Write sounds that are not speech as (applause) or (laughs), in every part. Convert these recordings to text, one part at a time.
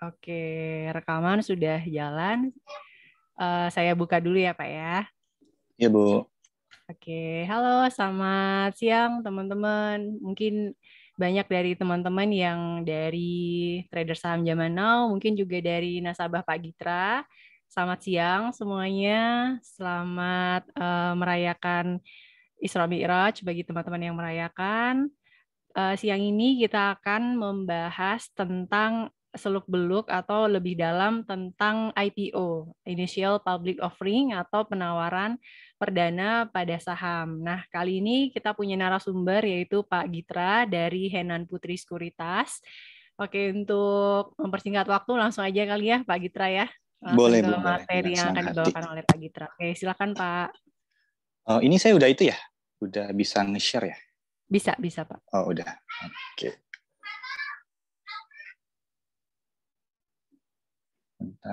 Oke, rekaman sudah jalan. Uh, saya buka dulu ya, Pak ya. Iya, Bu. Oke, halo, selamat siang teman-teman. Mungkin banyak dari teman-teman yang dari trader saham zaman now, mungkin juga dari nasabah Pak Gitra. Selamat siang semuanya. Selamat uh, merayakan Isra Mi'raj bagi teman-teman yang merayakan. Uh, siang ini kita akan membahas tentang seluk-beluk atau lebih dalam tentang IPO, Initial Public Offering atau penawaran perdana pada saham. Nah, kali ini kita punya narasumber yaitu Pak Gitra dari Henan Putri Sekuritas. Oke, untuk mempersingkat waktu langsung aja kali ya Pak Gitra ya. Langsung boleh, boleh. materi yang akan dibawakan oleh Pak Gitra. Oke, silakan Pak. Oh, ini saya udah itu ya? Udah bisa nge-share ya? Bisa, bisa Pak. Oh, udah. Oke. Okay. Bentar.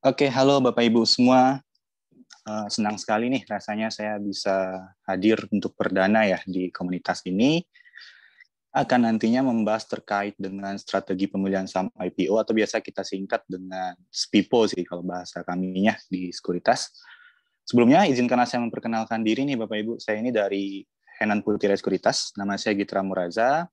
Oke, halo Bapak Ibu semua. Uh, senang sekali nih rasanya saya bisa hadir untuk perdana ya di komunitas ini. Akan nantinya membahas terkait dengan strategi pemilihan saham IPO atau biasa kita singkat dengan SPIPO sih kalau bahasa kaminya di sekuritas. Sebelumnya, izinkan saya memperkenalkan diri nih Bapak-Ibu. Saya ini dari Henan Putira Sekuritas, nama saya Gitra Muraza.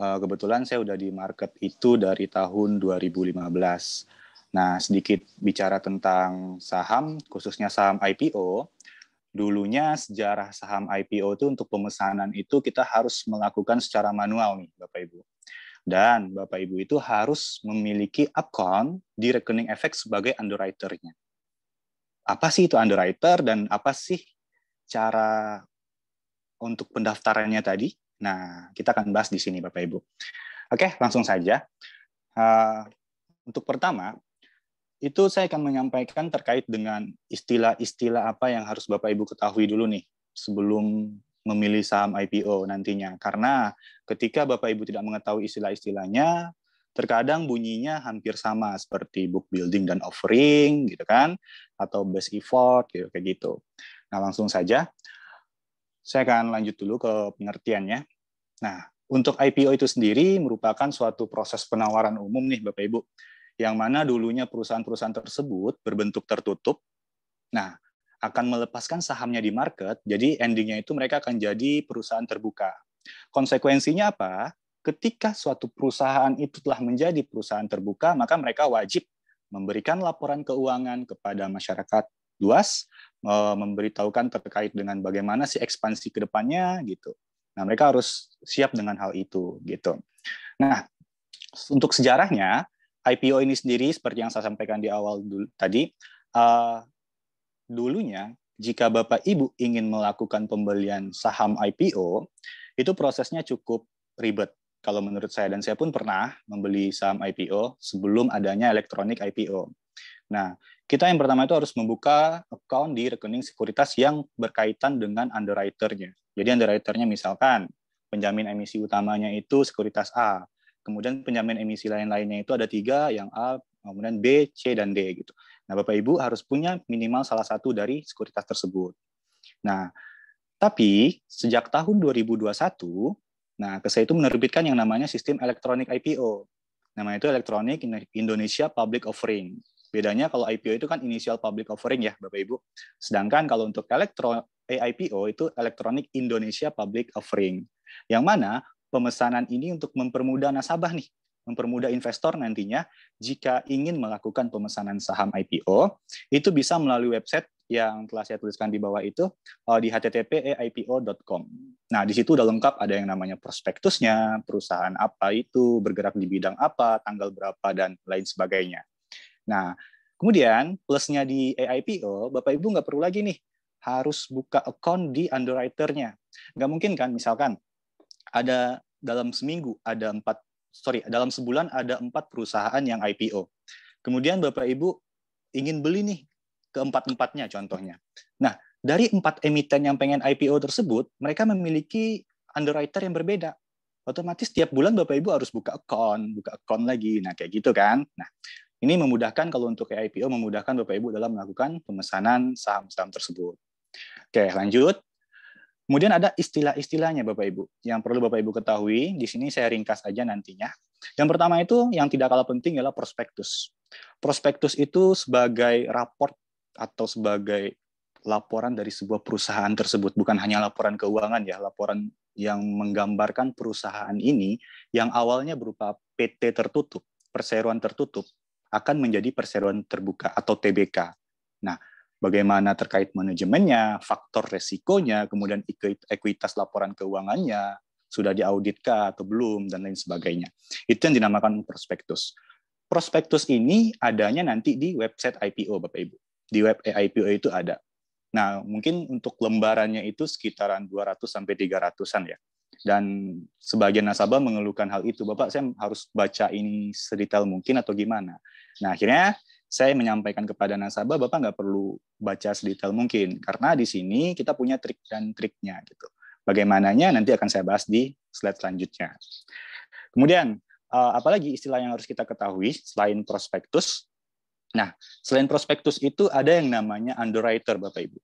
Eh, kebetulan saya udah di market itu dari tahun 2015. Nah, sedikit bicara tentang saham, khususnya saham IPO. Dulunya sejarah saham IPO itu untuk pemesanan itu kita harus melakukan secara manual nih Bapak-Ibu. Dan Bapak-Ibu itu harus memiliki account di rekening efek sebagai underwriternya apa sih itu underwriter dan apa sih cara untuk pendaftarannya tadi? Nah, kita akan bahas di sini Bapak Ibu. Oke, langsung saja. Uh, untuk pertama, itu saya akan menyampaikan terkait dengan istilah-istilah apa yang harus Bapak Ibu ketahui dulu nih sebelum memilih saham IPO nantinya. Karena ketika Bapak Ibu tidak mengetahui istilah-istilahnya, Terkadang bunyinya hampir sama seperti book building dan offering gitu kan atau best effort gitu kayak gitu. Nah, langsung saja saya akan lanjut dulu ke pengertiannya. Nah, untuk IPO itu sendiri merupakan suatu proses penawaran umum nih Bapak Ibu yang mana dulunya perusahaan-perusahaan tersebut berbentuk tertutup. Nah, akan melepaskan sahamnya di market, jadi endingnya itu mereka akan jadi perusahaan terbuka. Konsekuensinya apa? ketika suatu perusahaan itu telah menjadi perusahaan terbuka, maka mereka wajib memberikan laporan keuangan kepada masyarakat luas, memberitahukan terkait dengan bagaimana si ekspansi ke depannya gitu. Nah, mereka harus siap dengan hal itu gitu. Nah, untuk sejarahnya IPO ini sendiri seperti yang saya sampaikan di awal dulu, tadi uh, dulunya jika Bapak Ibu ingin melakukan pembelian saham IPO, itu prosesnya cukup ribet kalau menurut saya dan saya pun pernah membeli saham IPO sebelum adanya elektronik IPO. Nah, kita yang pertama itu harus membuka account di rekening sekuritas yang berkaitan dengan underwriternya. Jadi underwriternya misalkan penjamin emisi utamanya itu sekuritas A, kemudian penjamin emisi lain-lainnya itu ada tiga, yang A, kemudian B, C, dan D gitu. Nah, Bapak Ibu harus punya minimal salah satu dari sekuritas tersebut. Nah, tapi sejak tahun 2021 Nah, KESA itu menerbitkan yang namanya sistem elektronik IPO. Namanya itu Electronic Indonesia Public Offering. Bedanya kalau IPO itu kan initial public offering ya, Bapak Ibu. Sedangkan kalau untuk elektro eh, IPO itu Electronic Indonesia Public Offering. Yang mana pemesanan ini untuk mempermudah nasabah nih, mempermudah investor nantinya jika ingin melakukan pemesanan saham IPO, itu bisa melalui website yang telah saya tuliskan di bawah itu uh, di http.eipo.com. Nah, di situ udah lengkap ada yang namanya prospektusnya, perusahaan apa itu, bergerak di bidang apa, tanggal berapa, dan lain sebagainya. Nah, kemudian plusnya di AIPO, e Bapak Ibu nggak perlu lagi nih harus buka account di underwriternya. Nggak mungkin kan, misalkan ada dalam seminggu ada empat sorry dalam sebulan ada empat perusahaan yang IPO. Kemudian Bapak Ibu ingin beli nih keempat-empatnya contohnya. Nah, dari empat emiten yang pengen IPO tersebut, mereka memiliki underwriter yang berbeda. Otomatis tiap bulan Bapak Ibu harus buka account, buka account lagi. Nah, kayak gitu kan. Nah, ini memudahkan kalau untuk IPO memudahkan Bapak Ibu dalam melakukan pemesanan saham-saham tersebut. Oke, lanjut. Kemudian ada istilah-istilahnya Bapak Ibu yang perlu Bapak Ibu ketahui. Di sini saya ringkas aja nantinya. Yang pertama itu yang tidak kalah penting adalah prospektus. Prospektus itu sebagai raport atau sebagai laporan dari sebuah perusahaan tersebut bukan hanya laporan keuangan ya laporan yang menggambarkan perusahaan ini yang awalnya berupa PT tertutup perseroan tertutup akan menjadi perseroan terbuka atau TBK nah bagaimana terkait manajemennya faktor resikonya kemudian ekuitas laporan keuangannya sudah diauditkah atau belum dan lain sebagainya itu yang dinamakan prospektus prospektus ini adanya nanti di website IPO Bapak Ibu di web IPO itu ada. Nah, mungkin untuk lembarannya itu sekitaran 200 sampai 300-an ya. Dan sebagian nasabah mengeluhkan hal itu, Bapak saya harus baca ini sedetail mungkin atau gimana. Nah, akhirnya saya menyampaikan kepada nasabah, Bapak nggak perlu baca sedetail mungkin, karena di sini kita punya trik dan triknya gitu. Bagaimananya nanti akan saya bahas di slide selanjutnya. Kemudian, eh, apalagi istilah yang harus kita ketahui selain prospektus, Nah, selain prospektus itu ada yang namanya underwriter, Bapak Ibu.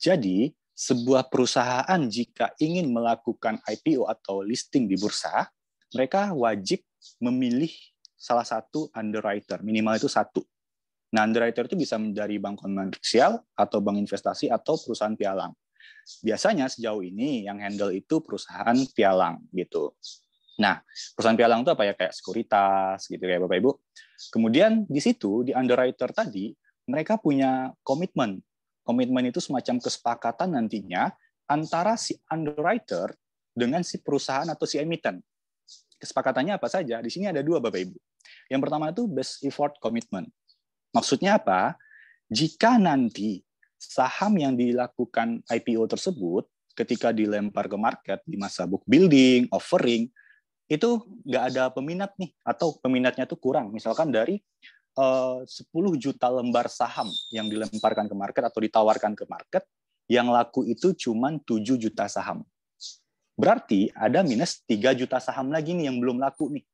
Jadi, sebuah perusahaan jika ingin melakukan IPO atau listing di bursa, mereka wajib memilih salah satu underwriter, minimal itu satu. Nah, underwriter itu bisa dari bank komersial atau bank investasi atau perusahaan pialang. Biasanya sejauh ini yang handle itu perusahaan pialang gitu. Nah, perusahaan pialang itu apa ya? Kayak sekuritas gitu ya Bapak Ibu. Kemudian di situ, di underwriter tadi, mereka punya komitmen. Komitmen itu semacam kesepakatan nantinya antara si underwriter dengan si perusahaan atau si emiten. Kesepakatannya apa saja? Di sini ada dua Bapak Ibu. Yang pertama itu best effort commitment. Maksudnya apa? Jika nanti saham yang dilakukan IPO tersebut ketika dilempar ke market di masa book building, offering, itu nggak ada peminat nih atau peminatnya tuh kurang misalkan dari eh, uh, 10 juta lembar saham yang dilemparkan ke market atau ditawarkan ke market yang laku itu cuma 7 juta saham berarti ada minus 3 juta saham lagi nih yang belum laku nih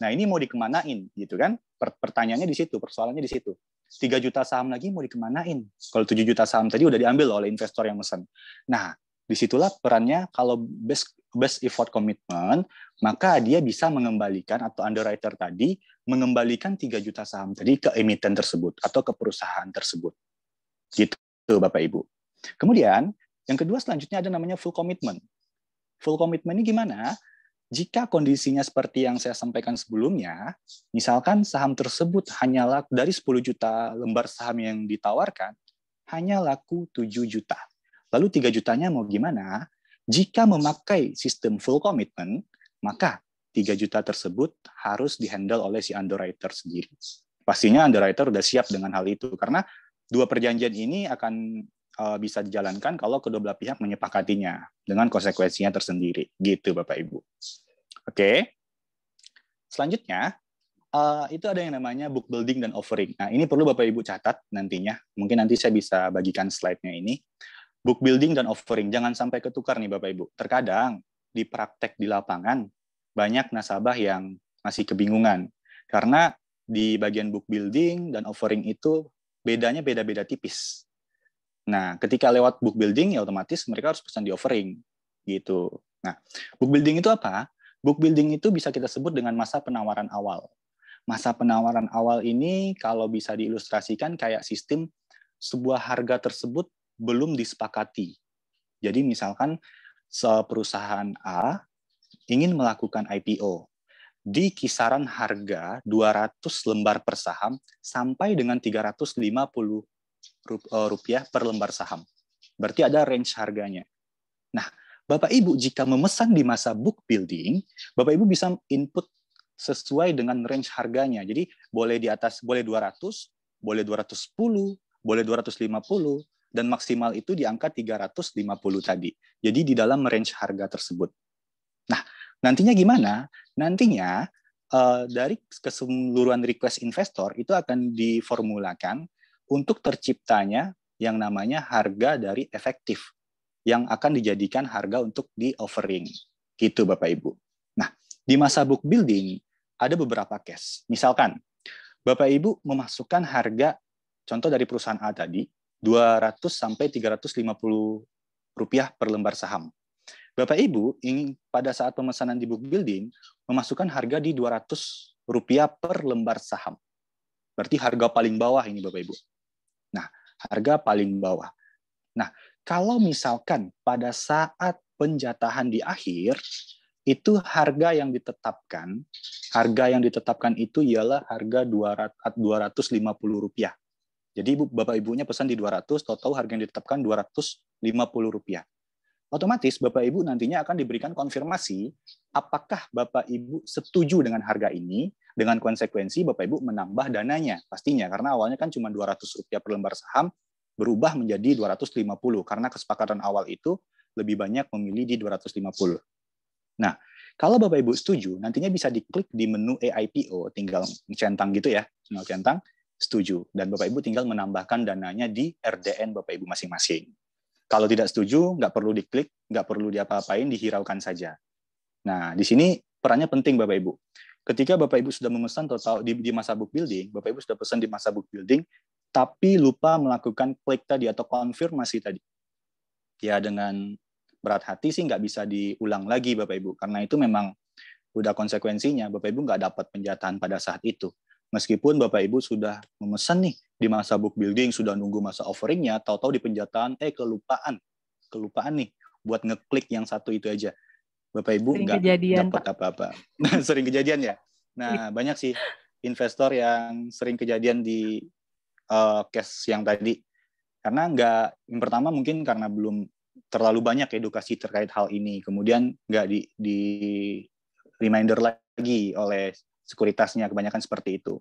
nah ini mau dikemanain gitu kan pertanyaannya di situ persoalannya di situ 3 juta saham lagi mau dikemanain kalau 7 juta saham tadi udah diambil oleh investor yang mesen nah disitulah perannya kalau best best effort commitment, maka dia bisa mengembalikan atau underwriter tadi mengembalikan 3 juta saham tadi ke emiten tersebut atau ke perusahaan tersebut. Gitu Bapak Ibu. Kemudian yang kedua selanjutnya ada namanya full commitment. Full commitment ini gimana? Jika kondisinya seperti yang saya sampaikan sebelumnya, misalkan saham tersebut hanya laku dari 10 juta lembar saham yang ditawarkan, hanya laku 7 juta. Lalu 3 jutanya mau gimana? Jika memakai sistem full commitment, maka 3 juta tersebut harus dihandle oleh si underwriter sendiri. Pastinya underwriter sudah siap dengan hal itu karena dua perjanjian ini akan eh, bisa dijalankan kalau kedua belah pihak menyepakatinya dengan konsekuensinya tersendiri. Gitu Bapak Ibu. Oke. Selanjutnya eh, itu ada yang namanya book building dan offering. Nah, ini perlu Bapak Ibu catat nantinya. Mungkin nanti saya bisa bagikan slide-nya ini book building dan offering jangan sampai ketukar nih Bapak Ibu. Terkadang di praktek di lapangan banyak nasabah yang masih kebingungan karena di bagian book building dan offering itu bedanya beda-beda tipis. Nah, ketika lewat book building ya otomatis mereka harus pesan di offering gitu. Nah, book building itu apa? Book building itu bisa kita sebut dengan masa penawaran awal. Masa penawaran awal ini kalau bisa diilustrasikan kayak sistem sebuah harga tersebut belum disepakati. Jadi misalkan seperusahaan A ingin melakukan IPO di kisaran harga 200 lembar per saham sampai dengan 350 e, rupiah per lembar saham. Berarti ada range harganya. Nah, Bapak Ibu jika memesan di masa book building, Bapak Ibu bisa input sesuai dengan range harganya. Jadi boleh di atas boleh 200, boleh 210, boleh 250, dan maksimal itu di angka 350 tadi. Jadi di dalam range harga tersebut. Nah, nantinya gimana? Nantinya eh, dari keseluruhan request investor itu akan diformulakan untuk terciptanya yang namanya harga dari efektif yang akan dijadikan harga untuk di offering. Gitu Bapak Ibu. Nah, di masa book building ada beberapa case. Misalkan Bapak Ibu memasukkan harga contoh dari perusahaan A tadi 200 sampai 350 rupiah per lembar saham. Bapak Ibu ingin pada saat pemesanan di book building memasukkan harga di 200 rupiah per lembar saham. Berarti harga paling bawah ini Bapak Ibu. Nah, harga paling bawah. Nah, kalau misalkan pada saat penjatahan di akhir itu harga yang ditetapkan, harga yang ditetapkan itu ialah harga 200 250 rupiah jadi ibu bapak ibunya pesan di 200, total harga yang ditetapkan 250 rupiah. Otomatis bapak ibu nantinya akan diberikan konfirmasi apakah bapak ibu setuju dengan harga ini dengan konsekuensi bapak ibu menambah dananya pastinya karena awalnya kan cuma 200 rupiah per lembar saham berubah menjadi 250 karena kesepakatan awal itu lebih banyak memilih di 250. Nah, kalau Bapak Ibu setuju, nantinya bisa diklik di menu AIPO, tinggal centang gitu ya, tinggal centang setuju dan Bapak Ibu tinggal menambahkan dananya di RDN Bapak Ibu masing-masing. Kalau tidak setuju, nggak perlu diklik, nggak perlu diapa-apain, dihiraukan saja. Nah, di sini perannya penting Bapak Ibu. Ketika Bapak Ibu sudah memesan total di, di masa book building, Bapak Ibu sudah pesan di masa book building, tapi lupa melakukan klik tadi atau konfirmasi tadi. Ya dengan berat hati sih nggak bisa diulang lagi Bapak Ibu, karena itu memang udah konsekuensinya Bapak Ibu nggak dapat penjataan pada saat itu. Meskipun Bapak Ibu sudah memesan nih di masa book building, sudah nunggu masa offeringnya, tahu-tahu di penjataan, eh kelupaan, kelupaan nih buat ngeklik yang satu itu aja. Bapak Ibu nggak dapat apa-apa. (laughs) sering kejadian ya. Nah iya. banyak sih investor yang sering kejadian di uh, case yang tadi. Karena nggak, yang pertama mungkin karena belum terlalu banyak edukasi terkait hal ini. Kemudian nggak di, di reminder lagi oleh sekuritasnya kebanyakan seperti itu.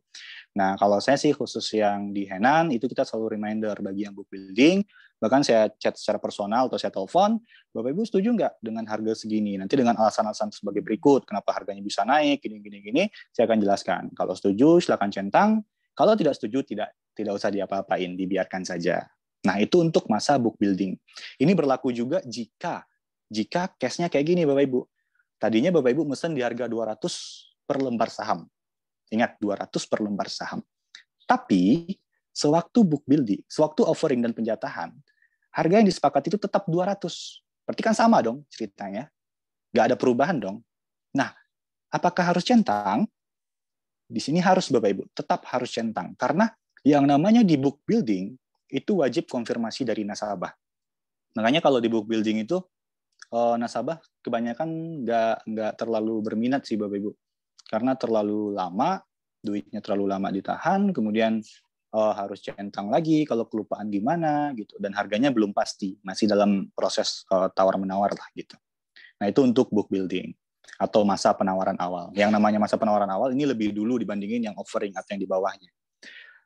Nah, kalau saya sih khusus yang di Henan itu kita selalu reminder bagi yang book building, bahkan saya chat secara personal atau saya telepon, Bapak Ibu setuju nggak dengan harga segini? Nanti dengan alasan-alasan sebagai berikut, kenapa harganya bisa naik, gini gini gini, saya akan jelaskan. Kalau setuju silakan centang, kalau tidak setuju tidak tidak usah diapa-apain, dibiarkan saja. Nah, itu untuk masa book building. Ini berlaku juga jika jika case-nya kayak gini Bapak Ibu. Tadinya Bapak Ibu mesen di harga 200 per lembar saham. Ingat 200 per lembar saham. Tapi sewaktu book building, sewaktu offering dan penjatahan, harga yang disepakati itu tetap 200. Berarti kan sama dong ceritanya. Nggak ada perubahan dong. Nah, apakah harus centang? Di sini harus Bapak Ibu, tetap harus centang. Karena yang namanya di book building itu wajib konfirmasi dari nasabah. Makanya kalau di book building itu eh, nasabah kebanyakan nggak nggak terlalu berminat sih Bapak Ibu karena terlalu lama duitnya terlalu lama ditahan kemudian uh, harus centang lagi kalau kelupaan gimana gitu dan harganya belum pasti masih dalam proses uh, eh, tawar menawar lah gitu nah itu untuk book building atau masa penawaran awal yang namanya masa penawaran awal ini lebih dulu dibandingin yang offering atau yang di bawahnya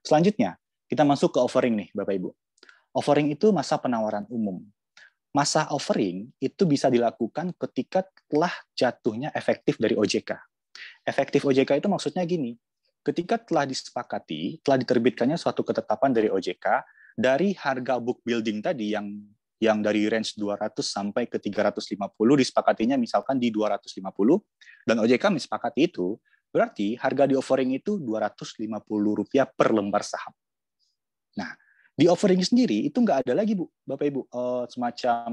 selanjutnya kita masuk ke offering nih bapak ibu offering itu masa penawaran umum masa offering itu bisa dilakukan ketika telah jatuhnya efektif dari OJK Efektif OJK itu maksudnya gini, ketika telah disepakati, telah diterbitkannya suatu ketetapan dari OJK dari harga book building tadi yang yang dari range 200 sampai ke 350 disepakatinya misalkan di 250 dan OJK disepakati itu berarti harga di offering itu 250 rupiah per lembar saham. Nah, di offering sendiri itu nggak ada lagi bu, bapak ibu eh, semacam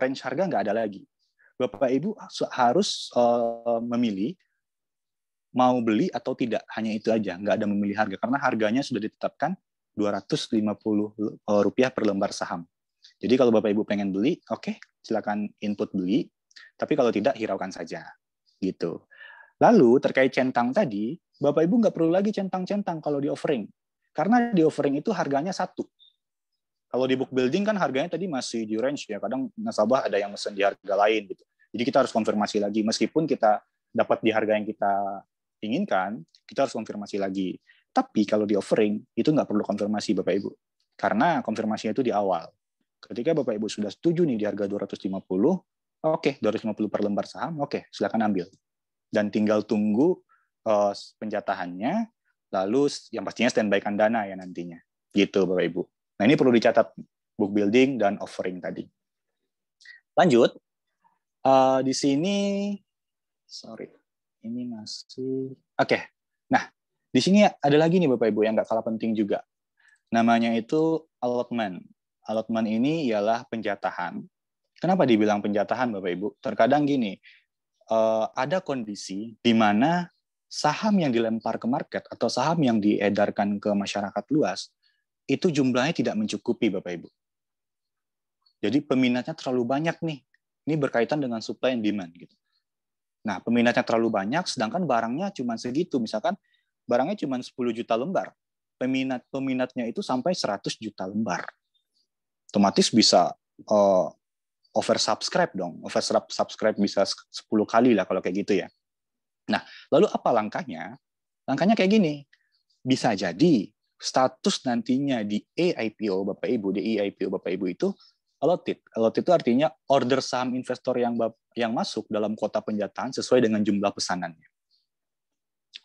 range harga nggak ada lagi. Bapak Ibu harus eh, memilih mau beli atau tidak hanya itu aja nggak ada memilih harga karena harganya sudah ditetapkan 250 eh, rupiah per lembar saham jadi kalau bapak ibu pengen beli oke okay, silakan input beli tapi kalau tidak hiraukan saja gitu lalu terkait centang tadi bapak ibu nggak perlu lagi centang-centang kalau di offering karena di offering itu harganya satu kalau di book building kan harganya tadi masih di range ya kadang nasabah ada yang mesen di harga lain gitu jadi kita harus konfirmasi lagi meskipun kita dapat di harga yang kita inginkan, kita harus konfirmasi lagi. Tapi kalau di offering, itu nggak perlu konfirmasi Bapak-Ibu. Karena konfirmasinya itu di awal. Ketika Bapak-Ibu sudah setuju nih di harga 250, oke, okay, 250 per lembar saham, oke, okay, silakan ambil. Dan tinggal tunggu uh, penjatahannya, lalu yang pastinya standby-kan dana ya nantinya. Gitu Bapak-Ibu. Nah ini perlu dicatat, book building dan offering tadi. Lanjut, uh, di sini, sorry, ini masih oke. Okay. Nah, di sini ada lagi nih Bapak Ibu yang nggak kalah penting juga. Namanya itu allotment. Allotment ini ialah penjatahan. Kenapa dibilang penjatahan Bapak Ibu? Terkadang gini, eh, ada kondisi di mana saham yang dilempar ke market atau saham yang diedarkan ke masyarakat luas itu jumlahnya tidak mencukupi Bapak Ibu. Jadi peminatnya terlalu banyak nih. Ini berkaitan dengan supply and demand gitu. Nah, peminatnya terlalu banyak, sedangkan barangnya cuma segitu. Misalkan barangnya cuma 10 juta lembar. Peminat-peminatnya itu sampai 100 juta lembar. Otomatis bisa uh, oversubscribe dong. Oversubscribe bisa 10 kali lah kalau kayak gitu ya. Nah, lalu apa langkahnya? Langkahnya kayak gini. Bisa jadi status nantinya di AIPO, Bapak Ibu, di AIPO, Bapak Ibu itu allotted. Allotted itu artinya order saham investor yang yang masuk dalam kuota penjataan sesuai dengan jumlah pesanannya.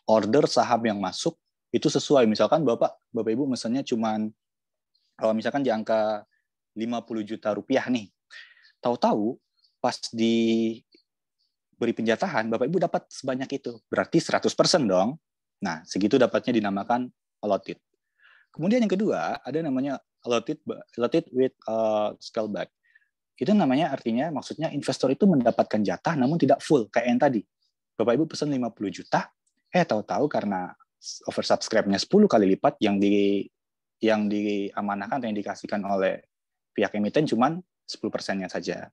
Order saham yang masuk itu sesuai. Misalkan Bapak, Bapak Ibu mesennya cuman kalau misalkan di angka 50 juta rupiah nih. Tahu-tahu pas diberi penjatahan, Bapak Ibu dapat sebanyak itu. Berarti 100% dong. Nah, segitu dapatnya dinamakan allotted. Kemudian yang kedua, ada namanya allotted, allotted with uh, scale back. Itu namanya artinya maksudnya investor itu mendapatkan jatah namun tidak full kayak yang tadi. Bapak Ibu pesan 50 juta, eh tahu-tahu karena oversubscribe-nya 10 kali lipat yang di yang diamanahkan atau yang dikasihkan oleh pihak emiten cuman 10 persennya saja,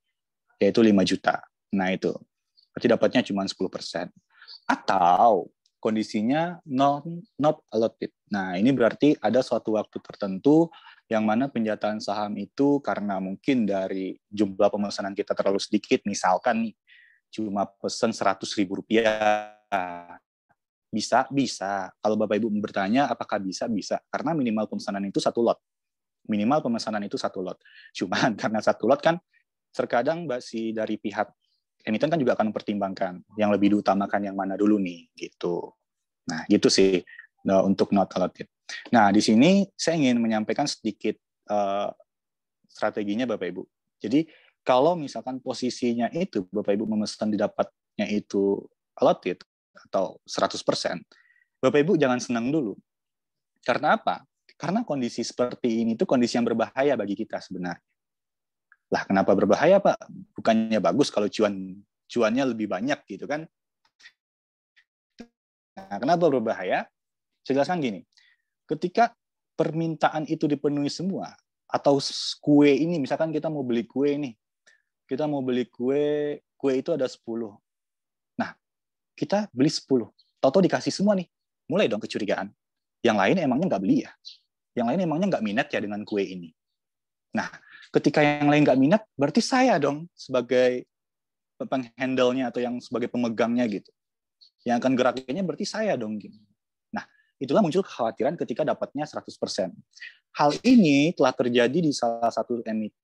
yaitu 5 juta. Nah itu, berarti dapatnya cuma 10 persen. Atau kondisinya non not allotted. Nah ini berarti ada suatu waktu tertentu yang mana penjataan saham itu karena mungkin dari jumlah pemesanan kita terlalu sedikit, misalkan nih, cuma pesan seratus ribu rupiah. Bisa, bisa. Kalau Bapak Ibu bertanya apakah bisa, bisa. Karena minimal pemesanan itu satu lot. Minimal pemesanan itu satu lot. Cuman (laughs) karena satu lot kan terkadang si dari pihak emiten kan juga akan mempertimbangkan yang lebih diutamakan yang mana dulu nih gitu. Nah, gitu sih untuk not allotted. Nah, di sini saya ingin menyampaikan sedikit uh, strateginya Bapak Ibu. Jadi kalau misalkan posisinya itu Bapak Ibu memesan didapatnya itu allotted atau 100%, Bapak Ibu jangan senang dulu. Karena apa? Karena kondisi seperti ini itu kondisi yang berbahaya bagi kita sebenarnya. Lah kenapa berbahaya Pak? Bukannya bagus kalau cuan cuannya lebih banyak gitu kan? Nah, kenapa berbahaya? Saya jelaskan gini ketika permintaan itu dipenuhi semua atau kue ini misalkan kita mau beli kue ini kita mau beli kue kue itu ada 10 nah kita beli 10 toto dikasih semua nih mulai dong kecurigaan yang lain emangnya nggak beli ya yang lain emangnya nggak minat ya dengan kue ini nah ketika yang lain nggak minat berarti saya dong sebagai penghandle-nya atau yang sebagai pemegangnya gitu yang akan gerakannya berarti saya dong gitu itulah muncul kekhawatiran ketika dapatnya 100%. Hal ini telah terjadi di salah satu emiten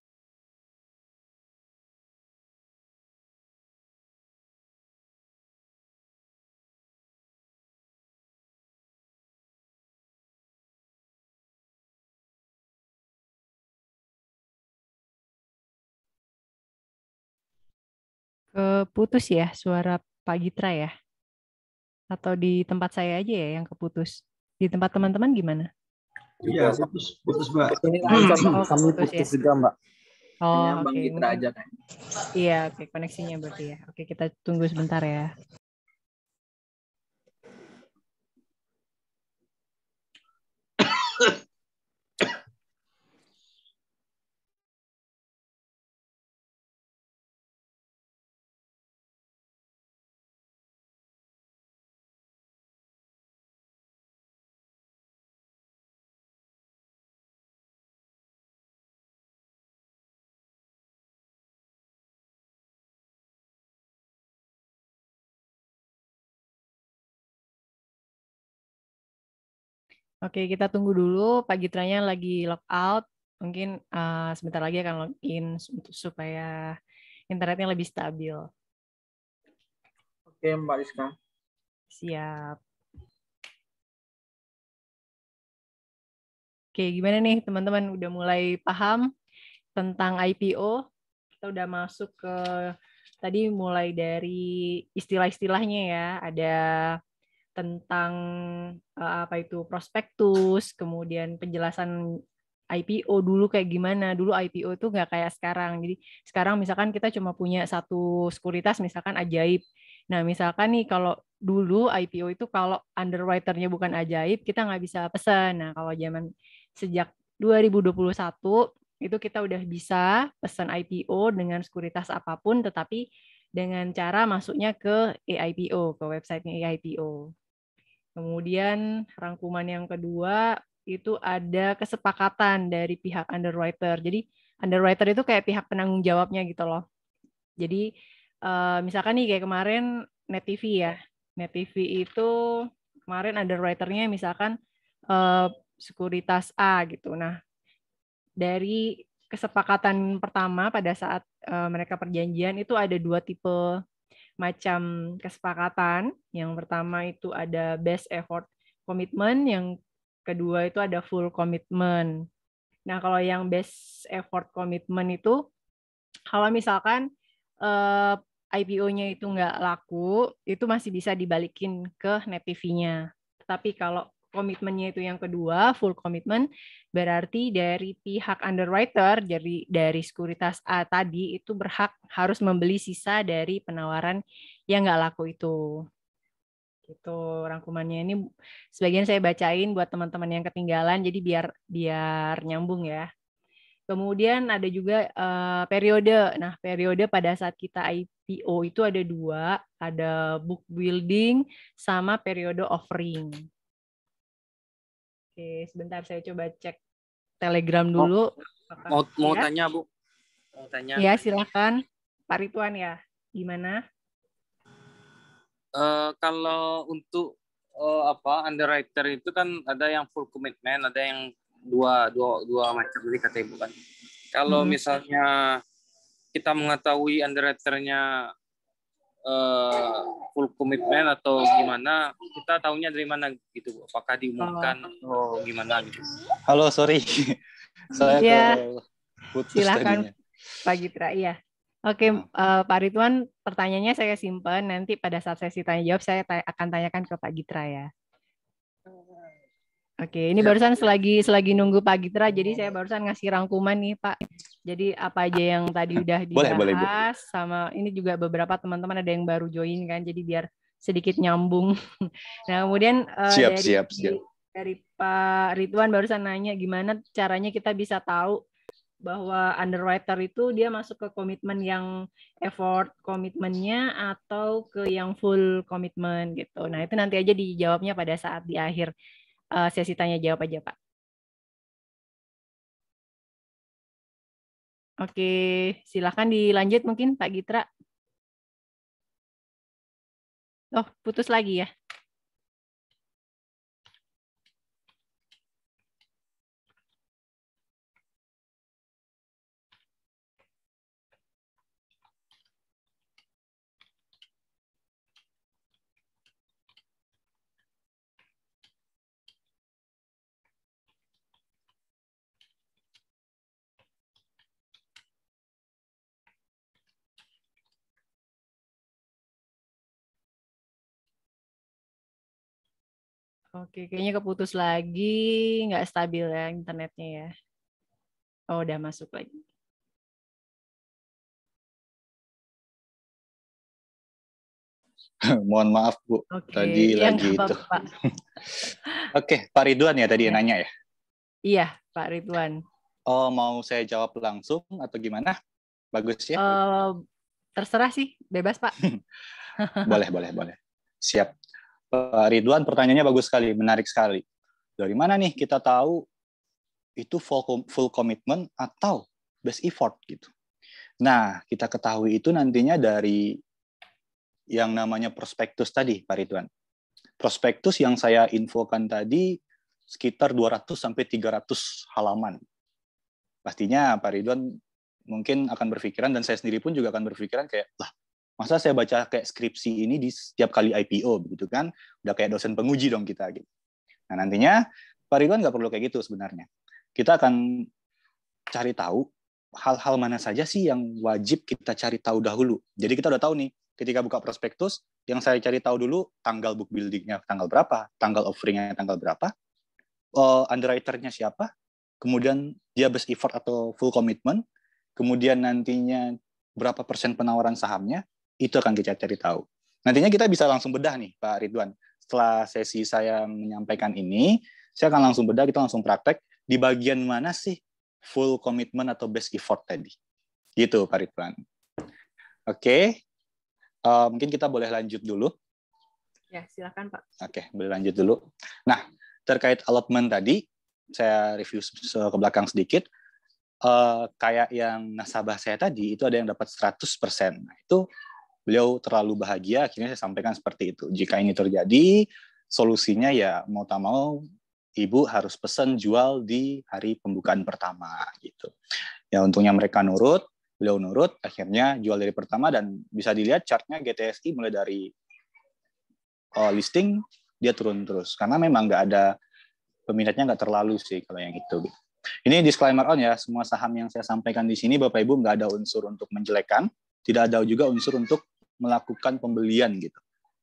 keputus ya suara Pak Gitra ya? Atau di tempat saya aja ya yang keputus? Di tempat teman-teman gimana? Iya, putus, putus Mbak. Ini hmm. kami putus, putus ya. juga Mbak. Oh, iya, oke. Okay. Iya, oke okay. koneksinya berarti ya. Oke, okay, kita tunggu sebentar ya. Oke, kita tunggu dulu. Pak Gitranya lagi log out. Mungkin uh, sebentar lagi akan login supaya internetnya lebih stabil. Oke, Mbak Rizka. Siap. Oke, gimana nih teman-teman? Udah mulai paham tentang IPO? Kita udah masuk ke tadi mulai dari istilah-istilahnya ya. Ada tentang uh, apa itu prospektus, kemudian penjelasan IPO dulu kayak gimana dulu IPO itu nggak kayak sekarang jadi sekarang misalkan kita cuma punya satu sekuritas misalkan ajaib nah misalkan nih kalau dulu IPO itu kalau underwriternya bukan ajaib kita nggak bisa pesan nah kalau zaman sejak 2021 itu kita udah bisa pesan IPO dengan sekuritas apapun tetapi dengan cara masuknya ke EIPO ke websitenya EIPO Kemudian rangkuman yang kedua itu ada kesepakatan dari pihak underwriter. Jadi underwriter itu kayak pihak penanggung jawabnya gitu loh. Jadi eh, misalkan nih kayak kemarin Net TV ya. ya. Net TV itu kemarin underwriternya misalkan eh, sekuritas A gitu. Nah, dari kesepakatan pertama pada saat eh, mereka perjanjian itu ada dua tipe macam kesepakatan. Yang pertama itu ada best effort commitment, yang kedua itu ada full commitment. Nah, kalau yang best effort commitment itu kalau misalkan eh, IPO-nya itu nggak laku, itu masih bisa dibalikin ke net TV-nya. Tapi kalau komitmennya itu yang kedua full commitment, berarti dari pihak underwriter dari dari sekuritas A tadi itu berhak harus membeli sisa dari penawaran yang nggak laku itu itu rangkumannya ini sebagian saya bacain buat teman-teman yang ketinggalan jadi biar biar nyambung ya kemudian ada juga uh, periode nah periode pada saat kita IPO itu ada dua ada book building sama periode offering Oke, sebentar saya coba cek Telegram dulu. Mau, mau, tanya Bu? Mau tanya? Ya silakan, Pak Rituan ya. Gimana? Uh, kalau untuk uh, apa underwriter itu kan ada yang full commitment, ada yang dua dua dua macam ini kata ibu kan. Kalau hmm. misalnya kita mengetahui underwriternya uh, full commitment atau gimana kita tahunya dari mana gitu apakah diumumkan oh. atau gimana gitu halo sorry (laughs) saya ya. putus silakan tadinya. Pak Gitra iya Oke, uh, Pak Ridwan, pertanyaannya saya simpan. Nanti pada saat sesi tanya jawab, saya akan tanyakan ke Pak Gitra ya. Oke, ini ya. barusan selagi selagi nunggu Pak Gitra, iya. jadi saya barusan ngasih rangkuman nih Pak. Jadi apa aja yang tadi ah, udah dibahas boleh, boleh, boleh. sama ini juga beberapa teman-teman ada yang baru join kan, jadi biar sedikit nyambung. (laughs) Nah kemudian eh, siap, dari, siap, siap. dari Pak Ridwan barusan nanya gimana caranya kita bisa tahu bahwa underwriter itu dia masuk ke komitmen yang effort komitmennya atau ke yang full komitmen gitu. Nah itu nanti aja dijawabnya pada saat di akhir uh, sesi tanya jawab aja Pak. Oke, silakan dilanjut mungkin Pak Gitra. Oh, putus lagi ya. Oke, kayaknya keputus lagi, nggak stabil ya internetnya ya. Oh, udah masuk lagi. (laughs) Mohon maaf Bu, Oke, tadi ya, lagi apa, itu. (laughs) Oke, Pak Ridwan ya tadi ya. nanya ya? Iya, Pak Ridwan. Oh, mau saya jawab langsung atau gimana? Bagus ya? Uh, terserah sih, bebas Pak. (laughs) boleh, boleh, boleh. Siap. Pak eh, Ridwan pertanyaannya bagus sekali, menarik sekali. Dari mana nih kita tahu itu full, full commitment atau best effort gitu. Nah, kita ketahui itu nantinya dari yang namanya prospektus tadi, Pak Ridwan. Prospektus yang saya infokan tadi sekitar 200 sampai 300 halaman. Pastinya Pak Ridwan mungkin akan berpikiran dan saya sendiri pun juga akan berpikiran kayak lah masa saya baca kayak skripsi ini di setiap kali IPO begitu kan udah kayak dosen penguji dong kita gitu nah nantinya Pak Ridwan nggak perlu kayak gitu sebenarnya kita akan cari tahu hal-hal mana saja sih yang wajib kita cari tahu dahulu jadi kita udah tahu nih ketika buka prospektus yang saya cari tahu dulu tanggal book buildingnya tanggal berapa tanggal offeringnya tanggal berapa uh, underwriternya siapa kemudian dia best effort atau full commitment kemudian nantinya berapa persen penawaran sahamnya itu akan kita cari tahu. Nantinya kita bisa langsung bedah nih Pak Ridwan. Setelah sesi saya menyampaikan ini, saya akan langsung bedah, kita langsung praktek di bagian mana sih full commitment atau best effort tadi. Gitu Pak Ridwan. Oke, okay. uh, eh, mungkin kita boleh lanjut dulu. Ya, silakan Pak. Oke, okay, boleh lanjut dulu. Nah, terkait allotment tadi, saya review ke belakang sedikit. Uh, kayak yang nasabah saya tadi, itu ada yang dapat 100%. Nah, itu beliau terlalu bahagia akhirnya saya sampaikan seperti itu jika ini terjadi solusinya ya mau tak mau ibu harus pesan jual di hari pembukaan pertama gitu ya untungnya mereka nurut beliau nurut akhirnya jual dari pertama dan bisa dilihat chartnya GTSI mulai dari uh, listing dia turun terus karena memang nggak ada peminatnya nggak terlalu sih kalau yang itu ini disclaimer on ya semua saham yang saya sampaikan di sini bapak ibu nggak ada unsur untuk menjelekkan tidak ada juga unsur untuk melakukan pembelian gitu.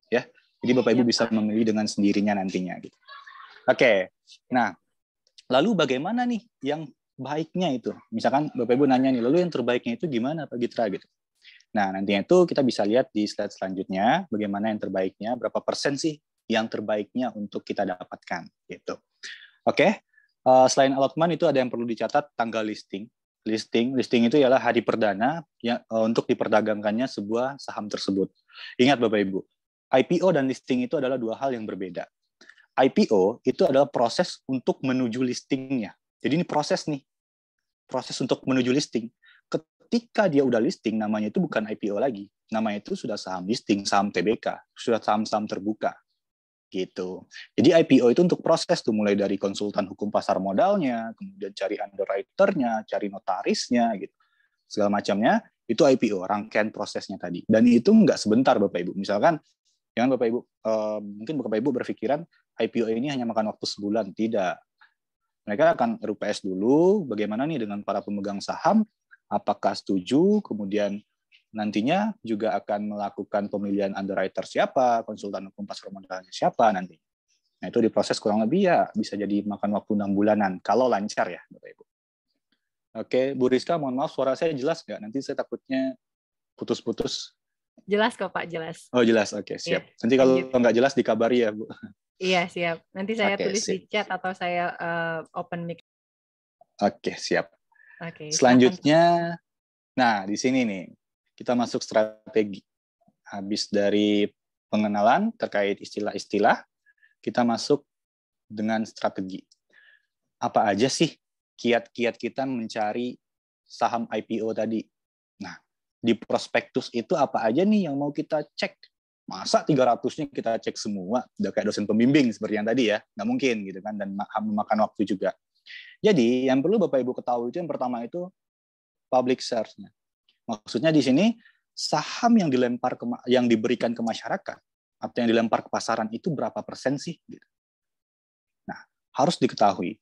Ya. Jadi Bapak Ibu iya, bisa memilih dengan sendirinya nantinya gitu. Oke. Nah, lalu bagaimana nih yang baiknya itu? Misalkan Bapak Ibu nanya nih, lalu yang terbaiknya itu gimana Pak Gitra gitu. Nah, nantinya itu kita bisa lihat di slide selanjutnya bagaimana yang terbaiknya, berapa persen sih yang terbaiknya untuk kita dapatkan gitu. Oke. Okay. Eh, selain allotment itu ada yang perlu dicatat tanggal listing listing. Listing itu ialah hari perdana ya, untuk diperdagangkannya sebuah saham tersebut. Ingat Bapak Ibu, IPO dan listing itu adalah dua hal yang berbeda. IPO itu adalah proses untuk menuju listingnya. Jadi ini proses nih, proses untuk menuju listing. Ketika dia udah listing, namanya itu bukan IPO lagi. Namanya itu sudah saham listing, saham TBK, sudah saham-saham terbuka gitu. Jadi IPO itu untuk proses tuh mulai dari konsultan hukum pasar modalnya, kemudian cari underwriternya, cari notarisnya gitu. Segala macamnya itu IPO, rangkaian prosesnya tadi. Dan itu nggak sebentar Bapak Ibu. Misalkan jangan Bapak Ibu eh, mungkin Bapak Ibu berpikiran IPO ini hanya makan waktu sebulan, tidak. Mereka akan RUPS dulu, bagaimana nih dengan para pemegang saham, apakah setuju, kemudian nantinya juga akan melakukan pemilihan underwriter siapa, konsultan hukum pasar modalnya siapa nanti. Nah, itu diproses kurang lebih ya bisa jadi makan waktu enam bulanan, kalau lancar ya, Bapak Ibu. Oke, Bu Rizka, mohon maaf suara saya jelas nggak? Nanti saya takutnya putus-putus. Jelas kok Pak, jelas. Oh jelas, oke iya, siap. Ya. Nanti kalau gitu. nggak jelas dikabari ya Bu. Iya siap. Nanti saya okay, tulis siap. di chat atau saya uh, open mic. Oke siap. Oke. Selanjutnya, nah di sini nih kita masuk strategi. Habis dari pengenalan terkait istilah-istilah, kita masuk dengan strategi. Apa aja sih kiat-kiat kita mencari saham IPO tadi? Nah, di prospektus itu apa aja nih yang mau kita cek? Masa 300-nya kita cek semua? Udah kayak dosen pembimbing seperti yang tadi ya. Nggak mungkin gitu kan, dan memakan waktu juga. Jadi yang perlu Bapak Ibu ketahui itu yang pertama itu public search-nya. Maksudnya di sini saham yang dilempar ke, yang diberikan ke masyarakat atau yang dilempar ke pasaran itu berapa persen sih? Nah, harus diketahui.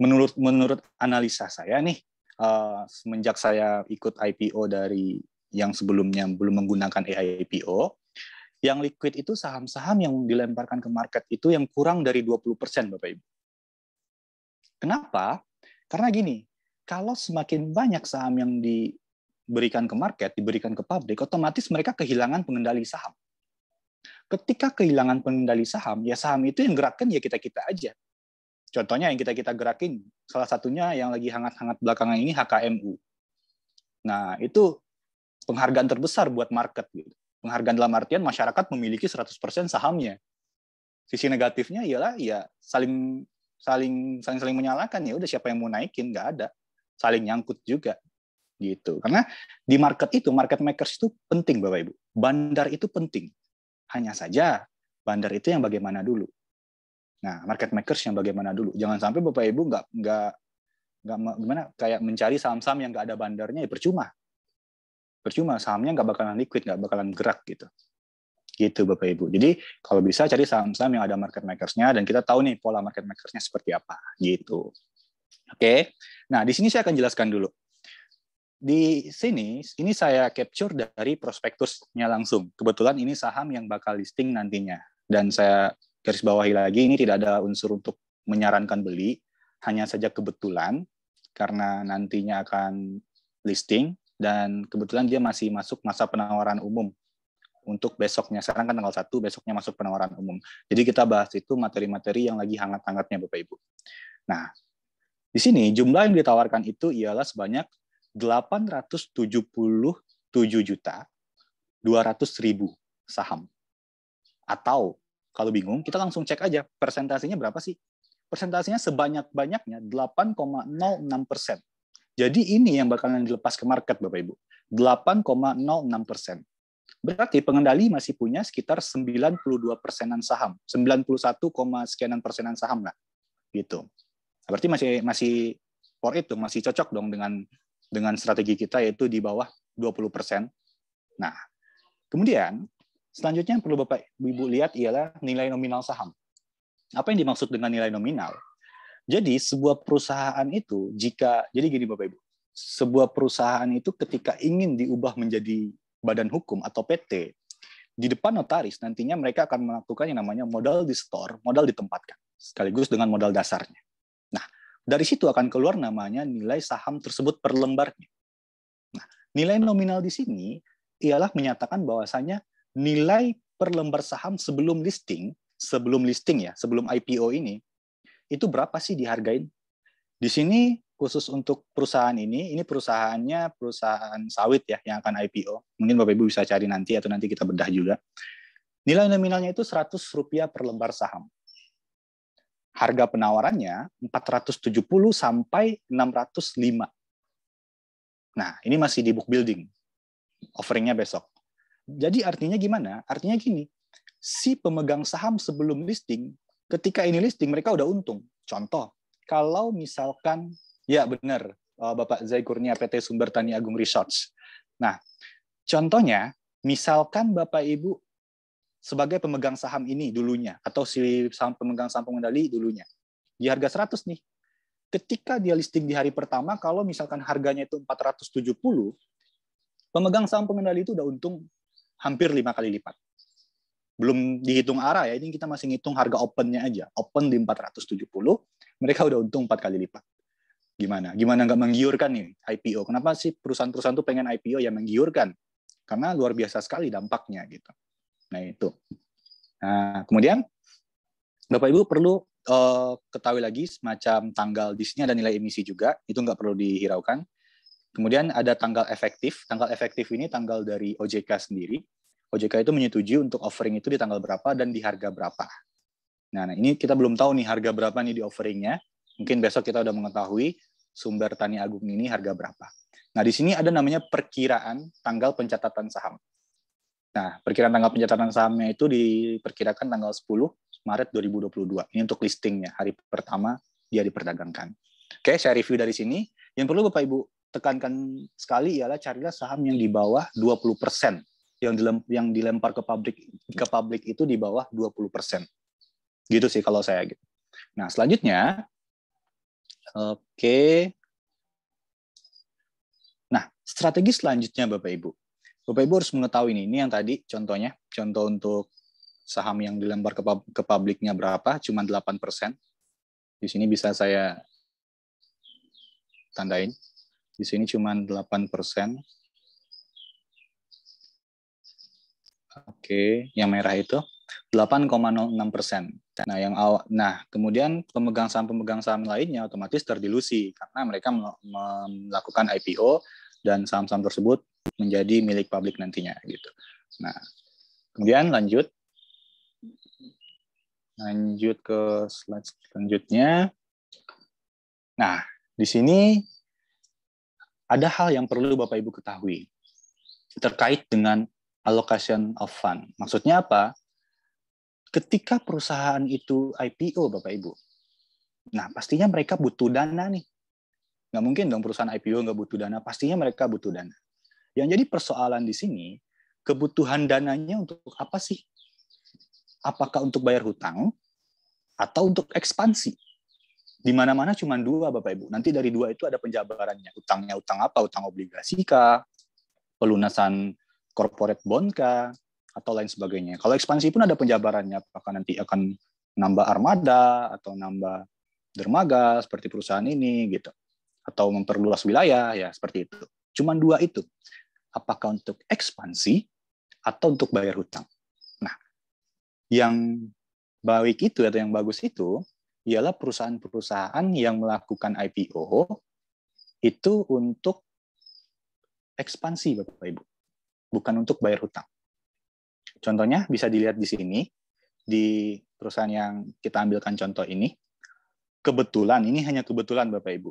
Menurut menurut analisa saya nih, eh, semenjak saya ikut IPO dari yang sebelumnya belum menggunakan AIPO, yang liquid itu saham-saham yang dilemparkan ke market itu yang kurang dari 20%, Bapak Ibu. Kenapa? Karena gini, kalau semakin banyak saham yang di diberikan ke market, diberikan ke publik otomatis mereka kehilangan pengendali saham. Ketika kehilangan pengendali saham, ya saham itu yang gerakkan ya kita-kita aja. Contohnya yang kita-kita gerakin, salah satunya yang lagi hangat-hangat belakangan ini HKMU. Nah, itu penghargaan terbesar buat market. Gitu. Penghargaan dalam artian masyarakat memiliki 100% sahamnya. Sisi negatifnya ialah ya saling saling saling saling menyalahkan ya udah siapa yang mau naikin nggak ada saling nyangkut juga gitu. Karena di market itu, market makers itu penting Bapak Ibu. Bandar itu penting. Hanya saja bandar itu yang bagaimana dulu. Nah, market makers yang bagaimana dulu. Jangan sampai Bapak Ibu nggak nggak nggak gimana kayak mencari saham-saham yang nggak ada bandarnya ya percuma. Percuma sahamnya nggak bakalan liquid, nggak bakalan gerak gitu. Gitu Bapak Ibu. Jadi kalau bisa cari saham-saham yang ada market makersnya dan kita tahu nih pola market makersnya seperti apa gitu. Oke. Nah, di sini saya akan jelaskan dulu di sini ini saya capture dari prospektusnya langsung. Kebetulan ini saham yang bakal listing nantinya dan saya garis bawahi lagi ini tidak ada unsur untuk menyarankan beli, hanya saja kebetulan karena nantinya akan listing dan kebetulan dia masih masuk masa penawaran umum untuk besoknya. Sekarang kan tanggal 1, besoknya masuk penawaran umum. Jadi kita bahas itu materi-materi yang lagi hangat-hangatnya Bapak Ibu. Nah, di sini jumlah yang ditawarkan itu ialah sebanyak 877 juta 200 ribu saham. Atau kalau bingung, kita langsung cek aja persentasenya berapa sih? Persentasenya sebanyak-banyaknya 8,06 persen. Jadi ini yang bakalan dilepas ke market, Bapak Ibu. 8,06 persen. Berarti pengendali masih punya sekitar 92 persenan saham, 91, sekianan persenan saham lah, gitu. Berarti masih masih for itu masih cocok dong dengan dengan strategi kita yaitu di bawah 20%. Nah, kemudian selanjutnya yang perlu Bapak Ibu lihat ialah nilai nominal saham. Apa yang dimaksud dengan nilai nominal? Jadi sebuah perusahaan itu jika jadi gini Bapak Ibu, sebuah perusahaan itu ketika ingin diubah menjadi badan hukum atau PT, di depan notaris nantinya mereka akan melakukan yang namanya modal di store, modal ditempatkan, sekaligus dengan modal dasarnya. Dari situ akan keluar namanya nilai saham tersebut per lembarnya. Nah, nilai nominal di sini ialah menyatakan bahwasanya nilai per lembar saham sebelum listing, sebelum listing ya, sebelum IPO ini, itu berapa sih dihargain? Di sini khusus untuk perusahaan ini, ini perusahaannya perusahaan sawit ya yang akan IPO. Mungkin Bapak Ibu bisa cari nanti atau nanti kita bedah juga. Nilai nominalnya itu 100 rupiah per lembar saham harga penawarannya 470 sampai 605. Nah, ini masih di book building. Offeringnya besok. Jadi artinya gimana? Artinya gini, si pemegang saham sebelum listing, ketika ini listing mereka udah untung. Contoh, kalau misalkan, ya benar, eh, Bapak Zai Kurnia PT Sumber Tani Agung Research. Nah, contohnya, misalkan Bapak Ibu sebagai pemegang saham ini dulunya atau si saham pemegang saham pengendali dulunya di harga 100 nih. Ketika dia listing di hari pertama kalau misalkan harganya itu 470, pemegang saham pengendali itu udah untung hampir lima kali lipat. Belum dihitung arah ya, ini kita masih ngitung harga opennya aja. Open di 470, mereka udah untung empat kali lipat gimana? Gimana nggak menggiurkan nih IPO? Kenapa sih perusahaan-perusahaan tuh pengen IPO yang menggiurkan? Karena luar biasa sekali dampaknya gitu. Nah itu. Nah kemudian Bapak Ibu perlu uh, ketahui lagi semacam tanggal di sini ada nilai emisi juga itu nggak perlu dihiraukan. Kemudian ada tanggal efektif. Tanggal efektif ini tanggal dari OJK sendiri. OJK itu menyetujui untuk offering itu di tanggal berapa dan di harga berapa. Nah, nah ini kita belum tahu nih harga berapa nih di offeringnya. Mungkin besok kita udah mengetahui sumber Tani Agung ini harga berapa. Nah, di sini ada namanya perkiraan tanggal pencatatan saham. Nah, perkiraan tanggal pencatatan sahamnya itu diperkirakan tanggal 10 Maret 2022. Ini untuk listingnya, hari pertama dia diperdagangkan. Oke, saya review dari sini. Yang perlu Bapak Ibu tekankan sekali ialah carilah saham yang di bawah 20 persen yang dilempar, yang dilempar ke publik ke publik itu di bawah 20 persen. Gitu sih kalau saya gitu. Nah selanjutnya, oke. Nah strategi selanjutnya Bapak Ibu, Bapak Ibu harus mengetahui ini, ini yang tadi contohnya, contoh untuk saham yang dilempar ke, pub ke publiknya berapa, cuma 8%. Di sini bisa saya tandain. Di sini cuma 8%. Oke, yang merah itu 8,06 persen. Nah, yang awal, nah kemudian pemegang saham-pemegang saham lainnya otomatis terdilusi karena mereka melakukan IPO dan saham-saham tersebut menjadi milik publik nantinya gitu. Nah, kemudian lanjut lanjut ke slide selanjutnya. Nah, di sini ada hal yang perlu Bapak Ibu ketahui terkait dengan allocation of fund. Maksudnya apa? Ketika perusahaan itu IPO Bapak Ibu. Nah, pastinya mereka butuh dana nih Nggak mungkin dong perusahaan IPO nggak butuh dana. Pastinya mereka butuh dana. Yang jadi persoalan di sini, kebutuhan dananya untuk apa sih? Apakah untuk bayar hutang atau untuk ekspansi? Di mana-mana cuma dua, Bapak Ibu. Nanti dari dua itu ada penjabarannya. Utangnya utang apa? Utang obligasi kah? Pelunasan corporate bond kah? Atau lain sebagainya. Kalau ekspansi pun ada penjabarannya. Apakah nanti akan nambah armada atau nambah dermaga seperti perusahaan ini gitu atau memperluas wilayah ya seperti itu. Cuman dua itu. Apakah untuk ekspansi atau untuk bayar hutang? Nah, yang baik itu atau yang bagus itu ialah perusahaan-perusahaan yang melakukan IPO itu untuk ekspansi Bapak Ibu, bukan untuk bayar hutang. Contohnya bisa dilihat di sini di perusahaan yang kita ambilkan contoh ini. Kebetulan ini hanya kebetulan Bapak Ibu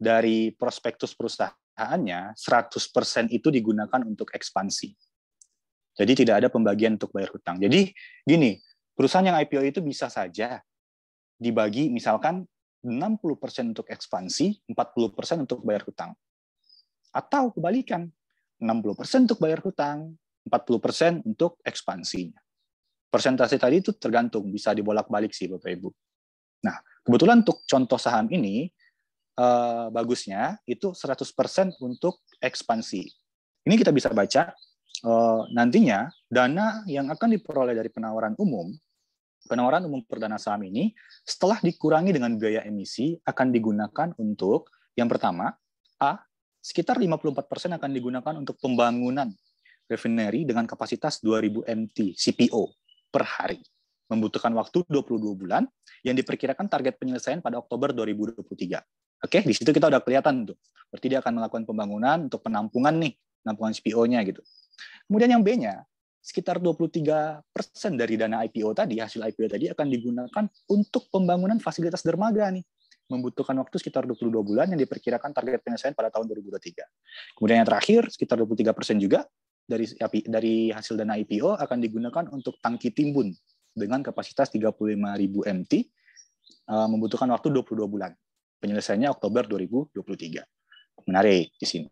dari prospektus perusahaannya 100% itu digunakan untuk ekspansi. Jadi tidak ada pembagian untuk bayar hutang. Jadi gini, perusahaan yang IPO itu bisa saja dibagi misalkan 60% untuk ekspansi, 40% untuk bayar hutang. Atau kebalikan, 60% untuk bayar hutang, 40% untuk ekspansinya. Persentase tadi itu tergantung, bisa dibolak-balik sih Bapak Ibu. Nah, kebetulan untuk contoh saham ini, Eh, bagusnya itu 100% untuk ekspansi. Ini kita bisa baca eh, nantinya dana yang akan diperoleh dari penawaran umum penawaran umum perdana saham ini setelah dikurangi dengan biaya emisi akan digunakan untuk yang pertama A sekitar 54% akan digunakan untuk pembangunan refinery dengan kapasitas 2000 MT CPO per hari. Membutuhkan waktu 22 bulan yang diperkirakan target penyelesaian pada Oktober 2023. Oke, di situ kita udah kelihatan tuh. Berarti dia akan melakukan pembangunan untuk penampungan nih, penampungan CPO-nya gitu. Kemudian yang B-nya, sekitar 23% dari dana IPO tadi, hasil IPO tadi akan digunakan untuk pembangunan fasilitas dermaga nih. Membutuhkan waktu sekitar 22 bulan yang diperkirakan target penyelesaian pada tahun 2023. Kemudian yang terakhir, sekitar 23% juga dari dari hasil dana IPO akan digunakan untuk tangki timbun dengan kapasitas 35.000 MT eh, membutuhkan waktu 22 bulan. Penyelesaiannya Oktober 2023. Menarik di sini.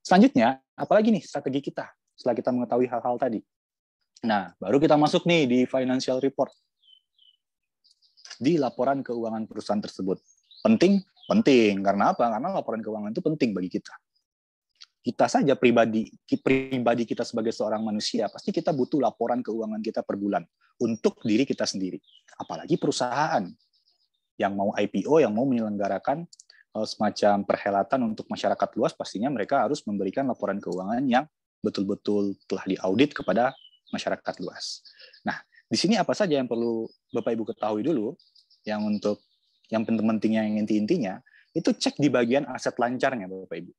Selanjutnya, apalagi nih strategi kita setelah kita mengetahui hal-hal tadi. Nah, baru kita masuk nih di financial report. Di laporan keuangan perusahaan tersebut. Penting? Penting. Karena apa? Karena laporan keuangan itu penting bagi kita. Kita saja pribadi, pribadi kita sebagai seorang manusia, pasti kita butuh laporan keuangan kita per bulan untuk diri kita sendiri. Apalagi perusahaan yang mau IPO, yang mau menyelenggarakan eh, semacam perhelatan untuk masyarakat luas, pastinya mereka harus memberikan laporan keuangan yang betul-betul telah diaudit kepada masyarakat luas. Nah, di sini apa saja yang perlu Bapak Ibu ketahui dulu yang untuk yang penting pentingnya yang inti-intinya itu cek di bagian aset lancarnya Bapak Ibu.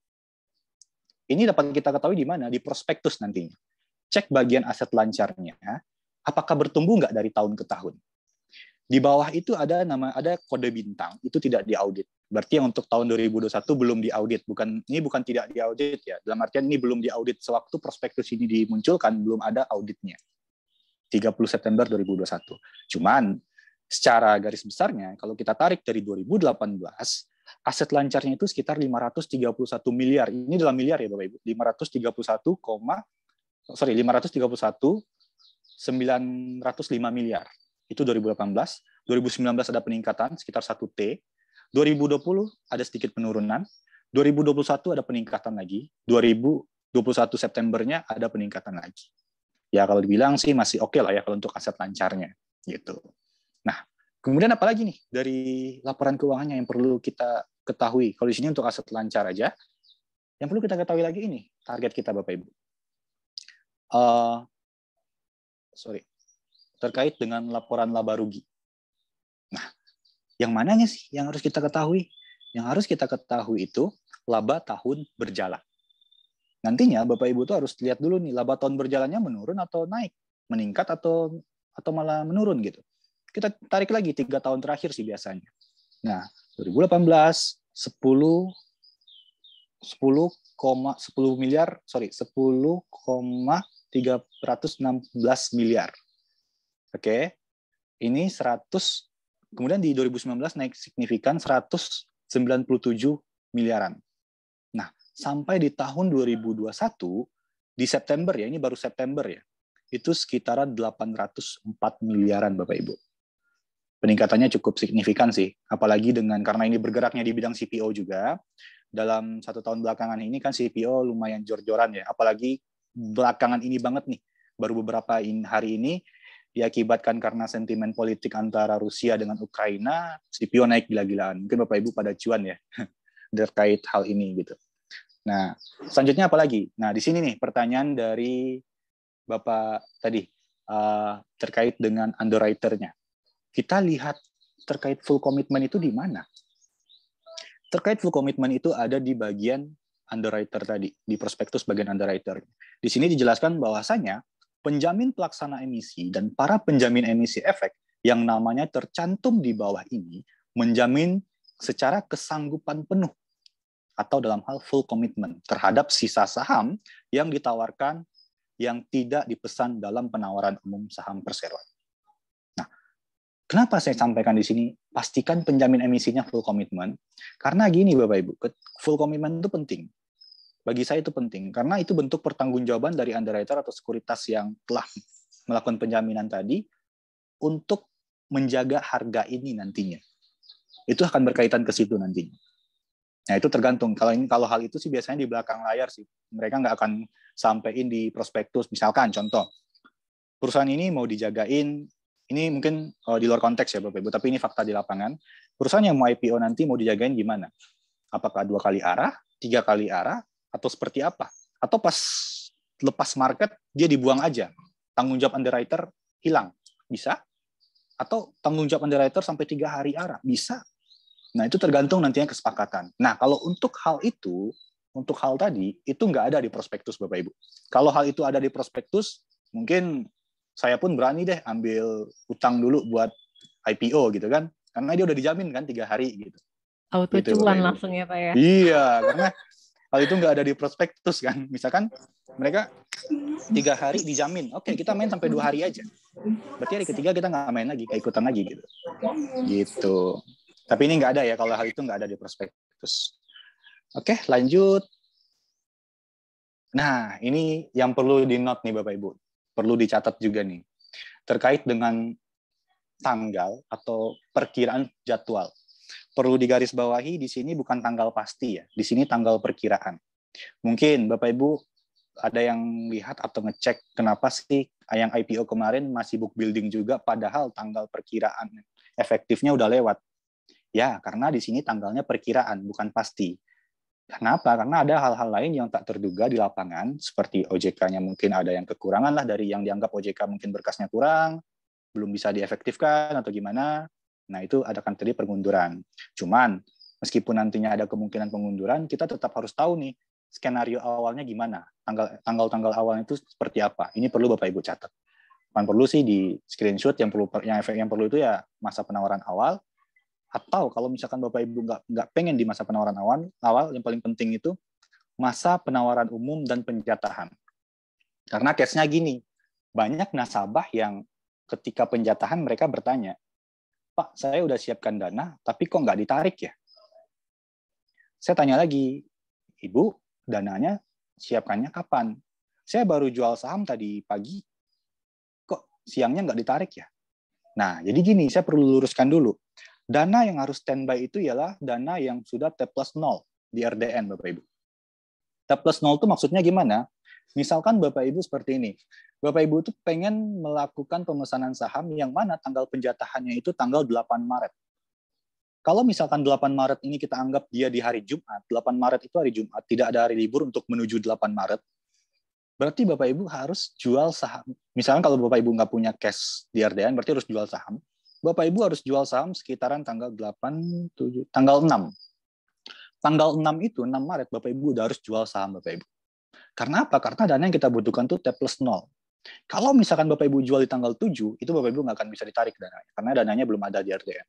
Ini dapat kita ketahui di mana? Di prospektus nantinya. Cek bagian aset lancarnya, apakah bertumbuh nggak dari tahun ke tahun? Di bawah itu ada nama ada kode bintang, itu tidak diaudit. Berarti yang untuk tahun 2021 belum diaudit, bukan ini bukan tidak diaudit ya. Dalam artian ini belum diaudit sewaktu prospektus ini dimunculkan belum ada auditnya. 30 September 2021. Cuman secara garis besarnya kalau kita tarik dari 2018 aset lancarnya itu sekitar 531 miliar. Ini dalam miliar ya Bapak Ibu. 531, sorry 531 905 miliar itu 2018. 2019 ada peningkatan sekitar 1T. 2020 ada sedikit penurunan. 2021 ada peningkatan lagi. 2021 Septembernya ada peningkatan lagi. Ya kalau dibilang sih masih oke okay lah ya kalau untuk aset lancarnya gitu. Nah, kemudian apa lagi nih dari laporan keuangannya yang perlu kita ketahui? Kalau di sini untuk aset lancar aja, yang perlu kita ketahui lagi ini target kita Bapak Ibu. Uh, sorry, terkait dengan laporan laba rugi. Nah, yang mananya sih yang harus kita ketahui? Yang harus kita ketahui itu laba tahun berjalan. Nantinya Bapak Ibu tuh harus lihat dulu nih laba tahun berjalannya menurun atau naik, meningkat atau atau malah menurun gitu. Kita tarik lagi tiga tahun terakhir sih biasanya. Nah, 2018, 10, 10, 10 miliar, sorry, 10,316 miliar Oke. Okay. Ini 100 kemudian di 2019 naik signifikan 197 miliaran. Nah, sampai di tahun 2021 di September ya, ini baru September ya. Itu sekitaran 804 miliaran Bapak Ibu. Peningkatannya cukup signifikan sih, apalagi dengan karena ini bergeraknya di bidang CPO juga. Dalam satu tahun belakangan ini kan CPO lumayan jor-joran ya, apalagi belakangan ini banget nih, baru beberapa hari ini diakibatkan karena sentimen politik antara Rusia dengan Ukraina, CPO naik gila-gilaan. Mungkin Bapak Ibu pada cuan ya (laughs) terkait hal ini gitu. Nah, selanjutnya apa lagi? Nah, di sini nih pertanyaan dari Bapak tadi uh, terkait dengan underwriternya. Kita lihat terkait full commitment itu di mana? Terkait full commitment itu ada di bagian underwriter tadi, di prospektus bagian underwriter. Di sini dijelaskan bahwasanya penjamin pelaksana emisi dan para penjamin emisi efek yang namanya tercantum di bawah ini menjamin secara kesanggupan penuh atau dalam hal full commitment terhadap sisa saham yang ditawarkan yang tidak dipesan dalam penawaran umum saham perseroan. Nah, kenapa saya sampaikan di sini pastikan penjamin emisinya full commitment? Karena gini Bapak Ibu, full commitment itu penting. Bagi saya itu penting karena itu bentuk pertanggungjawaban dari underwriter atau sekuritas yang telah melakukan penjaminan tadi untuk menjaga harga ini nantinya. Itu akan berkaitan ke situ nantinya. Nah itu tergantung. Kalau ini kalau hal itu sih biasanya di belakang layar sih. Mereka nggak akan sampaikan di prospektus. Misalkan contoh perusahaan ini mau dijagain. Ini mungkin oh, di luar konteks ya Bapak Ibu, tapi ini fakta di lapangan. Perusahaan yang mau IPO nanti mau dijagain gimana? Apakah dua kali arah, tiga kali arah, atau seperti apa? Atau pas lepas market dia dibuang aja, tanggung jawab underwriter hilang, bisa? Atau tanggung jawab underwriter sampai tiga hari arah, bisa? Nah itu tergantung nantinya kesepakatan. Nah kalau untuk hal itu, untuk hal tadi itu nggak ada di prospektus bapak ibu. Kalau hal itu ada di prospektus, mungkin saya pun berani deh ambil utang dulu buat IPO gitu kan, karena dia udah dijamin kan tiga hari gitu. Auto gitu, cuan langsung ya pak ya. Iya, karena kalau itu nggak ada di prospektus kan, misalkan mereka tiga hari dijamin, oke okay, kita main sampai dua hari aja. Berarti hari ketiga kita nggak main lagi, kayak ikutan lagi gitu. Gitu. Tapi ini nggak ada ya kalau hal itu nggak ada di prospektus. Oke, okay, lanjut. Nah, ini yang perlu di note nih Bapak Ibu. Perlu dicatat juga nih. Terkait dengan tanggal atau perkiraan jadwal perlu digarisbawahi di sini bukan tanggal pasti ya, di sini tanggal perkiraan. Mungkin Bapak Ibu ada yang lihat atau ngecek kenapa sih yang IPO kemarin masih book building juga padahal tanggal perkiraan efektifnya udah lewat. Ya, karena di sini tanggalnya perkiraan bukan pasti. Kenapa? Karena ada hal-hal lain yang tak terduga di lapangan, seperti OJK-nya mungkin ada yang kekurangan lah dari yang dianggap OJK mungkin berkasnya kurang, belum bisa diefektifkan atau gimana, Nah, itu akan terjadi pengunduran. Cuman, meskipun nantinya ada kemungkinan pengunduran, kita tetap harus tahu nih skenario awalnya gimana, tanggal tanggal-tanggal awalnya itu seperti apa. Ini perlu Bapak Ibu catat. Yang perlu sih di screenshot yang perlu yang efek yang perlu itu ya masa penawaran awal atau kalau misalkan Bapak Ibu nggak nggak pengen di masa penawaran awal, awal yang paling penting itu masa penawaran umum dan penjatahan. Karena case-nya gini, banyak nasabah yang ketika penjatahan mereka bertanya, Pak, saya udah siapkan dana, tapi kok nggak ditarik ya? Saya tanya lagi, Ibu, dananya siapkannya kapan? Saya baru jual saham tadi pagi, kok siangnya nggak ditarik ya? Nah, jadi gini, saya perlu luruskan dulu. Dana yang harus standby itu ialah dana yang sudah T plus 0 di RDN, Bapak-Ibu. T plus 0 itu maksudnya gimana? Misalkan Bapak Ibu seperti ini. Bapak Ibu itu pengen melakukan pemesanan saham yang mana tanggal penjatahannya itu tanggal 8 Maret. Kalau misalkan 8 Maret ini kita anggap dia di hari Jumat, 8 Maret itu hari Jumat, tidak ada hari libur untuk menuju 8 Maret, berarti Bapak Ibu harus jual saham. Misalkan kalau Bapak Ibu nggak punya cash di RDN, berarti harus jual saham. Bapak Ibu harus jual saham sekitaran tanggal 8, 7, tanggal 6. Tanggal 6 itu, 6 Maret, Bapak Ibu udah harus jual saham Bapak Ibu. Karena apa? Karena dana yang kita butuhkan tuh T plus 0. Kalau misalkan Bapak Ibu jual di tanggal 7, itu Bapak Ibu nggak akan bisa ditarik dana, karena dananya belum ada di RTN.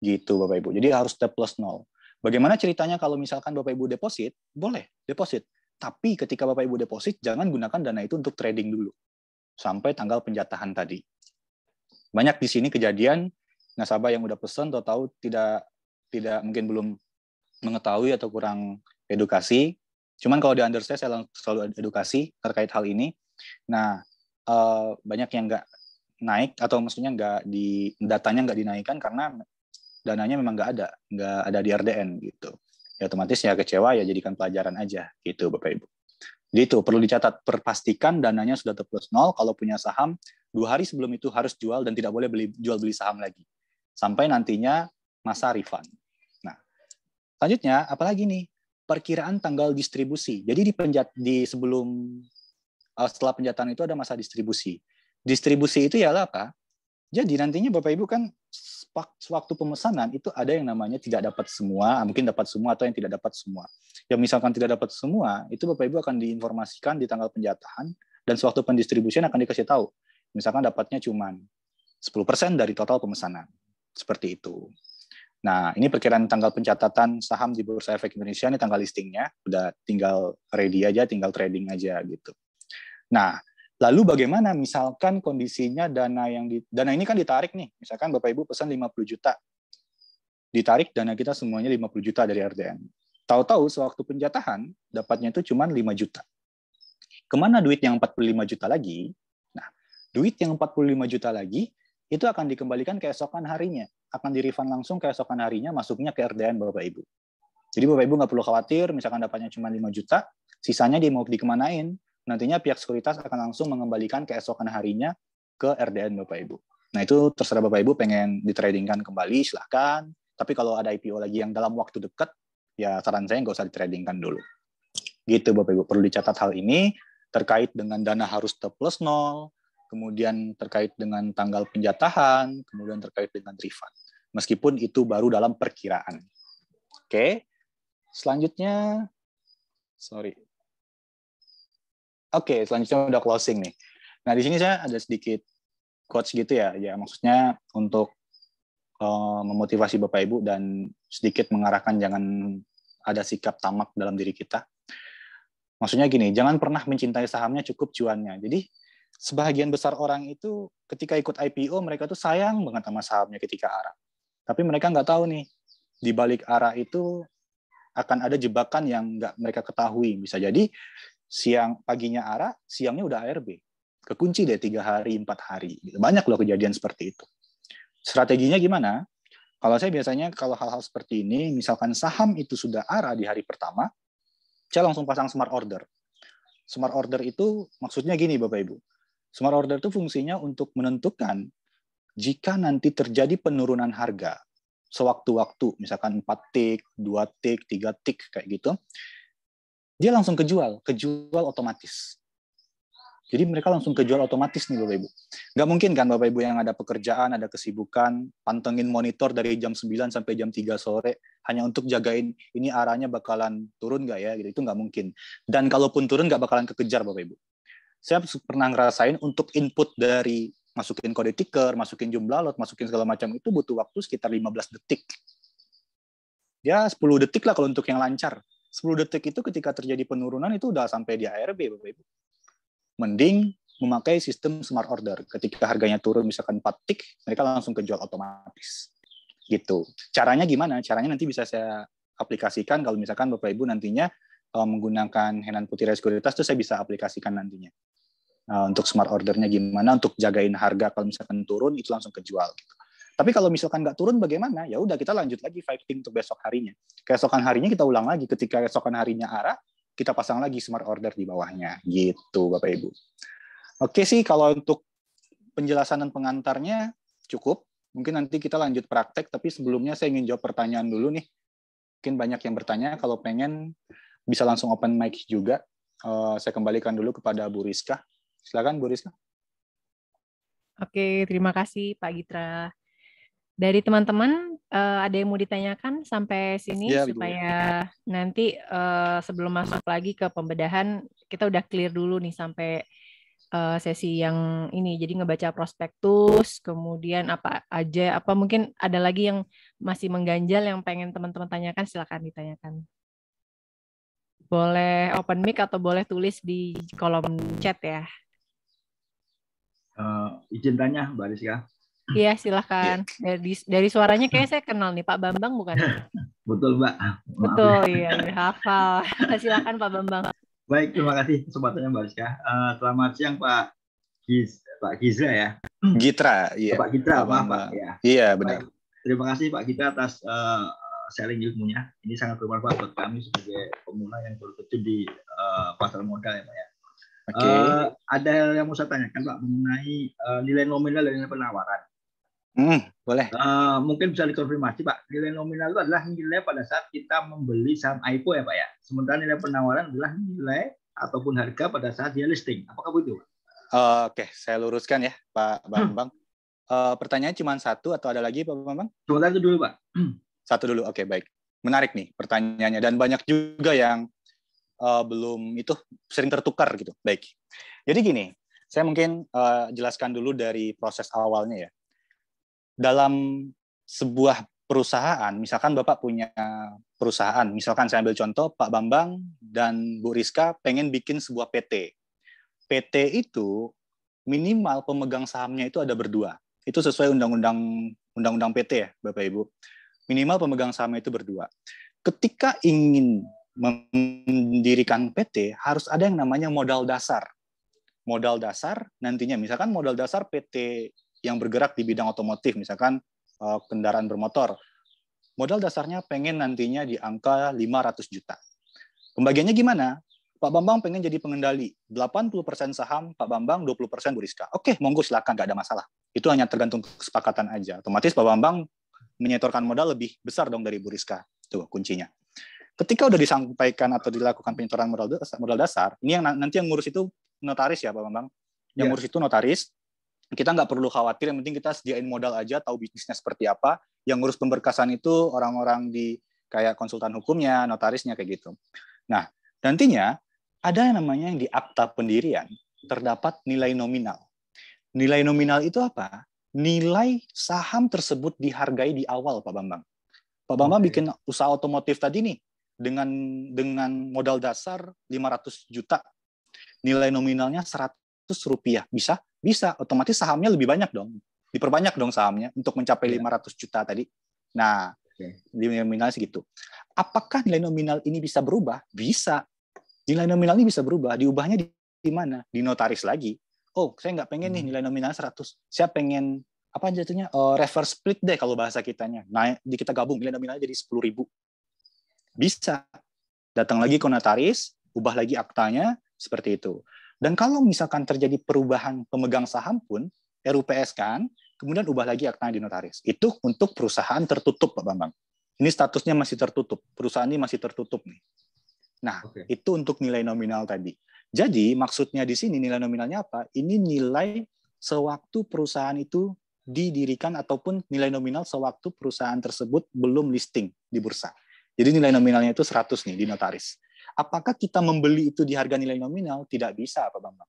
Gitu Bapak Ibu. Jadi harus T plus 0. Bagaimana ceritanya kalau misalkan Bapak Ibu deposit? Boleh, deposit. Tapi ketika Bapak Ibu deposit, jangan gunakan dana itu untuk trading dulu. Sampai tanggal penjatahan tadi. Banyak di sini kejadian nasabah yang udah pesan atau tahu tidak tidak mungkin belum mengetahui atau kurang edukasi Cuman kalau di under saya, saya selalu edukasi terkait hal ini. Nah, uh, banyak yang nggak naik atau maksudnya nggak di datanya nggak dinaikkan karena dananya memang nggak ada, nggak ada di RDN gitu. Ya otomatis ya kecewa ya jadikan pelajaran aja gitu Bapak Ibu. Jadi itu perlu dicatat, perpastikan dananya sudah terplus nol. Kalau punya saham, dua hari sebelum itu harus jual dan tidak boleh beli jual beli saham lagi. Sampai nantinya masa refund. Nah, selanjutnya apalagi nih? perkiraan tanggal distribusi. Jadi di penjat di sebelum eh, setelah penjataan itu ada masa distribusi. Distribusi itu ialah ya apa? Jadi nantinya Bapak Ibu kan waktu pemesanan itu ada yang namanya tidak dapat semua, ah, mungkin dapat semua atau yang tidak dapat semua. Yang misalkan tidak dapat semua, itu Bapak Ibu akan diinformasikan di tanggal penjatahan dan sewaktu pendistribusian akan dikasih tahu. Misalkan dapatnya cuma 10% dari total pemesanan. Seperti itu. Nah, ini perkiraan tanggal pencatatan saham di Bursa Efek Indonesia, ini tanggal listingnya, udah tinggal ready aja, tinggal trading aja gitu. Nah, lalu bagaimana misalkan kondisinya dana yang di, dana ini kan ditarik nih, misalkan Bapak Ibu pesan 50 juta, ditarik dana kita semuanya 50 juta dari RDN. Tahu-tahu sewaktu penjatahan, dapatnya itu cuma 5 juta. Kemana duit yang 45 juta lagi? Nah, duit yang 45 juta lagi itu akan dikembalikan keesokan harinya. Akan dirifan langsung keesokan harinya masuknya ke RDN Bapak Ibu. Jadi Bapak Ibu nggak perlu khawatir, misalkan dapatnya cuma 5 juta, sisanya dia mau dikemanain, nantinya pihak sekuritas akan langsung mengembalikan keesokan harinya ke RDN Bapak Ibu. Nah itu terserah Bapak Ibu pengen ditradingkan kembali, silahkan. Tapi kalau ada IPO lagi yang dalam waktu dekat, ya saran saya nggak usah ditradingkan dulu. Gitu Bapak Ibu, perlu dicatat hal ini terkait dengan dana harus T plus nol, kemudian terkait dengan tanggal penjatahan, kemudian terkait dengan refund. Meskipun itu baru dalam perkiraan. Oke. Selanjutnya sorry. Oke, selanjutnya udah closing nih. Nah, di sini saya ada sedikit quotes gitu ya. Ya, maksudnya untuk eh, memotivasi Bapak Ibu dan sedikit mengarahkan jangan ada sikap tamak dalam diri kita. Maksudnya gini, jangan pernah mencintai sahamnya cukup cuannya. Jadi sebahagian besar orang itu ketika ikut IPO mereka tuh sayang banget sama sahamnya ketika arah. Tapi mereka nggak tahu nih di balik arah itu akan ada jebakan yang nggak mereka ketahui. Bisa jadi siang paginya arah, siangnya udah ARB. Kekunci deh tiga hari, empat hari. Gitu. Banyak loh kejadian seperti itu. Strateginya gimana? Kalau saya biasanya kalau hal-hal seperti ini, misalkan saham itu sudah arah di hari pertama, saya langsung pasang smart order. Smart order itu maksudnya gini Bapak Ibu. Smart order itu fungsinya untuk menentukan jika nanti terjadi penurunan harga sewaktu-waktu, misalkan 4 tick, 2 tick, 3 tick kayak gitu, dia langsung kejual, kejual otomatis. Jadi mereka langsung kejual otomatis nih Bapak Ibu. Nggak mungkin kan Bapak Ibu yang ada pekerjaan, ada kesibukan, pantengin monitor dari jam 9 sampai jam 3 sore hanya untuk jagain ini arahnya bakalan turun nggak ya gitu. Itu nggak mungkin. Dan kalaupun turun nggak bakalan kekejar Bapak Ibu saya pernah ngerasain untuk input dari masukin kode ticker, masukin jumlah lot, masukin segala macam itu butuh waktu sekitar 15 detik. Ya 10 detik lah kalau untuk yang lancar. 10 detik itu ketika terjadi penurunan itu udah sampai di ARB Bapak Ibu. Mending memakai sistem smart order. Ketika harganya turun misalkan 4 tick, mereka langsung kejual otomatis. Gitu. Caranya gimana? Caranya nanti bisa saya aplikasikan kalau misalkan Bapak Ibu nantinya eh, menggunakan Henan Putih Sekuritas itu saya bisa aplikasikan nantinya uh, untuk smart ordernya gimana untuk jagain harga kalau misalkan turun itu langsung kejual gitu. Tapi kalau misalkan nggak turun bagaimana? Ya udah kita lanjut lagi fighting untuk besok harinya. Keesokan harinya kita ulang lagi. Ketika keesokan harinya arah, kita pasang lagi smart order di bawahnya. Gitu Bapak Ibu. Oke sih kalau untuk penjelasan dan pengantarnya cukup. Mungkin nanti kita lanjut praktek, tapi sebelumnya saya ingin jawab pertanyaan dulu nih. Mungkin banyak yang bertanya, kalau pengen bisa langsung open mic juga. Eh, saya kembalikan dulu kepada Bu Rizka. Silakan Bu Rizka. Oke, terima kasih Pak Gitra. Dari teman-teman eh, ada yang mau ditanyakan sampai sini ya, supaya nanti eh, sebelum masuk lagi ke pembedahan kita udah clear dulu nih sampai eh, sesi yang ini. Jadi ngebaca prospektus, kemudian apa aja, apa mungkin ada lagi yang masih mengganjal yang pengen teman-teman tanyakan, silakan ditanyakan. Boleh open mic atau boleh tulis di kolom chat ya. Uh, izin tanya Mbak Rizka. Iya silahkan. Dari dari suaranya kayaknya saya kenal nih Pak Bambang bukan? (laughs) Betul Mbak. Maaf, ya. Betul ya. iya hafal. (laughs) silahkan Pak Bambang. Baik terima kasih kesempatannya Mbak Rizka. Uh, selamat siang Pak Giz, Pak Giza ya. Gitra, iya. Pak Gitra, maaf Pak. Ya. Iya benar. Baik. Terima kasih Pak Gitra atas uh, sharing ilmunya. Ini sangat bermanfaat buat kami sebagai pemula yang baru di uh, pasar modal ya Pak ya. Okay. Uh, eh, ada yang mau saya tanyakan Pak mengenai uh, nilai nominal dan nilai penawaran. Hmm, boleh. Uh, mungkin bisa dikonfirmasi Pak. Nilai nominal itu adalah nilai pada saat kita membeli saham IPO ya Pak ya. Sementara nilai penawaran adalah nilai ataupun harga pada saat dia listing. Apakah begitu? Uh, Oke, okay. saya luruskan ya Pak hmm. Bambang. Hmm. Uh, pertanyaan cuma satu atau ada lagi Pak Bambang? Cuma satu dulu Pak. satu dulu, oke okay, baik. Menarik nih pertanyaannya dan banyak juga yang uh, belum itu sering tertukar gitu. Baik. Jadi gini, saya mungkin uh, jelaskan dulu dari proses awalnya ya. Dalam sebuah perusahaan, misalkan Bapak punya perusahaan, misalkan saya ambil contoh Pak Bambang dan Bu Rizka pengen bikin sebuah PT. PT itu minimal pemegang sahamnya itu ada berdua. Itu sesuai undang-undang undang-undang PT ya, Bapak Ibu. Minimal pemegang sahamnya itu berdua. Ketika ingin mendirikan PT harus ada yang namanya modal dasar. Modal dasar nantinya misalkan modal dasar PT yang bergerak di bidang otomotif misalkan eh, kendaraan bermotor. Modal dasarnya pengen nantinya di angka 500 juta. Pembagiannya gimana? Pak Bambang pengen jadi pengendali. 80% saham Pak Bambang, 20% Bu Rizka. Oke, monggo silakan, nggak ada masalah. Itu hanya tergantung kesepakatan aja. Otomatis Pak Bambang menyetorkan modal lebih besar dong dari Bu Rizka. Tuh kuncinya ketika udah disampaikan atau dilakukan penyetoran modal dasar, modal dasar ini yang nanti yang ngurus itu notaris ya Pak Bambang. Yang yeah. ngurus itu notaris. Kita nggak perlu khawatir, yang penting kita sediain modal aja, tahu bisnisnya seperti apa. Yang ngurus pemberkasan itu orang-orang di kayak konsultan hukumnya, notarisnya kayak gitu. Nah, nantinya ada yang namanya yang di akta pendirian terdapat nilai nominal. Nilai nominal itu apa? Nilai saham tersebut dihargai di awal, Pak Bambang. Pak Bambang okay. bikin usaha otomotif tadi nih, dengan dengan modal dasar 500 juta nilai nominalnya 100 rupiah bisa bisa otomatis sahamnya lebih banyak dong diperbanyak dong sahamnya untuk mencapai yeah. 500 juta tadi nah okay. nilai nominalnya segitu apakah nilai nominal ini bisa berubah bisa nilai nominal ini bisa berubah diubahnya di, di mana di notaris lagi oh saya nggak pengen nih hmm. nilai nominal 100 saya pengen apa jatuhnya uh, reverse split deh kalau bahasa kitanya nah di kita gabung nilai nominalnya jadi sepuluh ribu bisa. Datang lagi ke notaris, ubah lagi aktanya, seperti itu. Dan kalau misalkan terjadi perubahan pemegang saham pun, RUPS kan, kemudian ubah lagi aktanya di notaris. Itu untuk perusahaan tertutup, Pak Bambang. Ini statusnya masih tertutup, perusahaan ini masih tertutup nih. Nah, okay. itu untuk nilai nominal tadi. Jadi maksudnya di sini nilai nominalnya apa? Ini nilai sewaktu perusahaan itu didirikan ataupun nilai nominal sewaktu perusahaan tersebut belum listing di bursa. Jadi nilai nominalnya itu 100 nih di notaris. Apakah kita membeli itu di harga nilai nominal? Tidak bisa, Pak Bambang.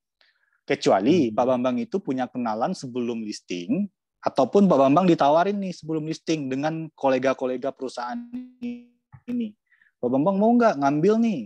Kecuali hmm. Pak Bambang itu punya kenalan sebelum listing, ataupun Pak Bambang ditawarin nih sebelum listing dengan kolega-kolega perusahaan ini. Pak Bambang mau nggak ngambil nih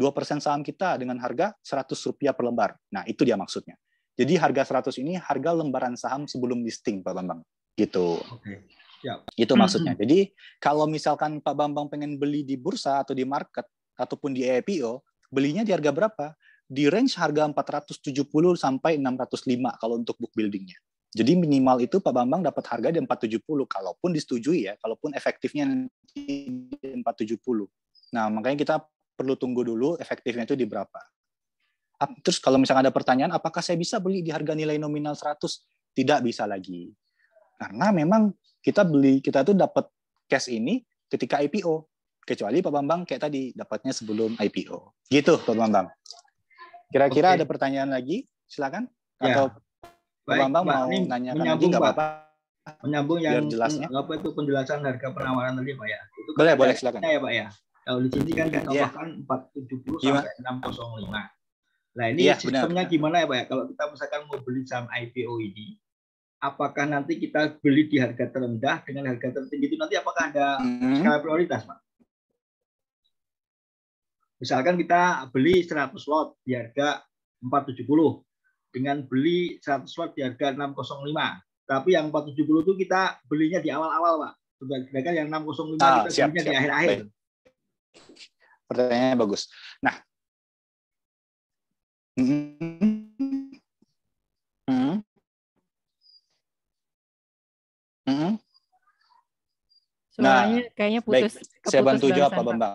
dua persen saham kita dengan harga seratus rupiah per lembar. Nah, itu dia maksudnya. Jadi harga seratus ini harga lembaran saham sebelum listing, Pak Bambang. Gitu. Oke. Ya. Itu hmm, maksudnya. Mm-hmm. Jadi kalau misalkan Pak Bambang pengen beli di bursa atau di market ataupun di IPO, e belinya di harga berapa? Di range harga 470 sampai 605 kalau untuk book buildingnya. Jadi minimal itu Pak Bambang dapat harga di 470 kalaupun disetujui ya, kalaupun efektifnya di 470. Nah, makanya kita perlu tunggu dulu efektifnya itu di berapa. Terus kalau misalnya ada pertanyaan apakah saya bisa beli di harga nilai nominal 100? Tidak bisa lagi. Karena memang kita beli kita tuh dapat cash ini ketika IPO kecuali Pak Bambang kayak tadi dapatnya sebelum IPO gitu Pak Bambang kira-kira okay. ada pertanyaan lagi silakan ya. atau Pak Bambang mau nanya lagi nggak apa-apa menyambung yang jelasnya. apa itu penjelasan harga penawaran tadi Pak ya itu boleh kan boleh silakan ya Pak ya kalau di sini kan kita yeah. makan 470 Gimana? sampai 605 nah ini yeah, iya, sistemnya benar. gimana ya Pak ya kalau kita misalkan mau beli saham IPO ini apakah nanti kita beli di harga terendah dengan harga tertinggi itu nanti apakah ada hmm. skala prioritas, Pak? Misalkan kita beli 100 lot di harga 470 dengan beli 100 lot di harga 605. Tapi yang 470 itu kita belinya di awal-awal, Pak. Sedangkan yang 605 ah, kita siap, belinya di akhir-akhir. Pertanyaannya bagus. Nah, mm -hmm Mm -hmm. nah, kayaknya putus. Baik. Saya bantu jawab Pak Bambang.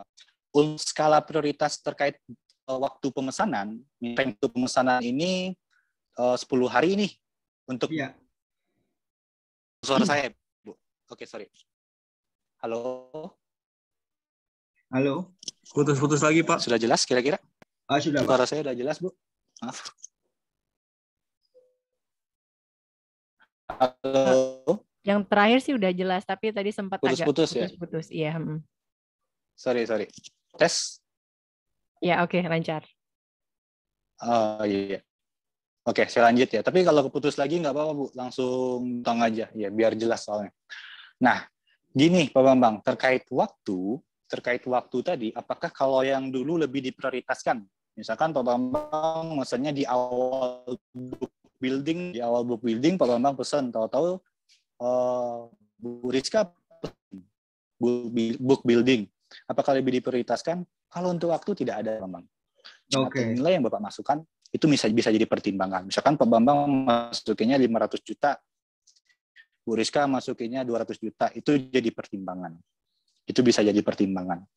Untuk skala prioritas terkait eh, waktu pemesanan, untuk pemesanan ini eh, uh, 10 hari ini untuk ya. suara saya, Bu. Oke, okay, sorry. Halo. Halo. Putus-putus lagi, Pak. Sudah jelas kira-kira? Ah, sudah. Suara saya sudah jelas, Bu. Maaf. Halo. Yang terakhir sih udah jelas, tapi tadi sempat putus, agak putus-putus. Ya? Putus, iya. Hmm. Sorry, sorry. Tes? Ya, oke, okay, lancar. Oh iya. Oke, okay, saya lanjut ya. Tapi kalau keputus lagi nggak apa-apa, Bu. Langsung tong aja, ya biar jelas soalnya. Nah, gini Pak Bambang, terkait waktu, terkait waktu tadi, apakah kalau yang dulu lebih diprioritaskan? Misalkan Pak Bambang maksudnya di awal book building, di awal book building Pak Bambang pesan tahu-tahu uh, Bu Rizka book building apakah lebih diprioritaskan kalau untuk waktu tidak ada memang. okay. nilai yang Bapak masukkan itu bisa bisa jadi pertimbangan misalkan Pak Bambang masukinnya 500 juta Bu Rizka masukinnya 200 juta itu jadi pertimbangan itu bisa jadi pertimbangan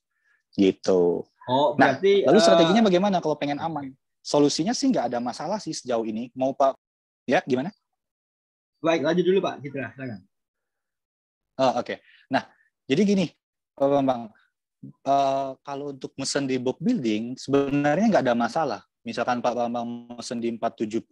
gitu oh nah, berarti nah, lalu strateginya uh... bagaimana kalau pengen aman solusinya sih nggak ada masalah sih sejauh ini mau Pak ya gimana Baik, lanjut dulu Pak Citra, silakan. Oh, oke, okay. nah jadi gini, Pak uh, kalau untuk mesin di book building sebenarnya nggak ada masalah. Misalkan Pak Bambang mesin di 470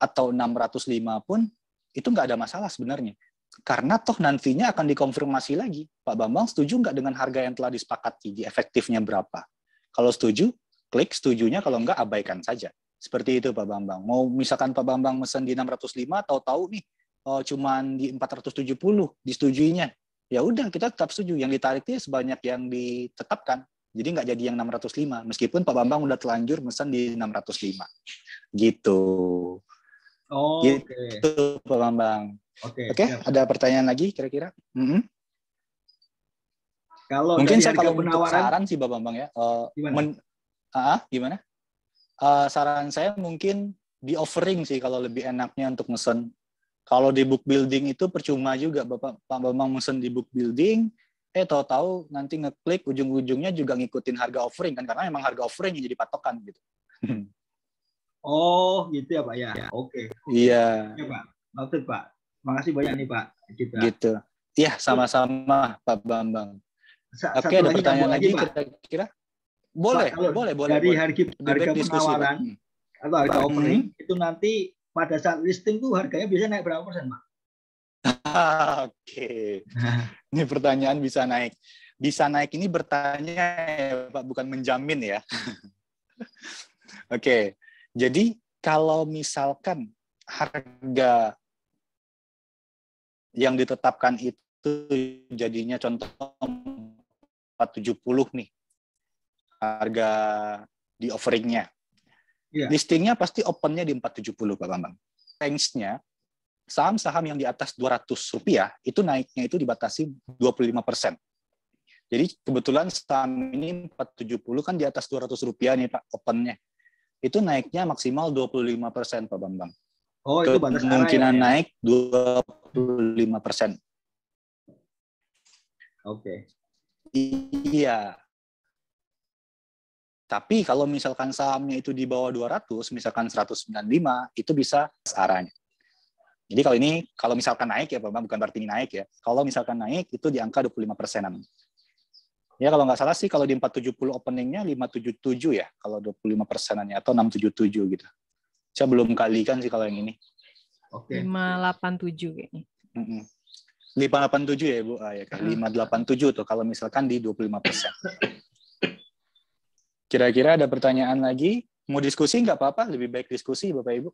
atau 605 pun itu nggak ada masalah sebenarnya. Karena toh nantinya akan dikonfirmasi lagi, Pak Bambang setuju nggak dengan harga yang telah disepakati, di efektifnya berapa? Kalau setuju, klik setujunya, kalau nggak abaikan saja. Seperti itu Pak Bambang. Mau misalkan Pak Bambang mesen di 605, tahu-tahu nih oh, cuman di 470 disetujuinya. Ya udah kita tetap setuju. Yang ditarik itu ya sebanyak yang ditetapkan. Jadi nggak jadi yang 605 meskipun Pak Bambang udah telanjur mesen di 605. Gitu. Oh, gitu, okay. Pak Bambang. Oke. Okay, Oke, okay, ada pertanyaan lagi kira-kira? Mm -hmm. Kalau mungkin saya kalau penawaran saran sih Pak Bambang ya. Uh, gimana? Men, uh, gimana? uh, saran saya mungkin di offering sih kalau lebih enaknya untuk mesen. Kalau di book building itu percuma juga Bapak Pak Bambang mesen di book building, eh tahu-tahu nanti ngeklik ujung-ujungnya juga ngikutin harga offering kan karena memang harga offering yang jadi patokan gitu. (laughs) Oh, gitu ya Pak ya. ya oke. Okay. Iya. Ya, Pak. Maksud Pak. Makasih banyak nih Pak. Kita. Gitu. Iya, sama-sama Pak Bambang. Sa Oke, ada pertanyaan lagi kira-kira? Boleh, so, boleh, boleh. Dari boleh. harga harga penawaran hmm. atau harga Pak. Hmm. opening itu nanti pada saat listing tuh harganya bisa naik berapa persen, Pak? Ah, oke. Okay. (laughs) Ini pertanyaan bisa naik. Bisa naik ini bertanya ya, Pak, bukan menjamin ya. (laughs) Oke. Okay. Jadi kalau misalkan harga yang ditetapkan itu jadinya contoh 470 nih harga di offeringnya. Yeah. Listingnya pasti opennya di 470 Pak Bambang. Range-nya saham-saham yang di atas 200 rupiah itu naiknya itu dibatasi 25 persen. Jadi kebetulan saham ini 470 kan di atas 200 rupiah nih Pak opennya. Itu naiknya maksimal 25 persen Pak Bambang. Oh itu Kemungkinan ya. naik 25 persen. Oke. Okay. Iya. Tapi kalau misalkan sahamnya itu di bawah 200, misalkan 195, itu bisa searahnya. Jadi kalau ini, kalau misalkan naik ya, Bapak, bukan berarti ini naik ya. Kalau misalkan naik, itu di angka 25 persenan. Ya kalau nggak salah sih, kalau di 470 openingnya 577 ya, kalau 25 persenannya, atau 677 gitu. Saya belum kalikan sih kalau yang ini. Oke. Okay. 587 kayaknya. Mm -mm. 587 ya, Bu? Ah, ya, 587 kan. hmm. tuh, kalau misalkan di 25 persen. Kira-kira ada pertanyaan lagi? Mau diskusi nggak apa-apa, lebih baik diskusi Bapak Ibu.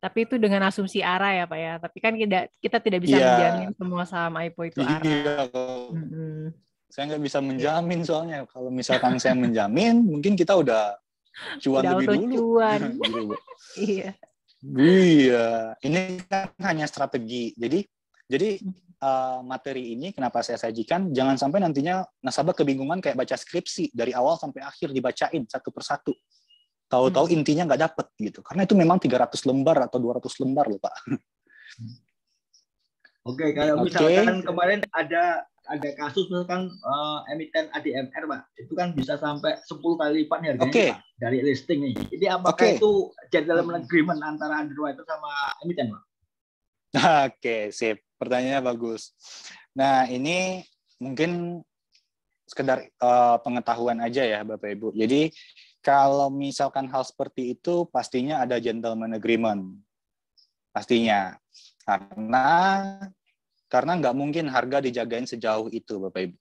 Tapi itu dengan asumsi arah ya Pak ya. Tapi kan kita, kita tidak bisa yeah. menjamin semua saham IPO itu arah. Iya, mm -hmm. saya nggak bisa menjamin soalnya. Kalau misalkan saya menjamin, mungkin kita udah cuan udah lebih dulu. Cuan. (laughs) Gitu, iya. Iya, ini kan hanya strategi. Jadi jadi Eh, materi ini kenapa saya sajikan jangan sampai nantinya nasabah kebingungan kayak baca skripsi dari awal sampai akhir dibacain satu persatu tahu-tahu hmm. intinya nggak dapet gitu karena itu memang 300 lembar atau 200 lembar loh pak (laughs) oke okay, kalau misalkan okay. kemarin ada ada kasus misalkan uh, emiten ADMR pak itu kan bisa sampai 10 kali lipat harganya okay. pak, dari listing nih jadi apakah okay. itu general agreement antara underwriter sama emiten pak Oke, sip. Pertanyaannya bagus. Nah, ini mungkin sekedar uh, pengetahuan aja ya, Bapak Ibu. Jadi, kalau misalkan hal seperti itu, pastinya ada gentleman agreement. Pastinya. Karena karena nggak mungkin harga dijagain sejauh itu, Bapak Ibu.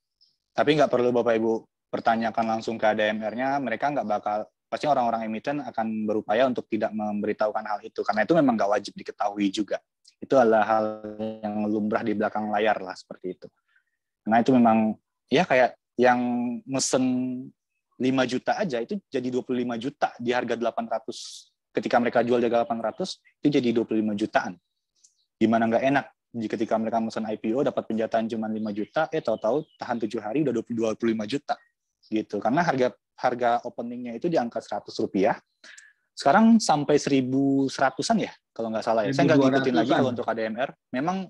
Tapi nggak perlu Bapak Ibu pertanyakan langsung ke ADMR-nya, mereka nggak bakal pasti orang-orang emiten akan berupaya untuk tidak memberitahukan hal itu karena itu memang nggak wajib diketahui juga itu adalah hal yang lumrah di belakang layar lah seperti itu. Nah itu memang ya kayak yang mesen 5 juta aja itu jadi 25 juta di harga 800 ketika mereka jual di harga 800 itu jadi 25 jutaan. Gimana nggak enak jika ketika mereka mesen IPO dapat penjataan cuma 5 juta, eh tahu-tahu tahan 7 hari udah 25 juta gitu. Karena harga harga openingnya itu di angka 100 rupiah, sekarang sampai 1100-an ya kalau nggak salah ya. Saya nggak ngikutin lagi kalau untuk ADMR. Memang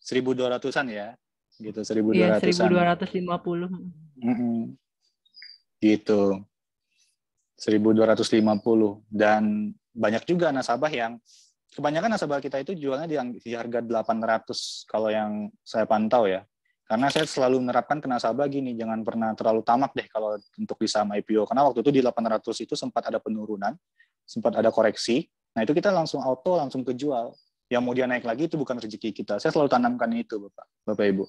1200-an ya. Gitu 1200-an. Iya, 1250. Mm -hmm. Gitu. 1250 dan banyak juga nasabah yang kebanyakan nasabah kita itu jualnya di, di harga 800 kalau yang saya pantau ya. Karena saya selalu menerapkan ke nasabah gini, jangan pernah terlalu tamak deh kalau untuk bisa IPO. Karena waktu itu di 800 itu sempat ada penurunan, sempat ada koreksi, nah itu kita langsung auto langsung kejual. Yang mau dia naik lagi itu bukan rezeki kita. Saya selalu tanamkan itu, Bapak, Bapak Ibu.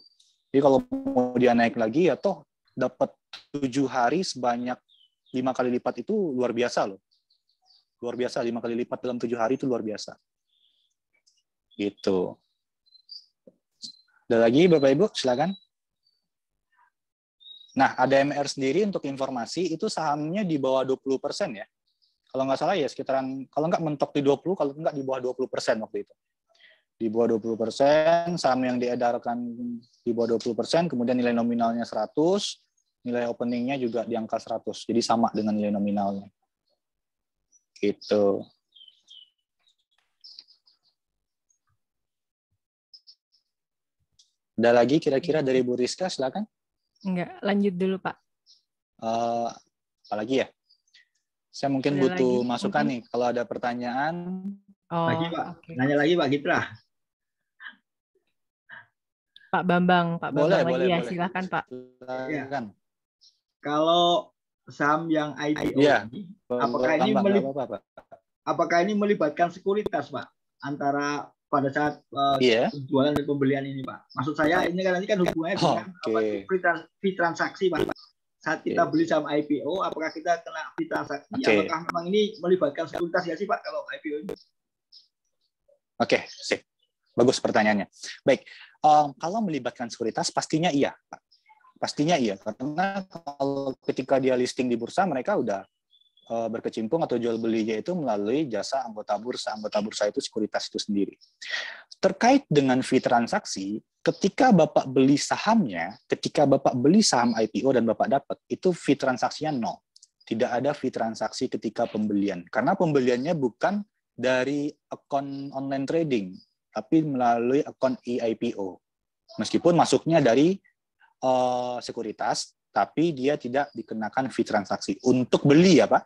Jadi kalau mau dia naik lagi ya toh dapat tujuh hari sebanyak lima kali lipat itu luar biasa loh. Luar biasa lima kali lipat dalam tujuh hari itu luar biasa. Gitu. Ada lagi Bapak Ibu, silakan. Nah, ADMR sendiri untuk informasi itu sahamnya di bawah 20% ya kalau nggak salah ya sekitaran kalau nggak mentok di 20 kalau nggak di bawah 20 persen waktu itu di bawah 20 persen saham yang diedarkan di bawah 20 persen kemudian nilai nominalnya 100 nilai openingnya juga di angka 100 jadi sama dengan nilai nominalnya gitu ada lagi kira-kira dari Bu Rizka silakan Enggak, lanjut dulu Pak. Uh, eh, apalagi ya? Saya mungkin ada butuh lagi. masukan mungkin. nih kalau ada pertanyaan. Oh, lagi, Pak. Okay. Nanya lagi Pak Gitra. Pak Bambang, Pak Bambang boleh, lagi boleh, ya, boleh. silakan Pak. Silakan. Ya. Kalau saham yang IPO ya, ini, apakah ini melib apa, apa, apa. apakah ini melibatkan sekuritas, Pak? Antara pada saat uh, eh, yeah. penjualan dan pembelian ini, Pak. Maksud saya ini kan nanti kan hubungannya dengan okay. apa, fee transaksi, Pak saat kita beli saham IPO, apakah kita kena transaksi? Okay. Apakah memang ini melibatkan sekuritas ya sih Pak kalau IPO ini? Oke, okay, sip. Bagus pertanyaannya. Baik, um, kalau melibatkan sekuritas pastinya iya, Pak. Pastinya iya, karena kalau ketika dia listing di bursa mereka udah Eh, berkecimpung atau jual belinya itu melalui jasa anggota bursa. Anggota bursa itu sekuritas itu sendiri. Terkait dengan fee transaksi, ketika Bapak beli sahamnya, ketika Bapak beli saham IPO dan Bapak dapat, itu fee transaksinya nol. Tidak ada fee transaksi ketika pembelian. Karena pembeliannya bukan dari akun online trading, tapi melalui akun EIPO. Meskipun masuknya dari uh, sekuritas, tapi dia tidak dikenakan fee transaksi untuk beli ya Pak.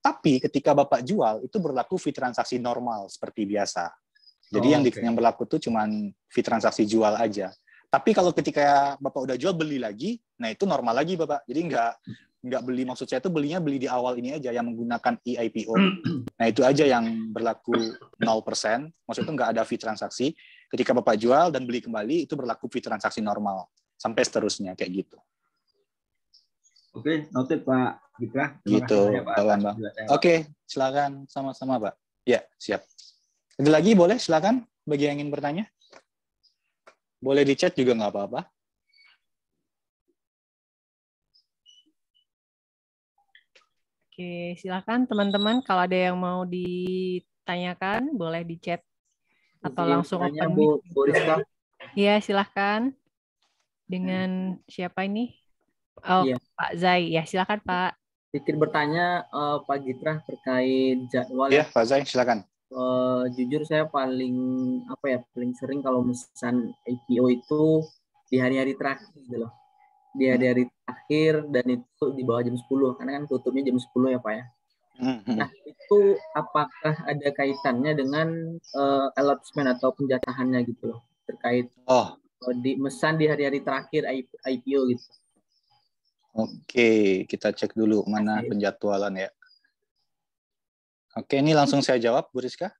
Tapi ketika Bapak jual itu berlaku fee transaksi normal seperti biasa. Jadi oh, yang okay. yang berlaku itu cuma fee transaksi jual aja. Tapi kalau ketika Bapak udah jual beli lagi, nah itu normal lagi Bapak. Jadi nggak nggak beli maksud saya itu belinya beli di awal ini aja yang menggunakan EIPO. (clears throat) Nah itu aja yang berlaku 0%. Maksud itu nggak ada fee transaksi. Ketika Bapak jual dan beli kembali itu berlaku fee transaksi normal sampai seterusnya kayak gitu. Oke, noted Pak Gitra. Gitu, ya, Pak. Oke, okay, silakan sama-sama Pak. Ya, siap. Ada lagi boleh silakan bagi yang ingin bertanya. Boleh di chat juga nggak apa-apa. Oke, silakan teman-teman kalau ada yang mau ditanyakan boleh di chat atau Oke, iya, langsung open. Bu, Bu Iya, silakan. Dengan siapa ini? Oh, iya. Pak Zai. Ya, silakan Pak. Sedikit bertanya uh, Pak Gitra terkait jadwal. Ya Pak Zai, silakan. Uh, jujur saya paling apa ya paling sering kalau pesan IPO itu di hari-hari terakhir gitu loh. Di hmm. hari-hari terakhir dan itu di bawah jam 10 karena kan tutupnya jam 10 ya Pak ya. Hmm, hmm. Nah, itu apakah ada kaitannya dengan uh, allotment atau penjatahannya gitu loh terkait oh. di mesan di hari-hari terakhir IPO gitu. Oke, kita cek dulu mana penjadwalan ya. Oke, ini langsung saya jawab, Bu Rizka.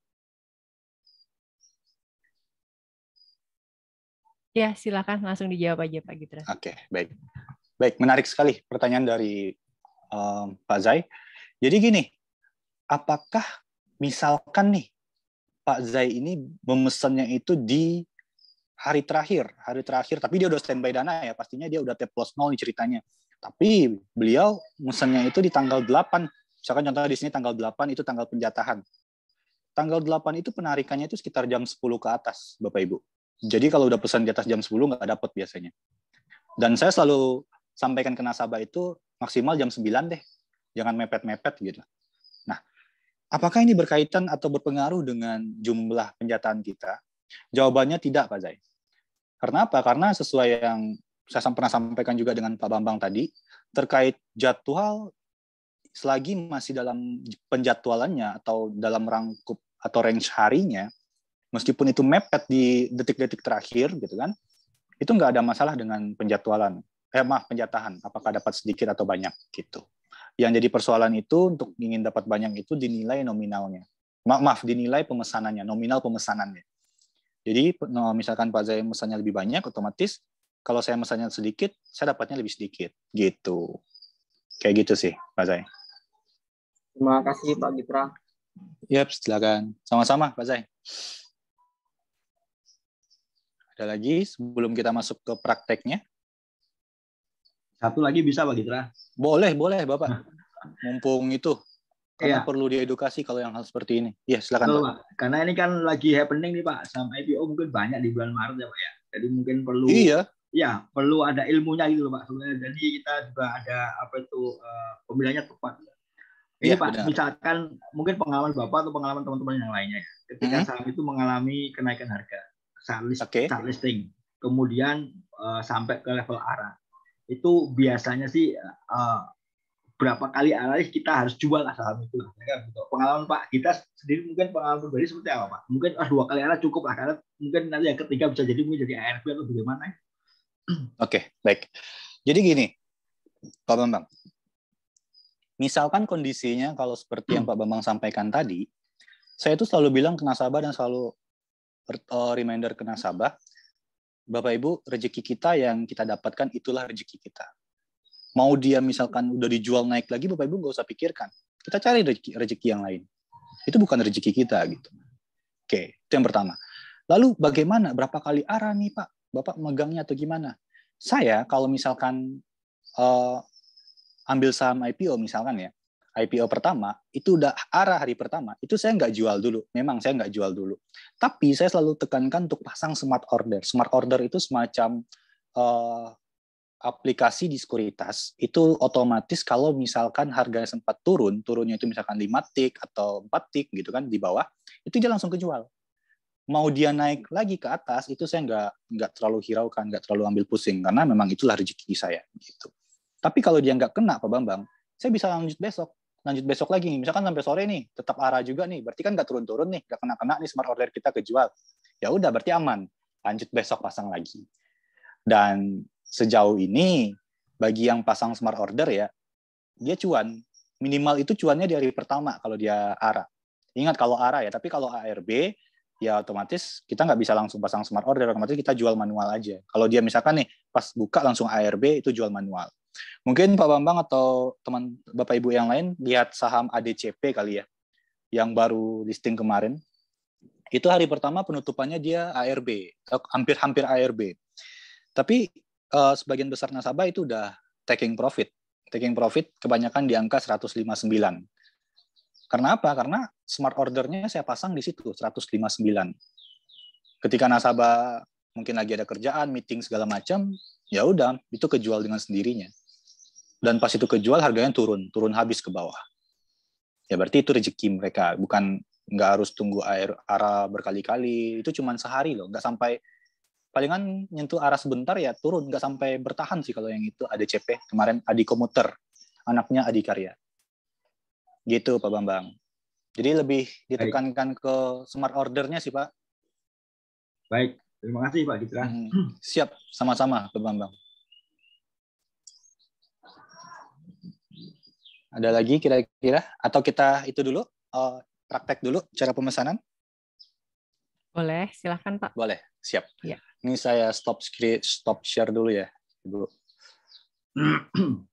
Ya, silakan langsung dijawab aja Pak Gitra. Oke, baik. Baik, menarik sekali pertanyaan dari um, Pak Zai. Jadi gini, apakah misalkan nih Pak Zai ini memesannya itu di hari terakhir, hari terakhir, tapi dia udah standby dana ya, pastinya dia udah T plus nol ceritanya. Tapi beliau mesennya itu di tanggal 8. Misalkan contohnya di sini tanggal 8 itu tanggal penjatahan. Tanggal 8 itu penarikannya itu sekitar jam 10 ke atas, Bapak Ibu. Jadi kalau udah pesan di atas jam 10 nggak dapat biasanya. Dan saya selalu sampaikan ke nasabah itu maksimal jam 9 deh. Jangan mepet-mepet gitu. Nah, apakah ini berkaitan atau berpengaruh dengan jumlah penjataan kita? Jawabannya tidak, Pak Zai. Karena apa? Karena sesuai yang saya pernah sampaikan juga dengan Pak Bambang tadi terkait jadwal selagi masih dalam penjadwalannya atau dalam rangkup atau range harinya meskipun itu mepet di detik-detik terakhir gitu kan itu nggak ada masalah dengan penjadwalan eh maaf penjatahan apakah dapat sedikit atau banyak gitu yang jadi persoalan itu untuk ingin dapat banyak itu dinilai nominalnya maaf, maaf dinilai pemesanannya nominal pemesanannya jadi misalkan Pak Zai pesannya lebih banyak otomatis kalau saya mesannya sedikit, saya dapatnya lebih sedikit. Gitu. Kayak gitu sih, Pak Zai. Terima kasih Pak Gitra. Yap, silakan. Sama-sama, Pak Zai. Ada lagi sebelum kita masuk ke prakteknya? Satu lagi bisa Pak Gitra? Boleh, boleh Bapak. (laughs) Mumpung itu karena iya. perlu diedukasi kalau yang hal seperti ini. Ya, silakan. Betul, Pak. Karena ini kan lagi happening nih Pak, sama IPO mungkin banyak di bulan Maret ya Pak ya. Jadi mungkin perlu iya ya perlu ada ilmunya gitu pak sebenarnya jadi kita juga ada apa itu uh, pemilihannya tepat ini ya, pak misalkan mungkin pengalaman bapak atau pengalaman teman-teman yang lainnya ya ketika hmm. saham itu mengalami kenaikan harga saham, list, okay. saham listing kemudian uh, sampai ke level arah itu biasanya sih uh, berapa kali analis kita harus jual lah saham itu lah. Ya gitu. Kan? Pengalaman Pak kita sendiri mungkin pengalaman pribadi seperti apa Pak? Mungkin ah dua kali analis cukup lah karena mungkin nanti yang ketiga bisa jadi mungkin jadi ARB atau bagaimana. Ya? Oke, okay, baik. Jadi gini, Pak Bambang. Misalkan kondisinya kalau seperti yang Pak Bambang sampaikan tadi, saya itu selalu bilang ke nasabah dan selalu eh, reminder ke nasabah, Bapak Ibu, rezeki kita yang kita dapatkan itulah rezeki kita. Mau dia misalkan udah dijual naik lagi, Bapak Ibu nggak usah pikirkan. Kita cari rezeki, rezeki yang lain. Itu bukan rezeki kita gitu. Oke, itu yang pertama. Lalu bagaimana? Berapa kali arah nih Pak? Bapak megangnya atau gimana? Saya kalau misalkan uh, ambil saham IPO misalkan ya, IPO pertama itu udah arah hari pertama itu saya nggak jual dulu memang saya nggak jual dulu tapi saya selalu tekankan untuk pasang smart order smart order itu semacam uh, aplikasi di sekuritas itu otomatis kalau misalkan harganya sempat turun turunnya itu misalkan 5 tik atau 4 tik gitu kan di bawah itu dia langsung kejual mau dia naik lagi ke atas itu saya nggak nggak terlalu hiraukan nggak terlalu ambil pusing karena memang itulah rezeki saya gitu tapi kalau dia nggak kena Pak Bambang saya bisa lanjut besok lanjut besok lagi misalkan sampai sore nih tetap arah juga nih berarti kan nggak turun-turun nih nggak kena-kena nih smart order kita kejual ya udah berarti aman lanjut besok pasang lagi dan sejauh ini bagi yang pasang smart order ya dia cuan minimal itu cuannya dari pertama kalau dia arah Ingat kalau arah ya, tapi kalau ARB ya otomatis kita nggak bisa langsung pasang smart order, otomatis kita jual manual aja. Kalau dia misalkan nih pas buka langsung ARB itu jual manual. Mungkin Pak Bambang atau teman Bapak Ibu yang lain lihat saham ADCP kali ya, yang baru listing kemarin. Itu hari pertama penutupannya dia ARB, eh, hampir-hampir ARB. Tapi uh, sebagian besar nasabah itu udah taking profit. Taking profit kebanyakan di angka 159. Karena apa? Karena smart ordernya saya pasang di situ 159. Ketika nasabah mungkin lagi ada kerjaan, meeting segala macam, ya udah itu kejual dengan sendirinya. Dan pas itu kejual harganya turun, turun habis ke bawah. Ya berarti itu rezeki mereka, bukan nggak harus tunggu air arah berkali-kali. Itu cuma sehari loh, nggak sampai palingan nyentuh arah sebentar ya turun, nggak sampai bertahan sih kalau yang itu ada CP kemarin Adi Komuter, anaknya Adi Karya. Gitu Pak Bambang. Jadi lebih ditekankan Baik. ke smart ordernya sih Pak. Baik, terima kasih Pak Citra. Hmm. siap, sama-sama Pak Bambang. Ada lagi kira-kira atau kita itu dulu uh, praktek dulu cara pemesanan? Boleh, silahkan Pak. Boleh, siap. Ya. Ini saya stop screen, stop share dulu ya, Ibu. (clears throat)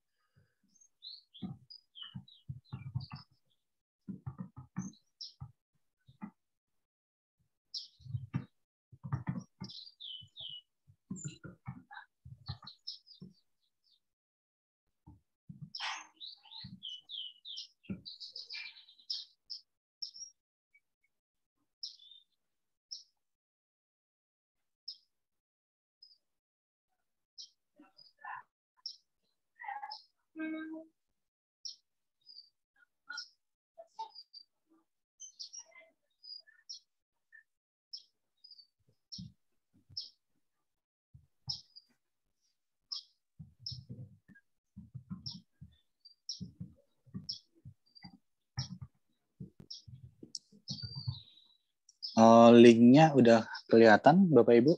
Uh, linknya udah kelihatan Bapak Ibu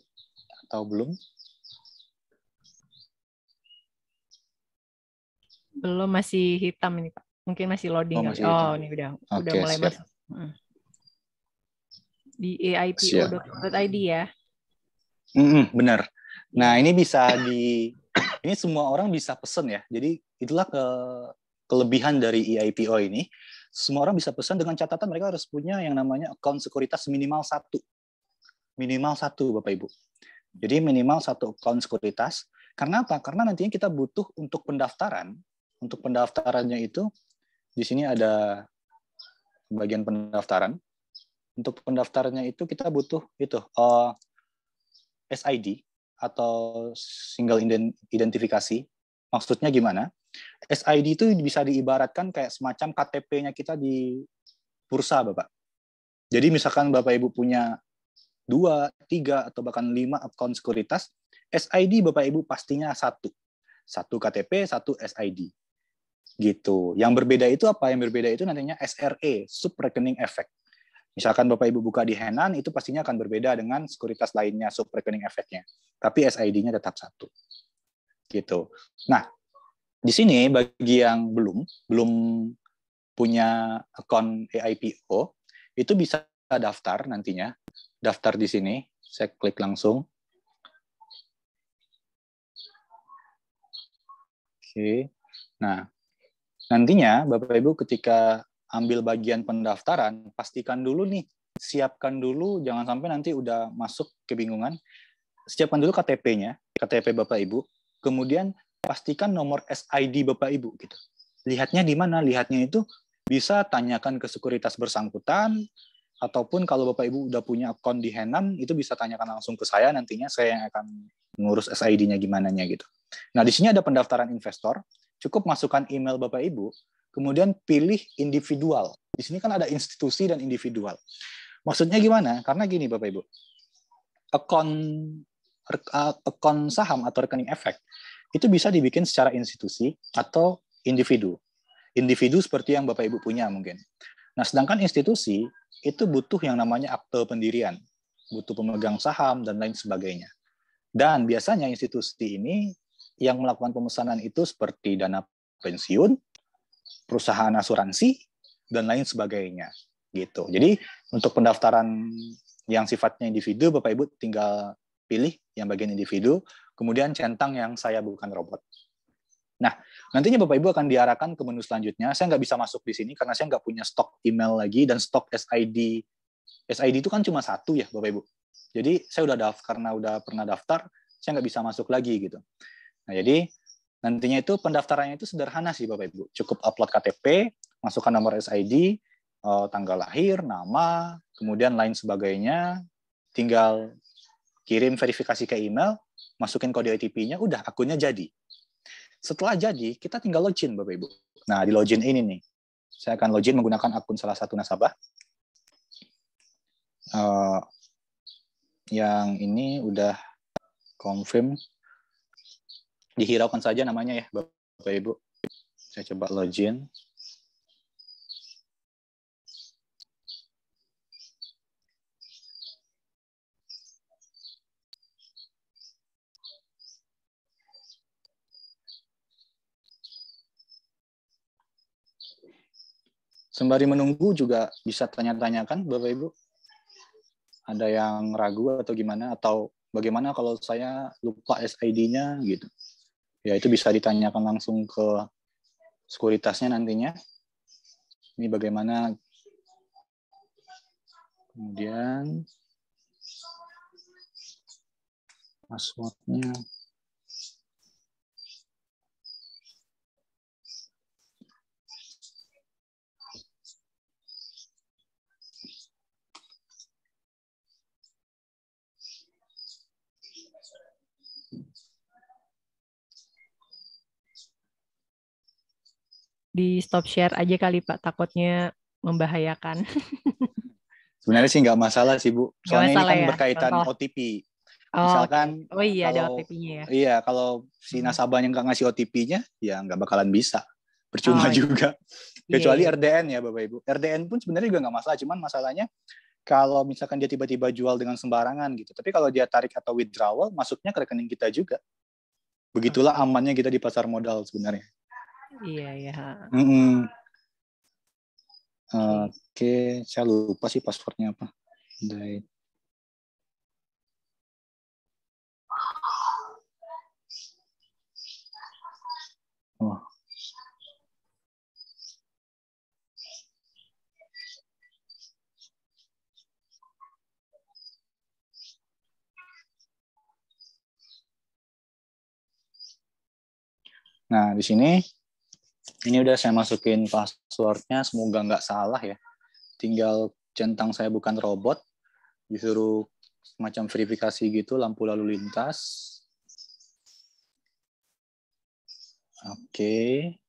atau belum? Belum masih hitam ini Pak. Mungkin masih loading. Oh, masih oh ini udah okay, udah mulai siap. masuk. Hmm. Di aipo.id ya. Mm hmm benar. Nah ini bisa di ini semua orang bisa pesen ya. Jadi itulah ke kelebihan dari EIPO ini semua orang bisa pesan dengan catatan mereka harus punya yang namanya account sekuritas minimal satu. Minimal satu, Bapak Ibu. Jadi minimal satu account sekuritas. Karena apa? Karena nantinya kita butuh untuk pendaftaran. Untuk pendaftarannya itu, di sini ada bagian pendaftaran. Untuk pendaftarannya itu kita butuh itu uh, eh, SID atau single identifikasi. Maksudnya gimana? SID itu bisa diibaratkan kayak semacam KTP-nya kita di bursa, Bapak. Jadi misalkan Bapak Ibu punya dua, tiga, atau bahkan lima akun sekuritas, SID Bapak Ibu pastinya satu. Satu KTP, satu SID. Gitu. Yang berbeda itu apa? Yang berbeda itu nantinya SRE, sub rekening efek. Misalkan Bapak Ibu buka di Henan, itu pastinya akan berbeda dengan sekuritas lainnya, sub rekening efeknya. Tapi SID-nya tetap satu. Gitu. Nah, di sini bagi yang belum belum punya akun AIPO itu bisa daftar nantinya. Daftar di sini, saya klik langsung. Oke. Nah, nantinya Bapak Ibu ketika ambil bagian pendaftaran, pastikan dulu nih, siapkan dulu jangan sampai nanti udah masuk kebingungan. Siapkan dulu KTP-nya, KTP Bapak Ibu. Kemudian pastikan nomor SID Bapak Ibu gitu. Lihatnya di mana? Lihatnya itu bisa tanyakan ke sekuritas bersangkutan ataupun kalau Bapak Ibu udah punya akun di Henan itu bisa tanyakan langsung ke saya nantinya saya yang akan ngurus SID-nya gimana nya gitu. Nah, di sini ada pendaftaran investor. Cukup masukkan email Bapak Ibu, kemudian pilih individual. Di sini kan ada institusi dan individual. Maksudnya gimana? Karena gini Bapak Ibu. Akun akun saham atau rekening efek itu bisa dibikin secara institusi atau individu. Individu seperti yang Bapak Ibu punya mungkin. Nah, sedangkan institusi itu butuh yang namanya akte pendirian, butuh pemegang saham dan lain sebagainya. Dan biasanya institusi ini yang melakukan pemesanan itu seperti dana pensiun, perusahaan asuransi dan lain sebagainya gitu. Jadi untuk pendaftaran yang sifatnya individu Bapak Ibu tinggal pilih yang bagian individu kemudian centang yang saya bukan robot. Nah, nantinya Bapak Ibu akan diarahkan ke menu selanjutnya. Saya nggak bisa masuk di sini karena saya nggak punya stok email lagi dan stok SID. SID itu kan cuma satu ya, Bapak Ibu. Jadi saya udah daftar karena udah pernah daftar, saya nggak bisa masuk lagi gitu. Nah, jadi nantinya itu pendaftarannya itu sederhana sih Bapak Ibu. Cukup upload KTP, masukkan nomor SID, eh, tanggal lahir, nama, kemudian lain sebagainya, tinggal kirim verifikasi ke email, masukin kode OTP-nya, udah akunnya jadi. Setelah jadi, kita tinggal login Bapak Ibu. Nah, di login ini nih. Saya akan login menggunakan akun salah satu nasabah. Uh, yang ini udah confirm. Dihiraukan saja namanya ya Bapak Ibu. Saya coba login. Sembari menunggu juga bisa tanya-tanyakan Bapak Ibu. Ada yang ragu atau gimana atau bagaimana kalau saya lupa SID-nya gitu. Ya itu bisa ditanyakan langsung ke sekuritasnya nantinya. Ini bagaimana kemudian passwordnya di stop share aja kali Pak, takutnya membahayakan. (laughs) Sebenarnya sih nggak masalah sih Bu, soalnya ini kan ya? berkaitan OTP. Oh, Misalkan, oh iya kalau, ada OTP-nya ya. Iya, kalau si hmm. nasabahnya nggak ngasih OTP-nya, ya nggak bakalan bisa. Percuma oh, iya. juga. (laughs) Iya, Kecuali iya. RDN ya Bapak Ibu. RDN pun sebenarnya juga nggak masalah, cuman masalahnya kalau misalkan dia tiba-tiba jual dengan sembarangan gitu. Tapi kalau dia tarik atau withdrawal, masuknya ke rekening kita juga. Begitulah amannya kita di pasar modal sebenarnya. Iya ya. Mm -mm. Oke, okay. saya lupa sih passwordnya apa. Dari... Oh. Nah, di sini ini udah saya masukin passwordnya semoga nggak salah ya tinggal centang saya bukan robot disuruh macam verifikasi gitu lampu lalu lintas oke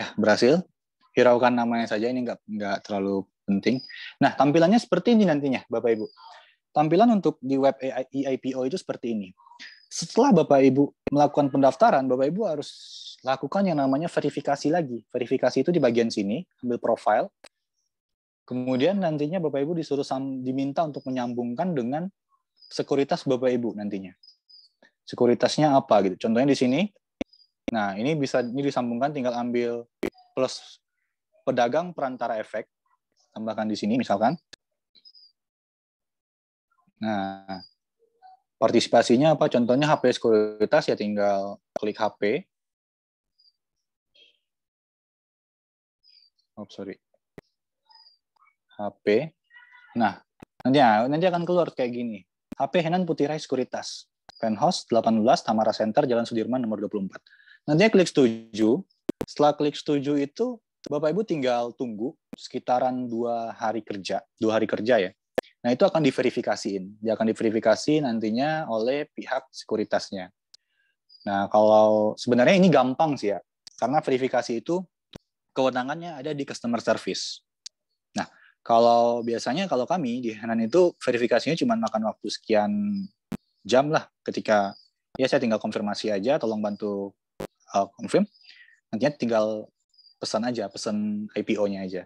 Ya, berhasil. Hiraukan namanya saja, ini nggak, nggak terlalu penting. Nah, tampilannya seperti ini nantinya, Bapak-Ibu. Tampilan untuk di web EIPO itu seperti ini. Setelah Bapak-Ibu melakukan pendaftaran, Bapak-Ibu harus lakukan yang namanya verifikasi lagi. Verifikasi itu di bagian sini, ambil profile. Kemudian nantinya Bapak-Ibu disuruh diminta untuk menyambungkan dengan sekuritas Bapak-Ibu nantinya sekuritasnya apa gitu. Contohnya di sini Nah, ini bisa ini disambungkan tinggal ambil plus pedagang perantara efek. Tambahkan di sini misalkan. Nah, partisipasinya apa? Contohnya HP sekuritas ya tinggal klik HP. Oh, sorry. HP. Nah, nanti ya, nanti akan keluar kayak gini. HP Henan Rai Sekuritas. Penhouse 18 Tamara Center Jalan Sudirman nomor 24. Nantinya klik setuju. Setelah klik setuju itu, Bapak Ibu tinggal tunggu sekitaran dua hari kerja, dua hari kerja ya. Nah itu akan diverifikasiin. Dia akan diverifikasi nantinya oleh pihak sekuritasnya. Nah kalau sebenarnya ini gampang sih ya, karena verifikasi itu kewenangannya ada di customer service. Nah kalau biasanya kalau kami di Henan itu verifikasinya cuma makan waktu sekian jam lah ketika ya saya tinggal konfirmasi aja tolong bantu uh, confirm, nantinya tinggal pesan aja, pesan IPO-nya aja.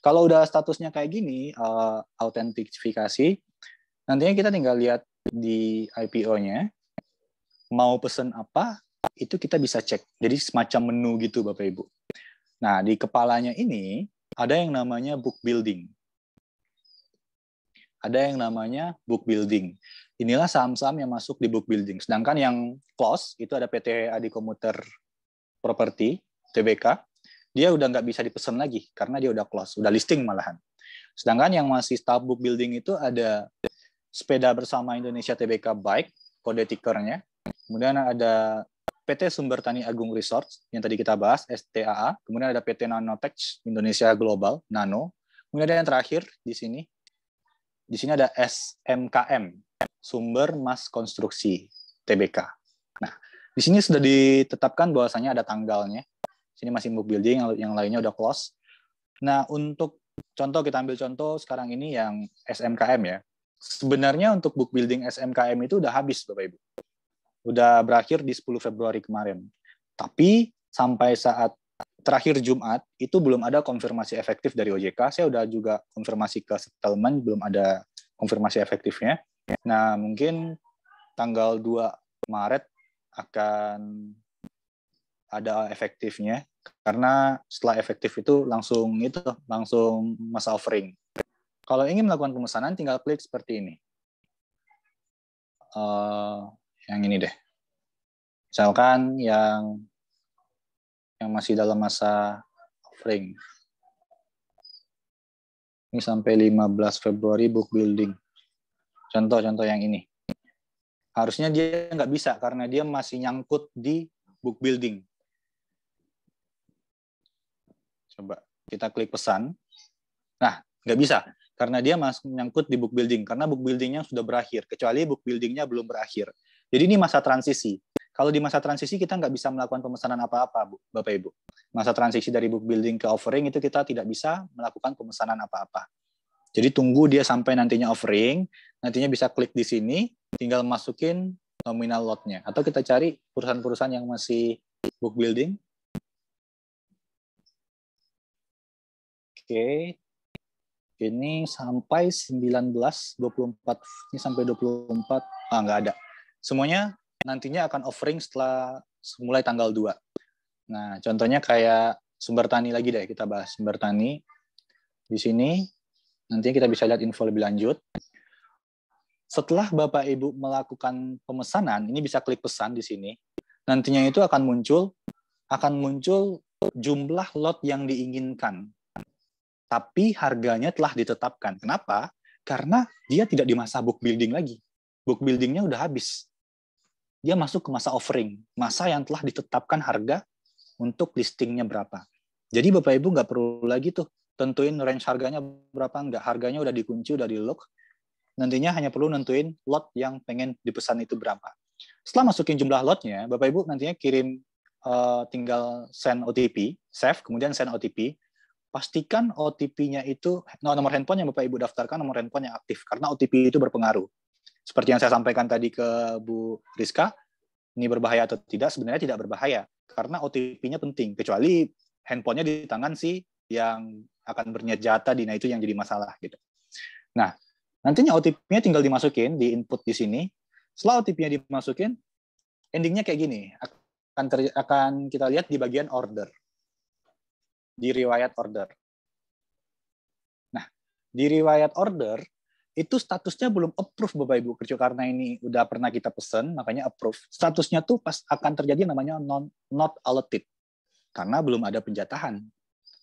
Kalau udah statusnya kayak gini, uh, autentifikasi, nantinya kita tinggal lihat di IPO-nya, mau pesan apa, itu kita bisa cek. Jadi semacam menu gitu Bapak Ibu. Nah, di kepalanya ini ada yang namanya book building. Ada yang namanya book building. Inilah saham-saham yang masuk di book building. Sedangkan yang close itu ada PT Adi Komuter properti TBK, dia udah nggak bisa dipesan lagi karena dia udah close, udah listing malahan. Sedangkan yang masih staff building itu ada sepeda bersama Indonesia TBK Bike, kode tikernya. Kemudian ada PT Sumber Tani Agung Resorts yang tadi kita bahas, STAA. Kemudian ada PT Nanotech Indonesia Global, Nano. Kemudian ada yang terakhir di sini. Di sini ada SMKM, Sumber Mas Konstruksi, TBK. Nah, di sini sudah ditetapkan bahwasanya ada tanggalnya. Di sini masih book building, yang, lainnya udah close. Nah, untuk contoh kita ambil contoh sekarang ini yang SMKM ya. Sebenarnya untuk book building SMKM itu udah habis Bapak Ibu. Udah berakhir di 10 Februari kemarin. Tapi sampai saat terakhir Jumat itu belum ada konfirmasi efektif dari OJK. Saya udah juga konfirmasi ke settlement belum ada konfirmasi efektifnya. Nah, mungkin tanggal 2 Maret akan ada efektifnya karena setelah efektif itu langsung itu langsung masa offering. Kalau ingin melakukan pemesanan tinggal klik seperti ini. Uh, yang ini deh. Misalkan yang yang masih dalam masa offering. Ini sampai 15 Februari book building. Contoh-contoh yang ini harusnya dia nggak bisa karena dia masih nyangkut di book building. Coba kita klik pesan. Nah, nggak bisa karena dia masih nyangkut di book building karena book buildingnya sudah berakhir kecuali book buildingnya belum berakhir. Jadi ini masa transisi. Kalau di masa transisi kita nggak bisa melakukan pemesanan apa-apa, Bapak Ibu. Masa transisi dari book building ke offering itu kita tidak bisa melakukan pemesanan apa-apa. Jadi tunggu dia sampai nantinya offering, nantinya bisa klik di sini, tinggal masukin nominal lotnya. Atau kita cari perusahaan-perusahaan yang masih book building. Oke, ini sampai 19, 24, ini sampai 24, ah nggak ada. Semuanya nantinya akan offering setelah mulai tanggal 2. Nah, contohnya kayak sumber tani lagi deh, kita bahas sumber tani. Di sini, nantinya kita bisa lihat info lebih lanjut. Setelah Bapak Ibu melakukan pemesanan, ini bisa klik pesan di sini. Nantinya itu akan muncul akan muncul jumlah lot yang diinginkan. Tapi harganya telah ditetapkan. Kenapa? Karena dia tidak di masa book building lagi. Book buildingnya udah habis. Dia masuk ke masa offering, masa yang telah ditetapkan harga untuk listingnya berapa. Jadi Bapak Ibu nggak perlu lagi tuh tentuin range harganya berapa nggak. Harganya udah dikunci, udah di lock nantinya hanya perlu nentuin lot yang pengen dipesan itu berapa. Setelah masukin jumlah lotnya, Bapak Ibu nantinya kirim uh, tinggal send OTP, save, kemudian send OTP. Pastikan OTP-nya itu no, nomor handphone yang Bapak Ibu daftarkan, nomor handphone yang aktif karena OTP itu berpengaruh. Seperti yang saya sampaikan tadi ke Bu Rizka, ini berbahaya atau tidak? Sebenarnya tidak berbahaya karena OTP-nya penting kecuali handphonenya di tangan si yang akan berniat jahat tadi, nah itu yang jadi masalah gitu. Nah, Nantinya OTP-nya tinggal dimasukin di input di sini. Setelah OTP-nya dimasukin, endingnya kayak gini. Akan ter, akan kita lihat di bagian order. Di riwayat order. Nah, di riwayat order itu statusnya belum approve Bapak Ibu kerja karena ini udah pernah kita pesen makanya approve. Statusnya tuh pas akan terjadi namanya non not allotted karena belum ada penjatahan.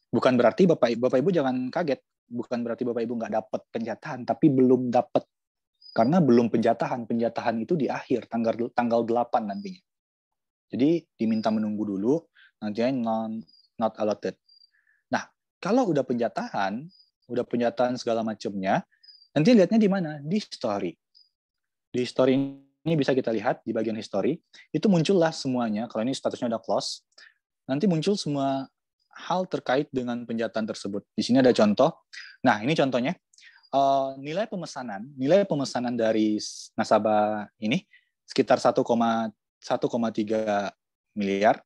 Bukan berarti Bapak Bapak Ibu jangan kaget bukan berarti Bapak Ibu nggak dapat penjatahan, tapi belum dapat karena belum penjatahan. Penjatahan itu di akhir tanggal tanggal 8 nantinya. Jadi diminta menunggu dulu, nantinya non not allotted. Nah, kalau udah penjatahan, udah penjatahan segala macamnya, nanti lihatnya di mana? Di story. Di story ini bisa kita lihat di bagian history, itu muncullah semuanya. Kalau ini statusnya udah close, nanti muncul semua hal terkait dengan penjataan tersebut. Di sini ada contoh. Nah, ini contohnya. Eh, nilai pemesanan, nilai pemesanan dari nasabah ini sekitar 1,1,3 miliar.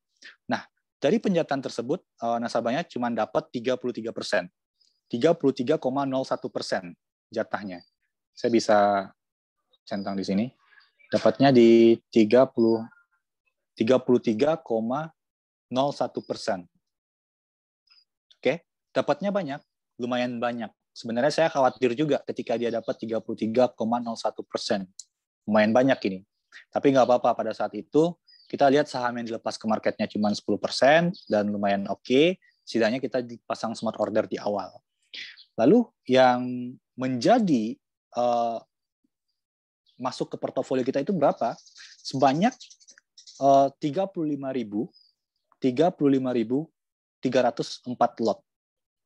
Nah, dari penjataan tersebut eh, nasabahnya cuma dapat 33 persen, 33,01 persen jatahnya. Saya bisa centang di sini. Dapatnya di 30 33,01 persen. Oke, dapatnya banyak, lumayan banyak. Sebenarnya saya khawatir juga ketika dia dapat 33,01 persen. Lumayan banyak ini. Tapi nggak apa-apa pada saat itu kita lihat saham yang dilepas ke marketnya cuma 10% persen dan lumayan oke. Okay. Setidaknya kita dipasang smart order di awal. Lalu yang menjadi uh, masuk ke portofolio kita itu berapa? Sebanyak eh, uh, 35.000 ribu. 304 lot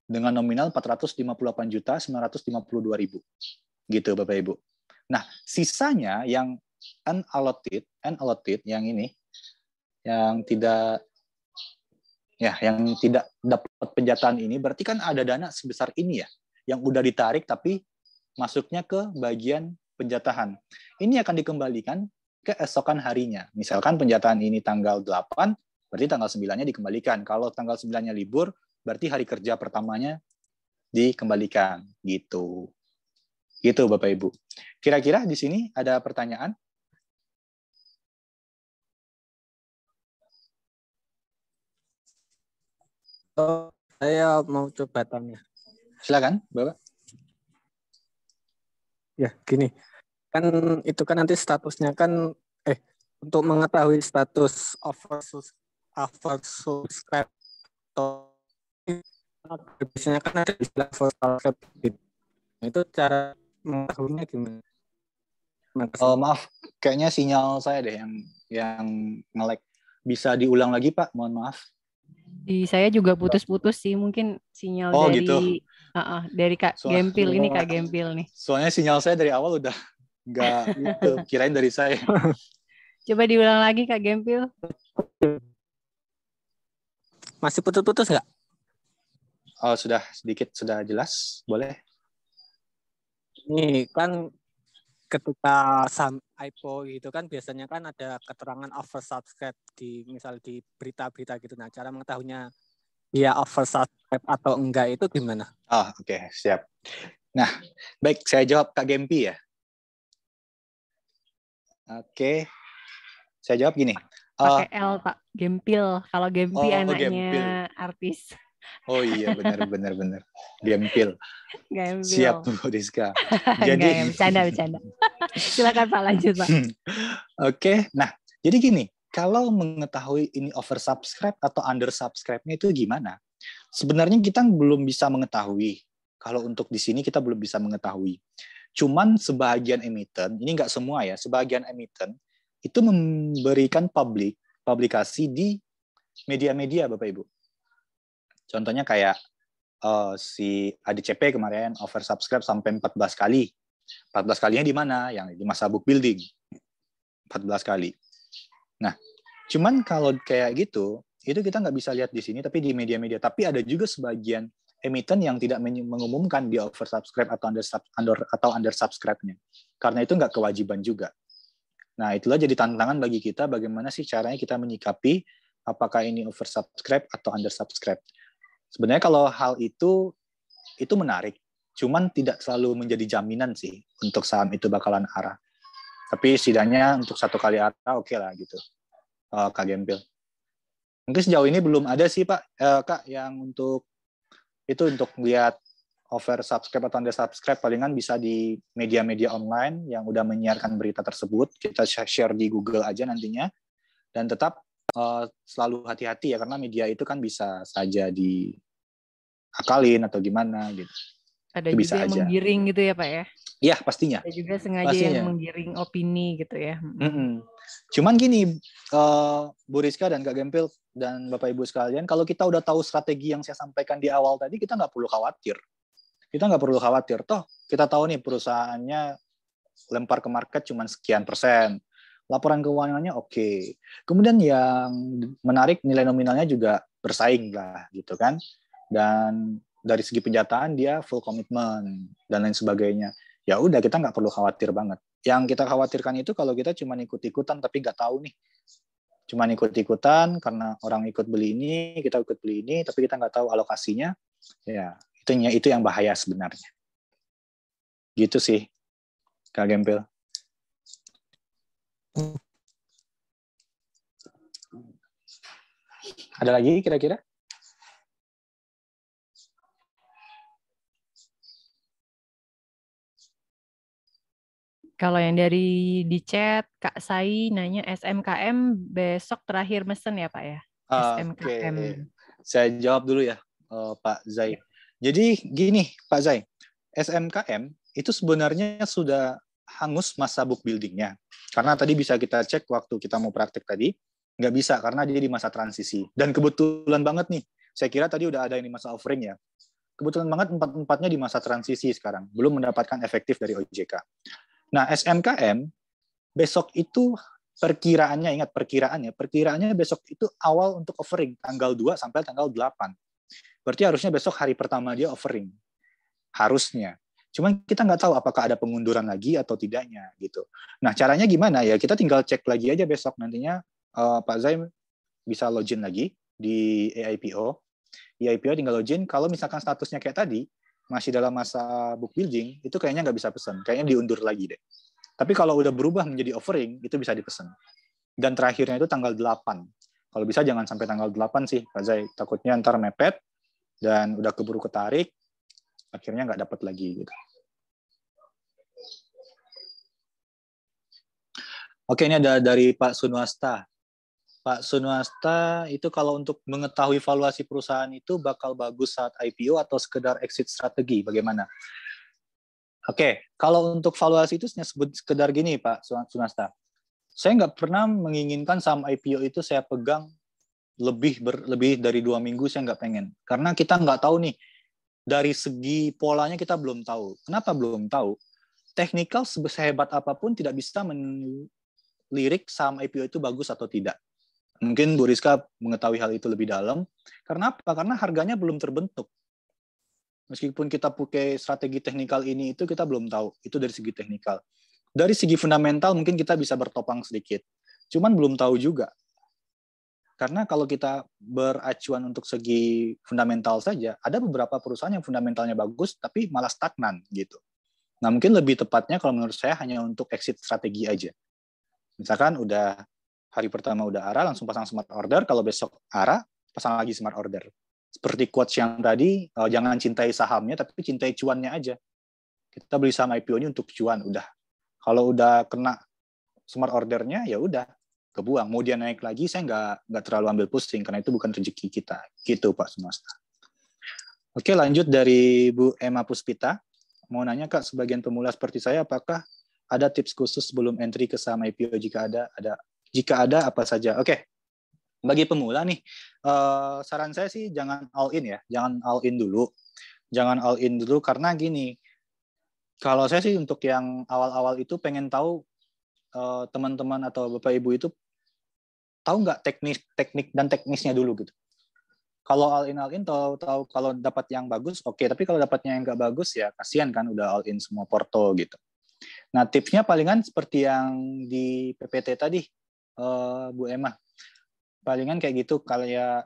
dengan nominal juta ribu, Gitu Bapak Ibu. Nah, sisanya yang unallocated, unallocated yang ini yang tidak ya yang tidak dapat penjataan ini berarti kan ada dana sebesar ini ya yang udah ditarik tapi masuknya ke bagian penjatahan. Ini akan dikembalikan keesokan harinya. Misalkan penjataan ini tanggal 8, berarti tanggal 9-nya dikembalikan. Kalau tanggal 9-nya libur, berarti hari kerja pertamanya dikembalikan gitu. Gitu Bapak Ibu. Kira-kira di sini ada pertanyaan? Oh, saya mau coba tanya. Silakan, Bapak. Ya, gini. Kan itu kan nanti statusnya kan eh untuk mengetahui status off versus over subscribe biasanya kan ada istilah vertical subscribe nah, itu cara mengetahuinya gimana Oh, maaf, kayaknya sinyal saya deh yang yang ngelek. Bisa diulang lagi Pak, mohon maaf. Di saya juga putus-putus sih, mungkin sinyal oh, dari gitu. uh -uh, dari Kak soalnya, Gempil ini Kak Gempil nih. Soalnya sinyal saya dari awal udah nggak (laughs) gitu, kirain dari saya. Coba diulang lagi Kak Gempil. Masih putus-putus nggak? Oh, sudah sedikit sudah jelas, boleh. Ini kan ketika sam IPO gitu kan biasanya kan ada keterangan oversubscribe di misal di berita-berita gitu. Nah, cara mengetahuinya dia oversubscribe atau enggak itu gimana? Oh, oke, okay, siap. Nah, baik saya jawab Kak Gempi ya. Oke. Okay. Saya jawab gini. Pakai ah. L Pak, Gempil. Kalau Gempi oh, anaknya oh, Gempil. artis. Oh iya benar benar benar. Gempil. Gempil. Siap Bu Rizka. (laughs) Jadi bercanda bercanda. Silakan Pak lanjut Pak. (laughs) Oke, nah jadi gini, kalau mengetahui ini oversubscribe atau undersubscribe-nya itu gimana? Sebenarnya kita belum bisa mengetahui. Kalau untuk di sini kita belum bisa mengetahui. Cuman sebagian emiten, ini nggak semua ya, sebagian emiten itu memberikan publik publikasi di media-media Bapak Ibu. Contohnya kayak uh, si ADCP kemarin over subscribe sampai 14 kali. 14 kalinya di mana? Yang di masa book building. 14 kali. Nah, cuman kalau kayak gitu, itu kita nggak bisa lihat di sini, tapi di media-media. Tapi ada juga sebagian emiten yang tidak mengumumkan over oversubscribe atau under, under atau under subscribe-nya. Karena itu nggak kewajiban juga. Nah, itulah jadi tantangan bagi kita bagaimana sih caranya kita menyikapi apakah ini oversubscribe atau undersubscribe. Sebenarnya kalau hal itu itu menarik, cuman tidak selalu menjadi jaminan sih untuk saham itu bakalan arah. Tapi setidaknya untuk satu kali arah oke okay lah gitu. Oh, Kak Gempil. Mungkin sejauh ini belum ada sih Pak eh, Kak yang untuk itu untuk melihat over subscribe atau subscribe palingan bisa di media-media online yang udah menyiarkan berita tersebut. Kita share di Google aja nantinya. Dan tetap uh, selalu hati-hati ya karena media itu kan bisa saja diakalin atau gimana gitu. Ada itu juga yang aja. menggiring gitu ya Pak ya? Iya pastinya. Ada juga sengaja pastinya. yang menggiring opini gitu ya. Mm -mm. Cuman gini, uh, Bu Rizka dan Kak Gempil dan Bapak Ibu sekalian, kalau kita udah tahu strategi yang saya sampaikan di awal tadi, kita nggak perlu khawatir kita nggak perlu khawatir. Toh kita tahu nih perusahaannya lempar ke market cuma sekian persen. Laporan keuangannya oke. Okay. Kemudian yang menarik nilai nominalnya juga bersaing lah gitu kan. Dan dari segi penjataan dia full komitmen dan lain sebagainya. Ya udah kita nggak perlu khawatir banget. Yang kita khawatirkan itu kalau kita cuma ikut-ikutan tapi nggak tahu nih cuma ikut-ikutan karena orang ikut beli ini, kita ikut beli ini, tapi kita nggak tahu alokasinya, ya itu, itu yang bahaya sebenarnya gitu sih kak Gempil ada lagi kira-kira Kalau yang dari di chat Kak Sai nanya SMKM besok terakhir mesen ya Pak ya? Uh, SMKM. Okay. Saya jawab dulu ya uh, Pak Zai. Jadi gini Pak Zai, SMKM itu sebenarnya sudah hangus masa book buildingnya. Karena tadi bisa kita cek waktu kita mau praktek tadi, nggak bisa karena dia di masa transisi. Dan kebetulan banget nih, saya kira tadi udah ada yang di masa offering ya. Kebetulan banget empat-empatnya di masa transisi sekarang, belum mendapatkan efektif dari OJK. Nah, SMKM besok itu perkiraannya, ingat perkiraannya, perkiraannya besok itu awal untuk offering, tanggal 2 sampai tanggal 8. Berarti harusnya besok hari pertama dia offering. Harusnya. Cuman kita nggak tahu apakah ada pengunduran lagi atau tidaknya gitu. Nah caranya gimana ya? Kita tinggal cek lagi aja besok nantinya uh, Pak Zaim bisa login lagi di AIPO. AIPO tinggal login. Kalau misalkan statusnya kayak tadi masih dalam masa book building, itu kayaknya nggak bisa pesen, Kayaknya diundur lagi deh. Tapi kalau udah berubah menjadi offering, itu bisa dipesan. Dan terakhirnya itu tanggal 8 kalau bisa jangan sampai tanggal 8 sih Pak Zai. Takutnya ntar mepet dan udah keburu ketarik, akhirnya nggak dapat lagi gitu. Oke, ini ada dari Pak Sunwasta. Pak Sunwasta itu kalau untuk mengetahui valuasi perusahaan itu bakal bagus saat IPO atau sekedar exit strategi, bagaimana? Oke, kalau untuk valuasi itu sebut sekedar gini Pak Sunwasta saya nggak pernah menginginkan saham IPO itu saya pegang lebih ber, lebih dari dua minggu saya nggak pengen karena kita nggak tahu nih dari segi polanya kita belum tahu kenapa belum tahu teknikal sehebat apapun tidak bisa melirik saham IPO itu bagus atau tidak mungkin Bu Rizka mengetahui hal itu lebih dalam karena apa karena harganya belum terbentuk meskipun kita pakai strategi teknikal ini itu kita belum tahu itu dari segi teknikal dari segi fundamental mungkin kita bisa bertopang sedikit. Cuman belum tahu juga. Karena kalau kita beracuan untuk segi fundamental saja, ada beberapa perusahaan yang fundamentalnya bagus tapi malah stagnan gitu. Nah, mungkin lebih tepatnya kalau menurut saya hanya untuk exit strategi aja. Misalkan udah hari pertama udah arah, langsung pasang smart order, kalau besok arah, pasang lagi smart order. Seperti quotes yang tadi, eh, jangan cintai sahamnya tapi cintai cuannya aja. Kita beli saham IPO ini untuk cuan, udah kalau udah kena smart ordernya ya udah kebuang. Mau dia naik lagi saya nggak nggak terlalu ambil pusing karena itu bukan rezeki kita. Gitu Pak semesta Oke lanjut dari Bu Emma Puspita. Mau nanya Kak, sebagian pemula seperti saya apakah ada tips khusus sebelum entry ke saham IPO jika ada ada jika ada apa saja oke bagi pemula nih eh, saran saya sih jangan all in ya jangan all in dulu jangan all in dulu karena gini kalau saya sih untuk yang awal-awal itu pengen tahu uh, teman-teman atau bapak ibu itu tahu nggak teknis teknik dan teknisnya dulu gitu. Kalau all in all in tahu tahu kalau dapat yang bagus oke okay. tapi kalau dapatnya yang nggak bagus ya kasihan kan udah all in semua porto gitu. Nah tipsnya palingan seperti yang di PPT tadi uh, Bu Emma palingan kayak gitu kalau ya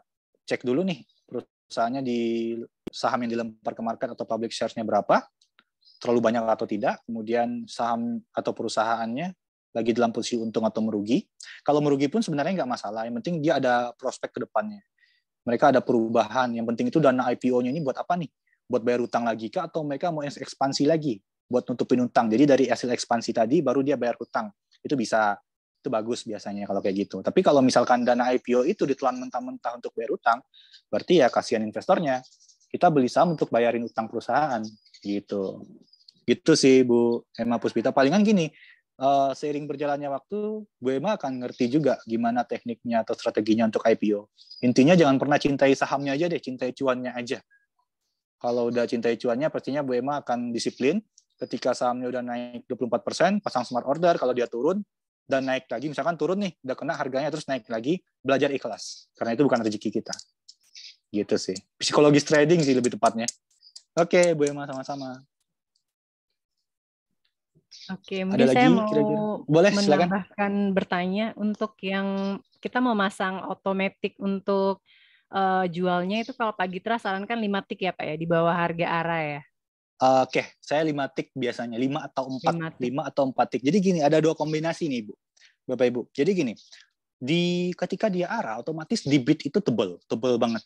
cek dulu nih perusahaannya di saham yang dilempar ke market atau public sharesnya berapa terlalu banyak atau tidak, kemudian saham atau perusahaannya lagi dalam posisi untung atau merugi. Kalau merugi pun sebenarnya nggak masalah, yang penting dia ada prospek ke depannya. Mereka ada perubahan, yang penting itu dana IPO-nya ini buat apa nih? Buat bayar utang lagi kah atau mereka mau ekspansi lagi? Buat nutupin utang. Jadi dari hasil ekspansi tadi baru dia bayar utang. Itu bisa itu bagus biasanya kalau kayak gitu. Tapi kalau misalkan dana IPO itu ditelan mentah-mentah untuk bayar utang, berarti ya kasihan investornya. Kita beli saham untuk bayarin utang perusahaan gitu. Gitu sih Bu Emma Puspita. Palingan gini, uh, seiring berjalannya waktu, Bu Emma akan ngerti juga gimana tekniknya atau strateginya untuk IPO. Intinya jangan pernah cintai sahamnya aja deh, cintai cuannya aja. Kalau udah cintai cuannya, pastinya Bu Emma akan disiplin. Ketika sahamnya udah naik 24%, pasang smart order. Kalau dia turun, dan naik lagi, misalkan turun nih, udah kena harganya terus naik lagi, belajar ikhlas. Karena itu bukan rezeki kita. Gitu sih. Psikologis trading sih lebih tepatnya. Oke, Bu Emma sama-sama. Oke, mungkin saya lagi, mau kira-kira. Boleh, menambahkan silakan. bertanya untuk yang kita mau masang otomatik untuk uh, jualnya itu kalau pagi Gitra sarankan lima tik ya Pak ya, di bawah harga ara ya? Oke, okay. saya lima tik biasanya, lima atau empat lima atau empat tik. Jadi gini, ada dua kombinasi nih Bu, Bapak Ibu. Jadi gini, di ketika dia arah otomatis di bit itu tebel, tebel banget.